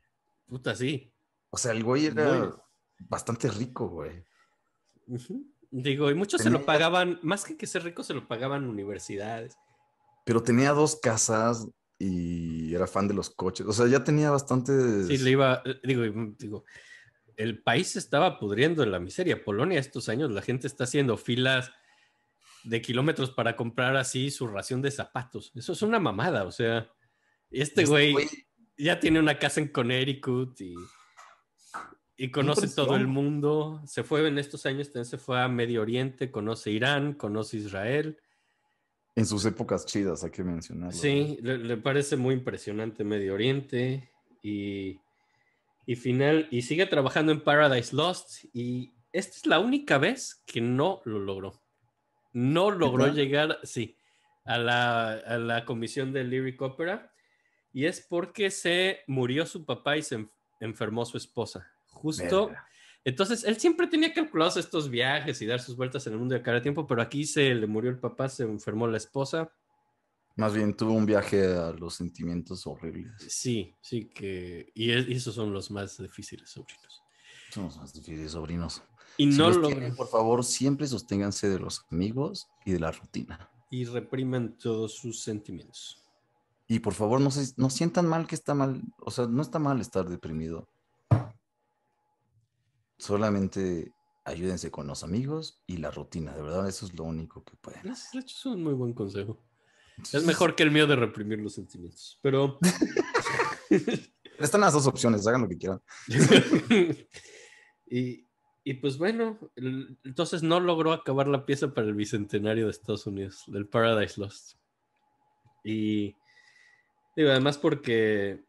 Puta, sí. O sea, el güey era bastante rico, güey. Digo, y muchos se lo pagaban, más que que ser rico, se lo pagaban universidades pero tenía dos casas y era fan de los coches. O sea, ya tenía bastante. Sí, le iba, eh, digo, mm, digo, el país estaba pudriendo en la miseria. Polonia estos años la gente está haciendo filas de kilómetros para comprar así su ración de zapatos. Eso es una mamada, o sea, este, este güey, ya tiene una casa en Connecticut y, y conoce todo el mundo. Se fue en estos años, también se fue a Medio Oriente, conoce Irán, conoce Israel. En sus épocas chidas, hay que mencionarlo. Sí, le, parece muy impresionante Medio Oriente y, final, y sigue trabajando en Paradise Lost y esta es la única vez que no lo logró. No logró llegar, sí, a la, a la comisión de Lyric Opera y es porque se murió su papá y se enfermó su esposa, justo entonces, él siempre tenía calculados estos viajes y dar sus vueltas en el mundo de a tiempo, pero aquí se le murió el papá, se enfermó la esposa. Más bien tuvo un viaje a los sentimientos horribles. Sí, sí, que. Y, esos son los más difíciles, sobrinos. Son los más difíciles, sobrinos. Y no lo... por favor, siempre sosténganse de los amigos y de la rutina. Y repriman todos sus sentimientos. Y por favor, no, se, no sientan mal que está mal. O sea, no está mal estar deprimido solamente ayúdense con los amigos y la rutina. De verdad, eso es lo único que pueden hacer. Hecho, es un muy buen consejo. Es mejor que el mío de reprimir los sentimientos, pero... Están las dos opciones, hagan lo que quieran. y, pues bueno, entonces no logró acabar la pieza para el bicentenario de Estados Unidos, del Paradise Lost. Y digo, además porque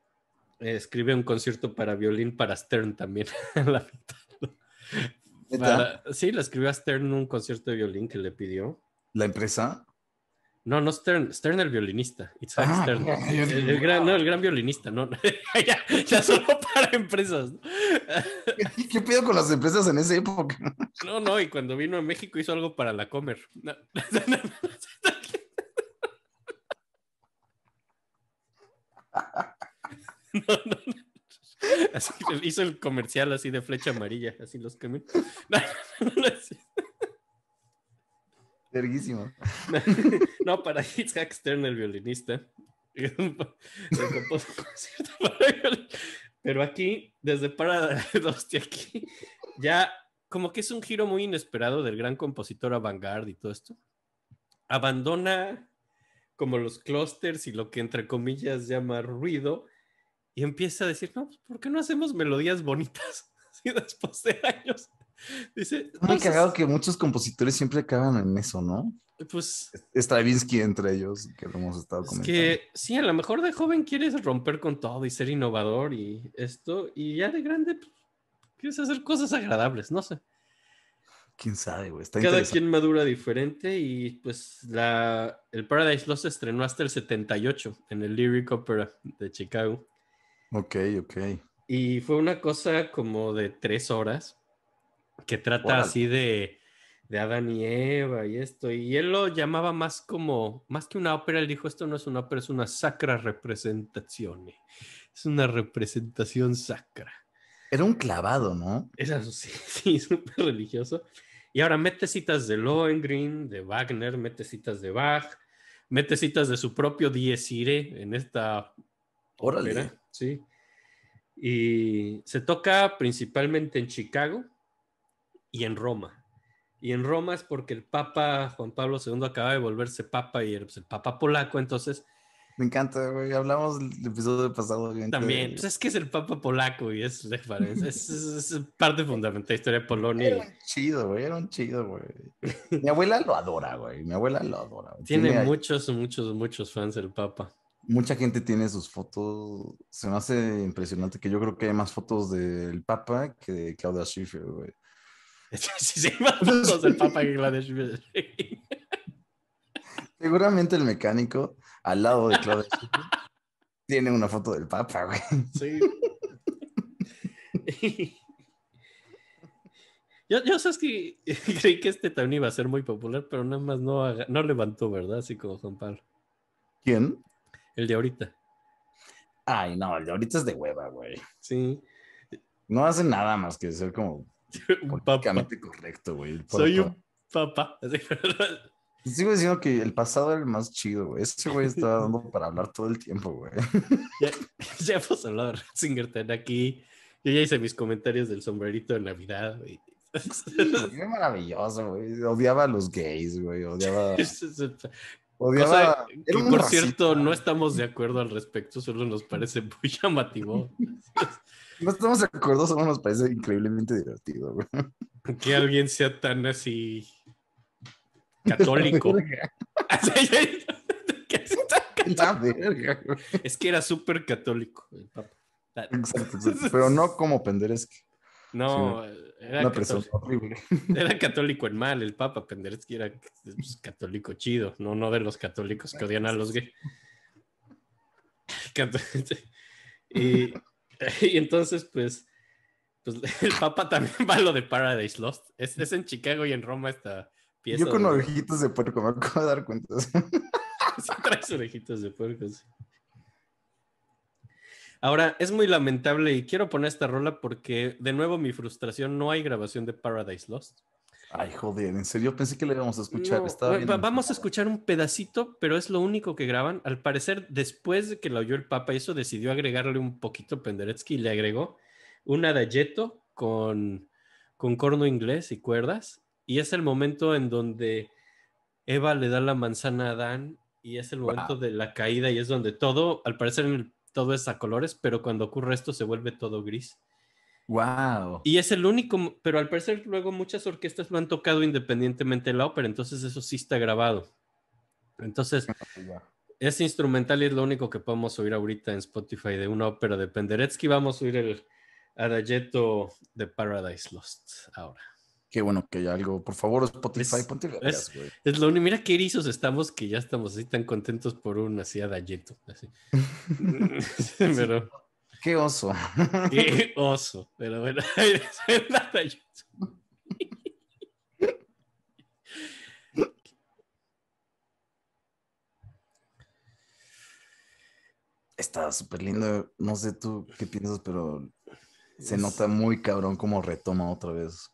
eh, escribe un concierto para violín para Stern también en la mitad sí, la escribió a Stern en un concierto de violín que le pidió. ¿La empresa? No, no Stern, Stern el violinista. el, gran, violinista, no. ya, solo para empresas. ¿Qué, pido con las empresas en esa época? no, no, y cuando vino a México hizo algo para la Comer. no, no, no. hizo el comercial así de flecha amarilla, así los caminos. No, no, Verguísimo. No, para Hits Stern, el violinista. Pero aquí, desde Parada de aquí, ya como que es un giro muy inesperado del gran compositor avant y todo esto. Abandona como los clústeres y lo que entre comillas llama ruido y empieza a decir, no, pues, ¿por qué no hacemos melodías bonitas? y después de años. Dice. Me pues, he cagado que muchos compositores siempre acaban en eso, ¿no? Pues. Stravinsky entre ellos, que lo hemos estado es que sí, a lo mejor de joven quieres romper con todo y ser innovador y esto, y ya de grande pues, quieres hacer cosas agradables, no sé. Quién sabe, güey. Cada quien madura diferente y pues la, el Paradise Lost estrenó hasta el 78 en el Lyric Opera de Chicago. Ok, ok. Y fue una cosa como de tres horas que trata así de, de Adán y Eva y esto. Y él lo llamaba más como, más que una ópera, él dijo, esto no es una ópera, es una sacra representación. Eh. Es una representación sacra. Era un clavado, ¿no? Era, sí, sí, súper religioso. Y ahora mete citas de Lohengrin, de Wagner, mete citas de Bach, mete citas de su propio Diezire en esta Órale. Ópera. ¿sí? Y se toca principalmente en Chicago y en Roma. Y en Roma es porque el Papa Juan Pablo II acaba de volverse Papa y el, pues, el Papa polaco, entonces... Me encanta, güey. Hablamos del episodio pasado. También. Pues es que es el Papa polaco y es, es, parte fundamental de la historia de Polonia. Era un chido, güey. Era un chido, güey. Mi abuela lo adora, güey. Mi abuela lo adora. Tiene, Tiene muchos, muchos, muchos fans el Papa mucha gente tiene sus fotos. Se me hace impresionante que yo creo que hay más fotos del Papa que de Claudia Schiffer, güey. sí, sí, más fotos del Papa que Claudia Schiffer. Seguramente el mecánico al lado de Claudia Schiffer tiene una foto del Papa, güey. Sí. Yo, yo sabes que creí que este también iba a ser muy popular, pero nada más no, no levantó, ¿verdad? Así como Juan Pablo. ¿Quién? El de ahorita. Ay, no, el de ahorita es de hueva, güey. Sí. No hace nada más que ser como un políticamente papá. correcto, güey. Soy un papá. Sigo diciendo que el pasado era el más chido, güey. Ese güey estaba dando para hablar todo el tiempo, güey. Ya, fue hemos hablado de aquí. Yo ya hice mis comentarios del sombrerito de Navidad, güey. maravilloso, güey. Odiaba a los gays, güey. Odiaba por cierto, no estamos de acuerdo al respecto, solo nos parece muy llamativo. no estamos de acuerdo, solo nos parece increíblemente divertido. Que alguien sea tan así católico. es que era súper católico el Papa. pero no como Penderesque. No, era, católico en mal, el Papa Penderecki era pues, católico chido, no, no de los católicos que odian a los gays. y, entonces, pues, pues el Papa también va a lo de Paradise Lost. Es, en Chicago y en Roma esta pieza. Yo con de... de puerco me acabo de dar cuenta. sí, traes orejitos de puerco, sí. Ahora, es muy lamentable y quiero poner esta rola porque, de nuevo, mi frustración, no hay grabación de Paradise Lost. Ay, joder, en serio, pensé que le íbamos a escuchar. vamos a escuchar un pedacito, pero es lo único que graban. Al parecer, después de que la oyó el Papa, eso decidió agregarle un poquito Penderecki y le agregó un dayeto con, con corno inglés y cuerdas. Y es el momento en donde Eva le da la manzana a Dan y es el momento de la caída y es donde todo, al parecer en el todo es a colores, pero cuando ocurre esto se vuelve todo gris. Wow. Y es el único, pero al parecer luego muchas orquestas lo han tocado independientemente la ópera, entonces eso sí está grabado. Entonces, es instrumental y es lo único que podemos oír ahorita en Spotify de una ópera de Penderecki. Vamos a oír el Adagietto de Paradise Lost ahora. Qué bueno que hay algo. Por favor, Spotify, es, es, lo único. Mira qué erizos estamos que ya estamos así tan contentos por un así adayeto. Así. Qué oso. qué oso. Pero bueno, Está súper lindo. No sé tú qué piensas, pero se nota muy cabrón como retoma otra vez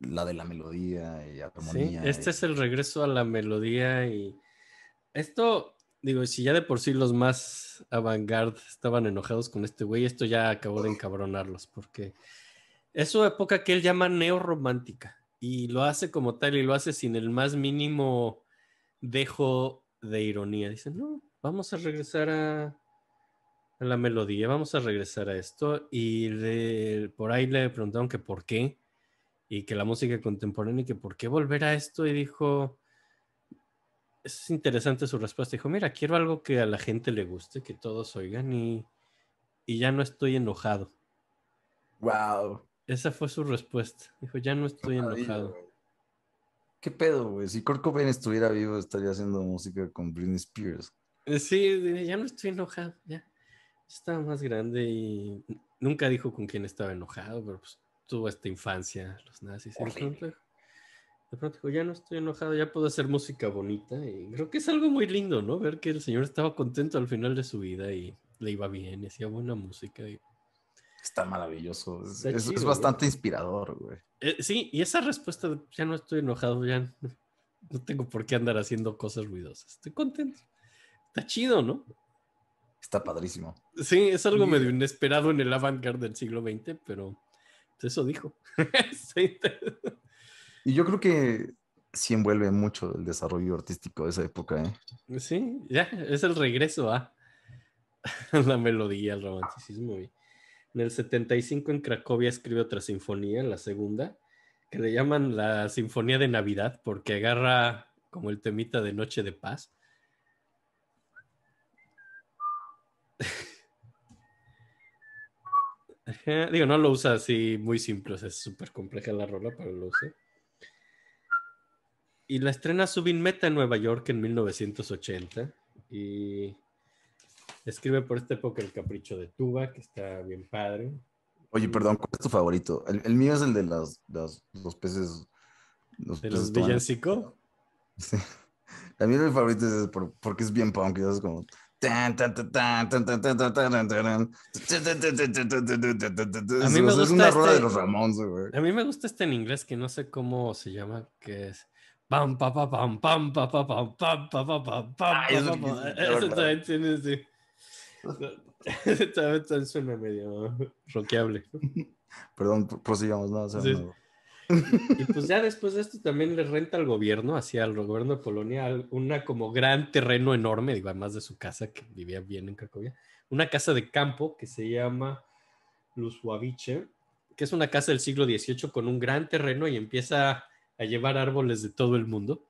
la de la melodía y armonía. Sí, este es el regreso a la melodía y esto, digo, si ya de por sí los más avant estaban enojados con este güey, esto ya acabó de encabronarlos porque es su época que él llama neorromántica y lo hace como tal y lo hace sin el más mínimo dejo de ironía. Dice, no, vamos a regresar a, la melodía, vamos a regresar a esto y por ahí le preguntaron que por qué y que la música contemporánea, y que por qué volver a esto, y dijo, es interesante su respuesta, dijo, mira, quiero algo que a la gente le guste, que todos oigan, y, ya no estoy enojado. Wow. Esa fue su respuesta, dijo, ya no estoy enojado. ¿Qué pedo, güey? Si Kurt Cobain estuviera vivo, estaría haciendo música con Britney Spears. Eh, sí, ya no estoy enojado, ya. Estaba más grande y nunca dijo con quién estaba enojado, pero pues tuvo esta infancia, los nazis. De pronto, dijo, ya no estoy enojado, ya puedo hacer música bonita. Y creo que es algo muy lindo, ¿no? Ver que el señor estaba contento al final de su vida y le iba bien, hacía buena música. Está maravilloso. es, ¿eh? bastante inspirador, güey. Eh, sí, y esa respuesta de, ya no estoy enojado, ya no, no tengo por qué andar haciendo cosas ruidosas. Estoy contento. Está chido, ¿no? Está padrísimo. Sí, es algo medio inesperado en el avant-garde del siglo XX, pero eso dijo. y yo creo que sí envuelve mucho el desarrollo artístico de esa época. ¿eh? Sí, ya, es el regreso a la melodía, al romanticismo. En el 75 en Cracovia escribe otra sinfonía, la segunda, que le llaman la Sinfonía de Navidad porque agarra como el temita de Noche de Paz. Digo, no lo usa así muy simple, o sea, es súper compleja la rola, pero lo usa. Y la estrena Subin Meta en Nueva York en 1980. Y escribe por esta época El Capricho de Tuba, que está bien padre. Oye, perdón, ¿cuál es tu favorito? El, mío es el de las, los peces. ¿De los villancico? Sí. A mí mi favorito es porque es bien punk, es como a mí me gusta es una de los Ramones, A mí me gusta este en inglés que no sé cómo se llama, que es pam pam pam pam pam pam pam pam Eso suena medio roqueable. Perdón, prosigamos, no, y pues ya después de esto también le renta al gobierno, hacia el gobierno de Polonia, una como gran terreno enorme, digo, además de su casa que vivía bien en Cracovia, una casa de campo que se llama Luzhuaviche que es una casa del siglo XVIII con un gran terreno y empieza a llevar árboles de todo el mundo.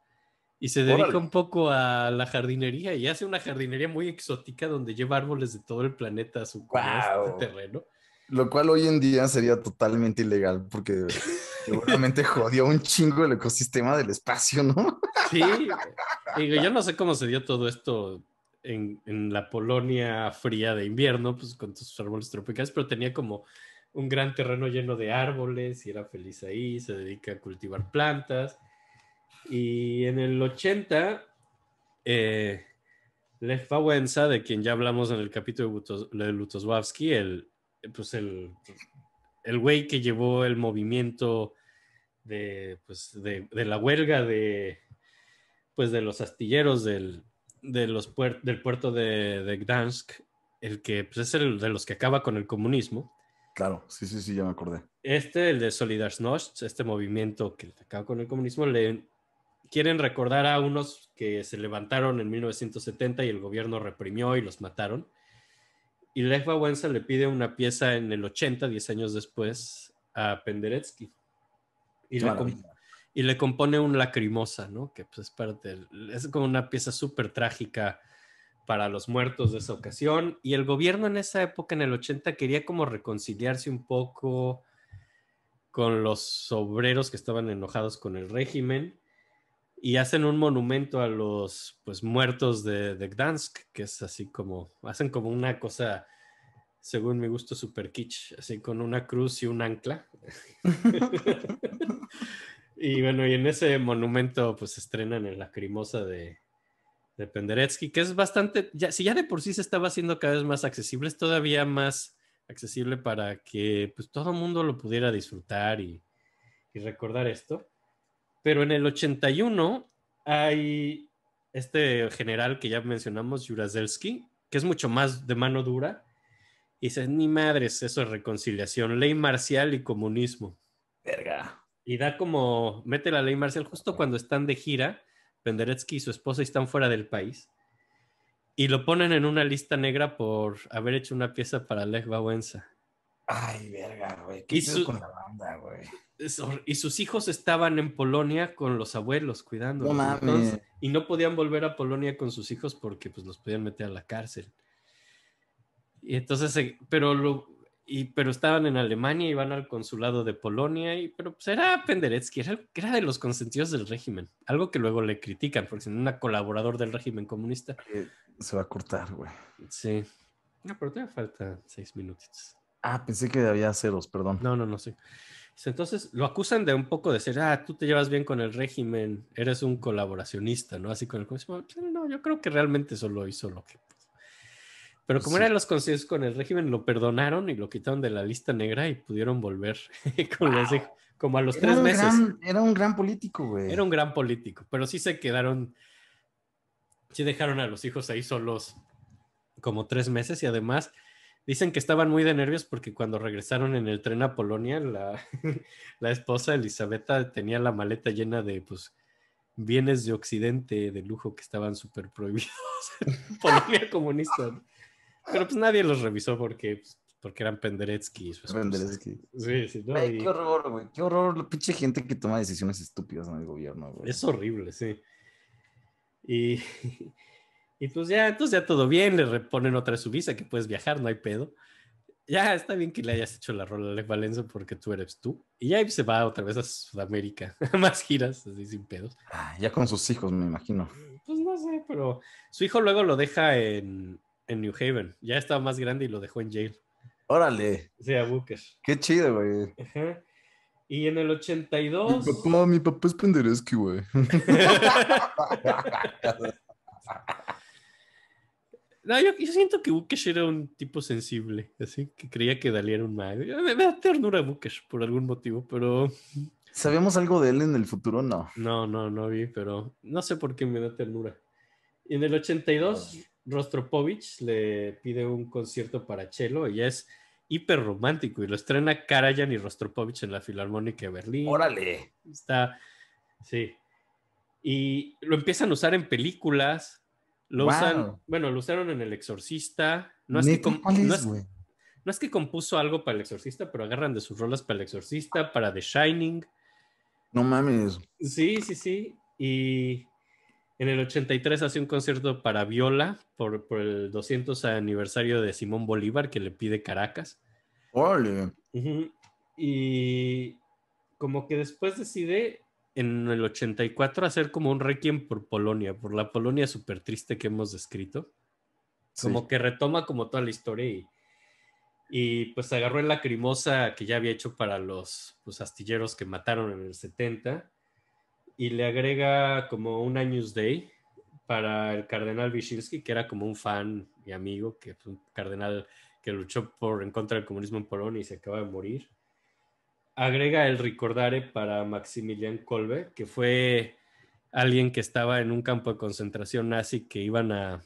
Y se dedica un poco a la jardinería y hace una jardinería muy exótica donde lleva árboles de todo el planeta a su este terreno. Lo cual hoy en día sería totalmente ilegal porque Seguramente jodió un chingo el ecosistema del espacio, ¿no? Sí. Digo, yo no sé cómo se dio todo esto en, en la Polonia fría de invierno, pues con tus árboles tropicales, pero tenía como un gran terreno lleno de árboles y era feliz ahí, se dedica a cultivar plantas. Y en el 80, eh, Lech de quien ya hablamos en el capítulo de Lutosławski, el, pues el, el güey que llevó el movimiento de, pues, de, de la huelga de, pues, de los astilleros del, de los del puerto de, de, Gdansk, el que pues, es el de los que acaba con el comunismo. Claro, sí, sí, sí, ya me acordé. Este, el de Solidarność, este movimiento que acaba con el comunismo, le quieren recordar a unos que se levantaron en 1970 y el gobierno reprimió y los mataron. Y Lech Wałęsa le pide una pieza en el 80, 10 años después, a Penderecki. Y le, compone un lacrimosa, ¿no? Que pues es es como una pieza súper trágica para los muertos de esa ocasión. Y el gobierno en esa época, en el 80, quería como reconciliarse un poco con los obreros que estaban enojados con el régimen y hacen un monumento a los pues muertos de, de Gdansk, que es así como, hacen como una cosa según mi gusto, super kitsch, así con una cruz y un ancla. y bueno, y en ese monumento pues se estrenan en la crimosa de, de Penderecki, que es bastante, si ya de por sí se estaba haciendo cada vez más accesible, es todavía más accesible para que pues todo el mundo lo pudiera disfrutar y, y recordar esto. Pero en el 81 hay este general que ya mencionamos, Jurazelski, que es mucho más de mano dura, y dices, ni madres, eso es reconciliación, ley marcial y comunismo. Verga. Y da como, mete la ley marcial justo cuando están de gira, Penderecki y su esposa están fuera del país. Y lo ponen en una lista negra por haber hecho una pieza para Lech Wałęsa. Ay, verga, güey. ¿Qué y con la banda, güey? Y sus hijos estaban en Polonia con los abuelos cuidándolos. No mames. y no podían volver a Polonia con sus hijos porque pues los podían meter a la cárcel. Y entonces, pero lo, y, pero estaban en Alemania y van al consulado de Polonia, y, pero pues era Penderecki, era, era, de los consentidos del régimen, algo que luego le critican, porque no un colaborador del régimen comunista. Eh, se va a cortar, güey. Sí. No, pero todavía falta seis minutitos. Ah, pensé que había ceros, perdón. No, no, no, sí. Entonces lo acusan de un poco de ser, ah, tú te llevas bien con el régimen, eres un colaboracionista, ¿no? Así con el pues, No, yo creo que realmente solo hizo lo que pero como eran los consejos con el régimen, lo perdonaron y lo quitaron de la lista negra y pudieron volver con como a los tres meses. era un gran político, güey. Era un gran político, pero sí se quedaron, sí dejaron a los hijos ahí solos como tres meses y además dicen que estaban muy de nervios porque cuando regresaron en el tren a Polonia, la, esposa Elisabetta tenía la maleta llena de, pues, bienes de Occidente de lujo que estaban súper prohibidos en Polonia comunista. Pero pues nadie los revisó porque, pues, porque eran Penderecki. Penderecki. Sí, sí, no, Qué horror, güey. Qué horror la pinche gente que toma decisiones estúpidas en el gobierno, güey. Es horrible, sí. Y, y pues ya, entonces ya todo bien. Le reponen otra su visa que puedes viajar, no hay pedo. Ya está bien que le hayas hecho la rola a Alex Valenzo porque tú eres tú. Y ya se va otra vez a Sudamérica, más giras, así sin pedos. Ah, ya con sus hijos, me imagino. Pues no sé, pero su hijo luego lo deja en, en New Haven. Ya estaba más grande y lo dejó en jail. Órale. Sí, a Booker. Qué chido, güey. Y en el 82. Mi papá, mi papá es Penderesky, güey. no, yo, siento que Bukesh era un tipo sensible, así que creía que dali era un mago. Eh, me, da ternura Bukesh por algún motivo, pero. ¿Sabíamos algo de él en el futuro? No. No, no, no vi, pero no sé por qué me da ternura. Y en el 82 Rostropovich le pide un concierto para chelo y es hiper romántico y lo estrena Karajan y Rostropovich en la Filarmónica de Berlín. Órale. Está, sí. Y lo empiezan a usar en películas, lo usan, bueno, lo usaron en El Exorcista. No es, que, no es, que compuso algo para El Exorcista, pero agarran de sus rolas para El Exorcista, para The Shining. No mames. Sí, sí, sí. Y en el 83 hace un concierto para viola por, por el 200 aniversario de Simón Bolívar que le pide Caracas. Y como que después decide en el 84 hacer como un requiem por Polonia, por la Polonia súper triste que hemos descrito. Como que retoma como toda la historia y, pues agarró el lacrimosa que ya había hecho para los pues, astilleros que mataron en el 70 y le agrega como un años day para el cardenal Wyszynski, que era como un fan y amigo, que fue un cardenal que luchó por, en contra del comunismo en Polonia y se acaba de morir. Agrega el ricordare para Maximilian Kolbe, que fue alguien que estaba en un campo de concentración nazi que iban a,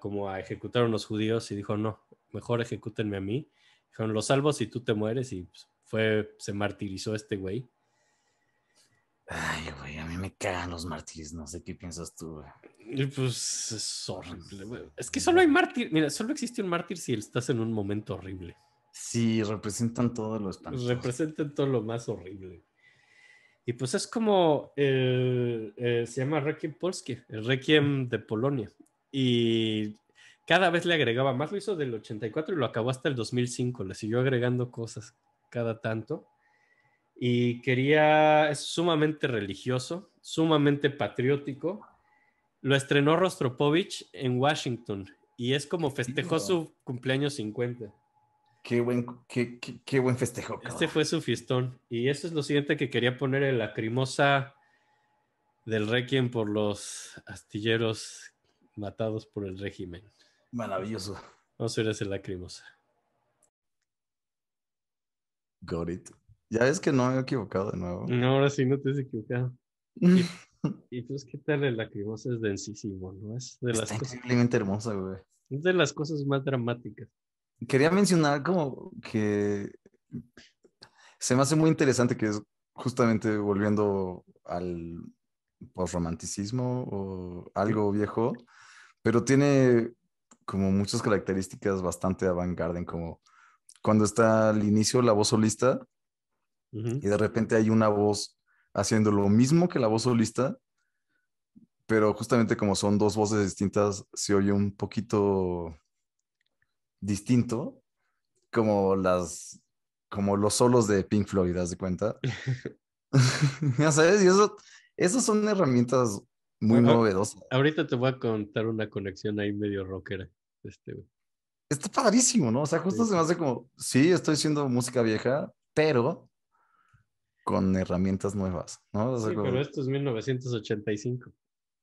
como a ejecutar a unos judíos y dijo, no, mejor ejecútenme a mí. Dijeron, los salvo si tú te mueres y pues, fue, se martirizó este güey. Ay, güey, me cagan los mártires, no sé qué piensas tú. Pues es horrible. Es que solo hay mártir, mira, solo existe un mártir si estás en un momento horrible. Sí, representan todo lo espantoso. Representan todo lo más horrible. Y pues es como, el, eh, se llama Requiem Polski, el Requiem de Polonia. Y cada vez le agregaba más, lo hizo del 84 y lo acabó hasta el 2005, le siguió agregando cosas cada tanto y quería, es sumamente religioso, sumamente patriótico. Lo estrenó Rostropovich en Washington y es como festejó su cumpleaños 50. Qué buen, qué, buen festejo. Este fue su fiestón. Y eso es lo siguiente que quería poner en la crimosa del Requiem por los astilleros matados por el régimen. Maravilloso. Vamos a ir a hacer lacrimosa. Got it. Ya ves que no me he equivocado de nuevo. No, ahora sí no te has equivocado. Y, tú pues, ¿qué tal el lacrimosa es densísimo, no? Es de las cosas. hermosa, güey. Es de las cosas más dramáticas. Quería mencionar como que se me hace muy interesante que es justamente volviendo al post-romanticismo o algo viejo, pero tiene como muchas características bastante avant-garde, como cuando está al inicio la voz solista, y de repente hay una voz haciendo lo mismo que la voz solista, pero justamente como son dos voces distintas, se oye un poquito distinto, como las, como los solos de Pink Floyd, ¿das de cuenta? ya sabes, y eso, esas son herramientas muy novedosas. Ahorita te voy a contar una conexión ahí medio rockera. Este... Está padrísimo, ¿no? O sea, justo se me hace como, sí, estoy haciendo música vieja, pero con herramientas nuevas, ¿no? sí, pero esto es 1985.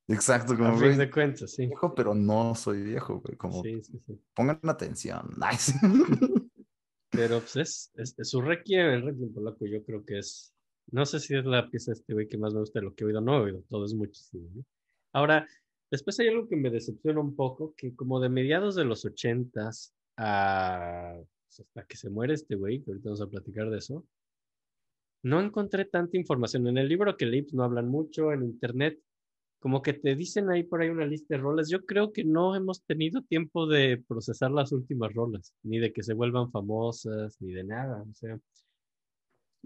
Exacto, como fin de cuentas, sí. pero no soy viejo, güey. Como, sí, sí, sí. pongan atención, nice. pero pues es, su requiem, el requiem polaco yo creo que es, no sé si es la pieza de este güey que más me gusta de lo que he oído, no he oído, todo es muchísimo. Ahora, después hay algo que me decepciona un poco, que como de mediados de los ochentas a, pues, hasta que se muere este güey, que ahorita vamos a platicar de eso, no encontré tanta información. En el libro que Lips no hablan mucho, en internet, como que te dicen ahí por ahí una lista de rolas. Yo creo que no hemos tenido tiempo de procesar las últimas rolas, ni de que se vuelvan famosas, ni de nada, o sea,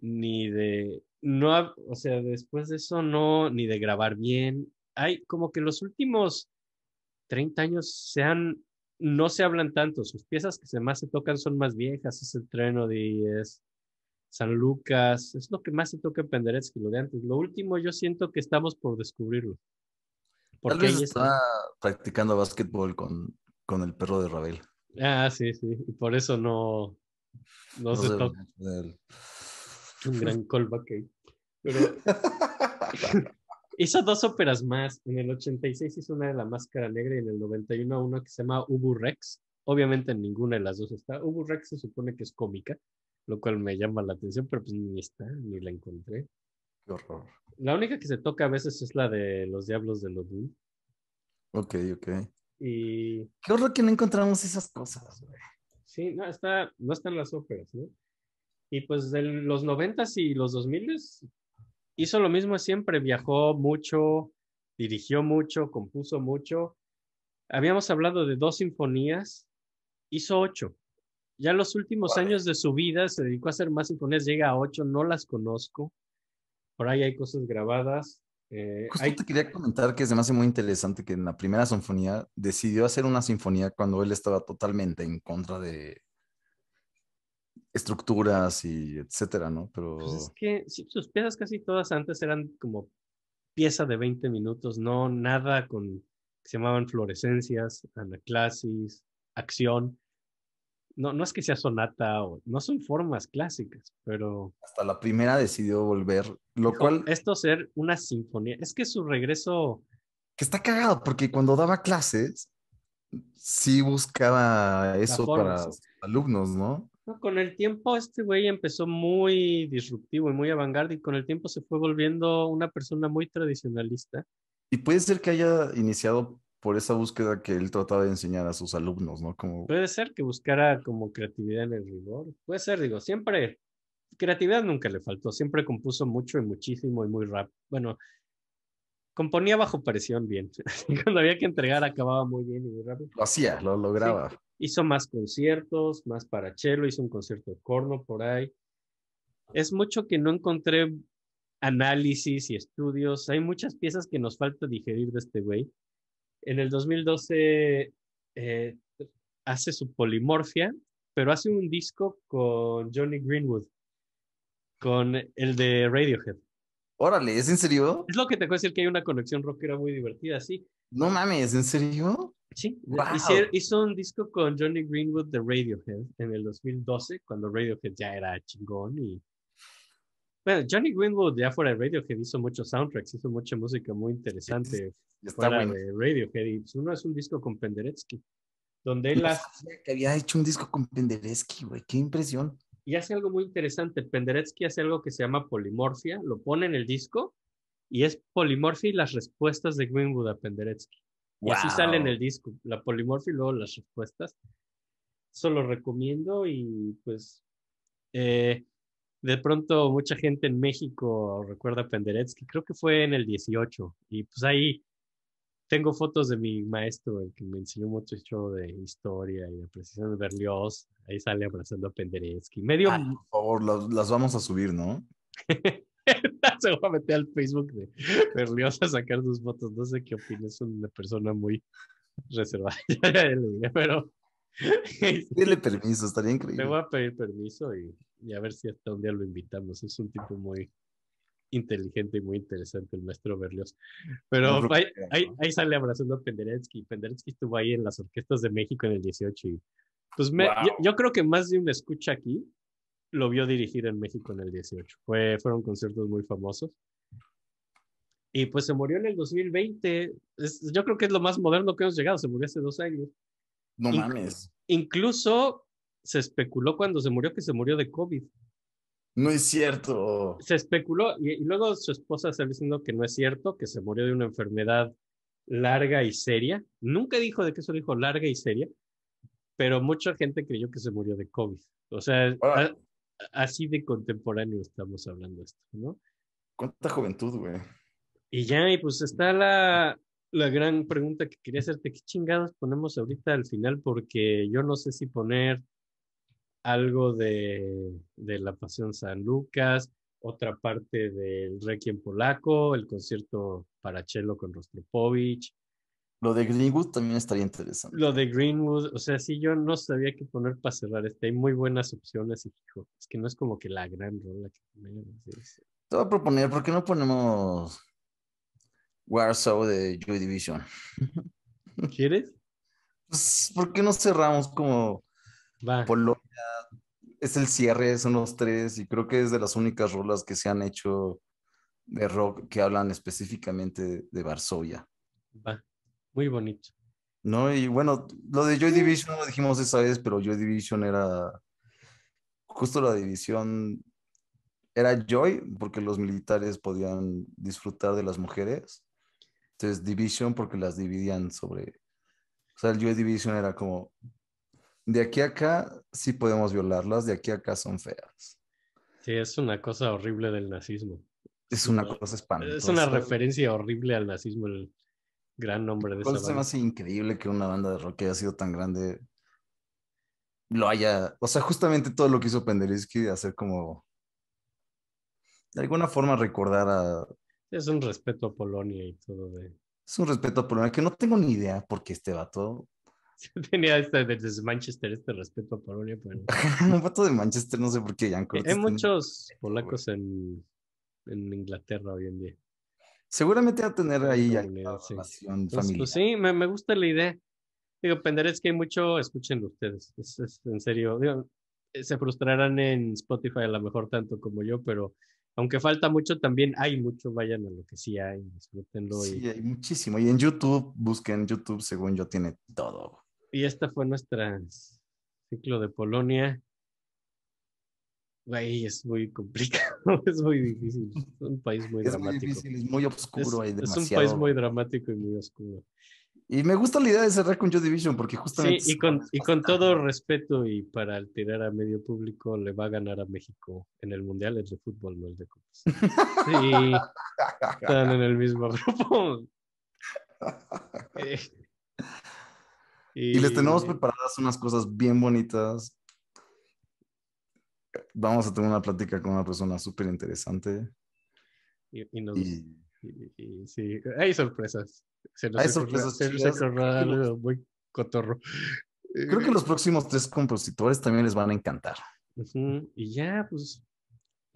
ni de, no, o sea, después de eso no, ni de grabar bien. Hay como que los últimos 30 años se no se hablan tanto, sus piezas que se más se tocan son más viejas, es el Treno es San Lucas, es lo que más se toca en que lo de antes. Lo último yo siento que estamos por descubrirlo. Porque está, practicando básquetbol con, con el perro de Ravel. Ah, sí, sí, y por eso no, no, se, toca. Un gran callback ahí. hizo dos óperas más. En el 86 hizo una de La Máscara Negra y en el 91 una que se llama Ubu Rex. Obviamente en ninguna de las dos está. Ubu Rex se supone que es cómica lo cual me llama la atención, pero pues ni está, ni la encontré. Qué horror. La única que se toca a veces es la de los diablos de Lodun. Ok, ok. Y... Qué horror que no encontramos esas cosas, güey. Sí, no, está, no están las óperas, ¿no? Y pues de los noventas y los dos miles hizo lo mismo siempre, viajó mucho, dirigió mucho, compuso mucho. Habíamos hablado de dos sinfonías, hizo ocho. Ya los últimos años de su vida se dedicó a hacer más sinfonías, llega a ocho, no las conozco. Por ahí hay cosas grabadas. Eh, Justo te quería comentar que es demasiado muy interesante que en la primera sinfonía decidió hacer una sinfonía cuando él estaba totalmente en contra de estructuras y etcétera, ¿no? Pero... Pues es que sus piezas casi todas antes eran como pieza de 20 minutos, no nada con, se llamaban fluorescencias, anaclasis, acción no, no es que sea sonata o no son formas clásicas, pero... Hasta la primera decidió volver, lo cual... Esto ser una sinfonía, es que su regreso... Que está cagado, porque cuando daba clases, sí buscaba eso para alumnos, ¿no? Con el tiempo este güey empezó muy disruptivo y muy avantgarde y con el tiempo se fue volviendo una persona muy tradicionalista. Y puede ser que haya iniciado por esa búsqueda que él trataba de enseñar a sus alumnos, ¿no? Como... Puede ser que buscara como creatividad en el rigor. Puede ser, digo, siempre creatividad nunca le faltó, siempre compuso mucho y muchísimo y muy rápido. Bueno, componía bajo presión bien. Cuando había que entregar acababa muy bien y muy rápido. Lo hacía, lo lograba. Hizo más conciertos, más para cello, hizo un concierto de corno por ahí. Es mucho que no encontré análisis y estudios. Hay muchas piezas que nos falta digerir de este güey. En el 2012 eh, hace su polimorfia, pero hace un disco con Johnny Greenwood, con el de Radiohead. Órale, ¿es en serio? Es lo que te puedo decir que hay una conexión rockera muy divertida, sí. No mames, ¿en serio? Sí, hizo, hizo, un disco con Johnny Greenwood de Radiohead en el 2012, cuando Radiohead ya era chingón y bueno, Johnny Greenwood ya fuera de Radiohead hizo muchos soundtracks, hizo mucha música muy interesante Está fuera bueno. de Radiohead. uno es un disco con Penderecki, donde él la que había hecho un disco con Penderecki, güey, qué impresión. Y hace algo muy interesante. Penderecki hace algo que se llama polimorfia, lo pone en el disco y es polimorfia y las respuestas de Greenwood a Penderecki. Y así sale en el disco, la polimorfia y luego las respuestas. Eso lo recomiendo y pues eh, de pronto mucha gente en México recuerda a Penderecki, creo que fue en el 18, y pues ahí tengo fotos de mi maestro, que me enseñó mucho de historia y de precisión de Berlioz, ahí sale abrazando a Penderecki. Medio... Ah, por favor, las, vamos a subir, ¿no? Se va a meter al Facebook de Berlioz a sacar sus fotos, no sé qué opina. es una persona muy reservada, pero... Dile permiso, estaría increíble. le voy a pedir permiso y y a ver si hasta un día lo invitamos. Es un tipo muy inteligente y muy interesante el maestro Berlioz. Pero ahí, sale abrazando a Penderecki. Penderecki estuvo ahí en las orquestas de México en el 18 y pues yo, creo que más de una escucha aquí lo vio dirigir en México en el 18. Fue, fueron conciertos muy famosos. Y pues se murió en el 2020. yo creo que es lo más moderno que hemos llegado. Se murió hace dos años. No mames. Incluso se especuló cuando se murió que se murió de COVID. No es cierto. Se especuló y, luego su esposa está diciendo que no es cierto, que se murió de una enfermedad larga y seria. Nunca dijo de qué eso dijo larga y seria, pero mucha gente creyó que se murió de COVID. O sea, así de contemporáneo estamos hablando esto, ¿no? ¿Cuánta juventud, güey? Y ya, y pues está la, la gran pregunta que quería hacerte, ¿qué chingados ponemos ahorita al final? Porque yo no sé si poner algo de, la Pasión San Lucas, otra parte del Requiem polaco, el concierto para Chelo con Rostropovich. Lo de Greenwood también estaría interesante. Lo de Greenwood, o sea, sí, yo no sabía qué poner para cerrar este. Hay muy buenas opciones y hijo, es que no es como que la gran rola que Te voy a proponer, ¿por qué no ponemos Warsaw de Joy Division? ¿Quieres? Pues, ¿por qué no cerramos como Polonia es el cierre, son los tres, y creo que es de las únicas rolas que se han hecho de rock que hablan específicamente de Varsovia. Va, muy bonito. No, y bueno, lo de Joy Division lo dijimos esa vez, pero Joy Division era justo la división, era Joy, porque los militares podían disfrutar de las mujeres. Entonces, Division, porque las dividían sobre. O sea, Joy Division era como de aquí a acá sí podemos violarlas, de aquí a acá son feas. Sí, es una cosa horrible del nazismo. Es una, cosa espantosa. Es una referencia horrible al nazismo, el gran nombre de esa banda. Se increíble que una banda de rock haya sido tan grande lo haya, o sea, justamente todo lo que hizo de hacer como de alguna forma recordar a... Es un respeto a Polonia y todo de... Es un respeto a Polonia, que no tengo ni idea porque qué este vato tenía desde Manchester este respeto a Polonia. Pero... Un vato de Manchester, no sé por qué, Hay muchos polacos en, en Inglaterra hoy en día. Seguramente va a tener ahí la sí. Pues, pues, familiar. sí, me, gusta la idea. Digo, que hay mucho, escúchenlo ustedes. en serio. se frustrarán en Spotify a lo mejor tanto como yo, pero aunque falta mucho, también hay mucho, vayan a lo que sí hay, disfrutenlo. Sí, hay muchísimo. Y en YouTube, busquen YouTube, según yo, tiene todo. Y esta fue nuestra ciclo de Polonia. Güey, es muy complicado, es muy difícil. Es un país muy dramático. es muy oscuro. Es, es, un país muy dramático y muy oscuro. Y me gusta la idea de cerrar con Joe Division porque justamente. Sí, y con, y con todo respeto y para alterar a medio público, le va a ganar a México en el Mundial, es de fútbol, no es de copas. están en el mismo grupo. Eh, y... les tenemos preparadas unas cosas bien bonitas. Vamos a tener una plática con una persona súper interesante. Y, nos, sí, hay sorpresas. hay sorpresas. Se muy cotorro. Creo que los próximos tres compositores también les van a encantar. Y ya, pues,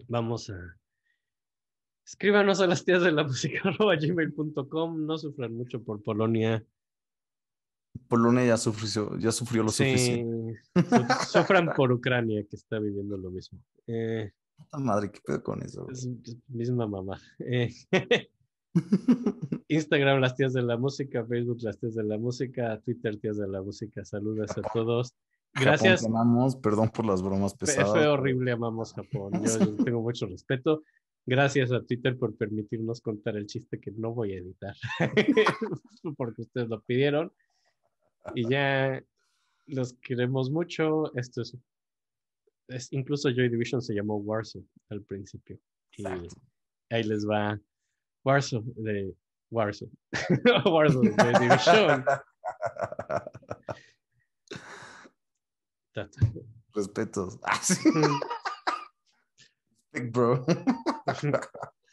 vamos a... Escríbanos a las tías de la música gmail.com. No sufran mucho por Polonia. Polonia ya sufrió, ya sufrió lo sí, suficiente. Sufran por Ucrania, que está viviendo lo mismo. Eh, madre, qué pedo con eso. misma mamá. Eh, Instagram, las tías de la música, Facebook, las tías de la música, Twitter, tías de la música. Saludos a todos. Gracias. amamos, perdón por las bromas pesadas. Fue horrible, amamos Japón. yo tengo mucho respeto. Gracias a Twitter por permitirnos contar el chiste que no voy a editar, porque ustedes lo pidieron. Y ya los queremos mucho. Esto es, es incluso Joy Division se llamó Warsaw al principio. ahí les va Warsaw de Warsaw Warzone de Division. Respetos. Big bro.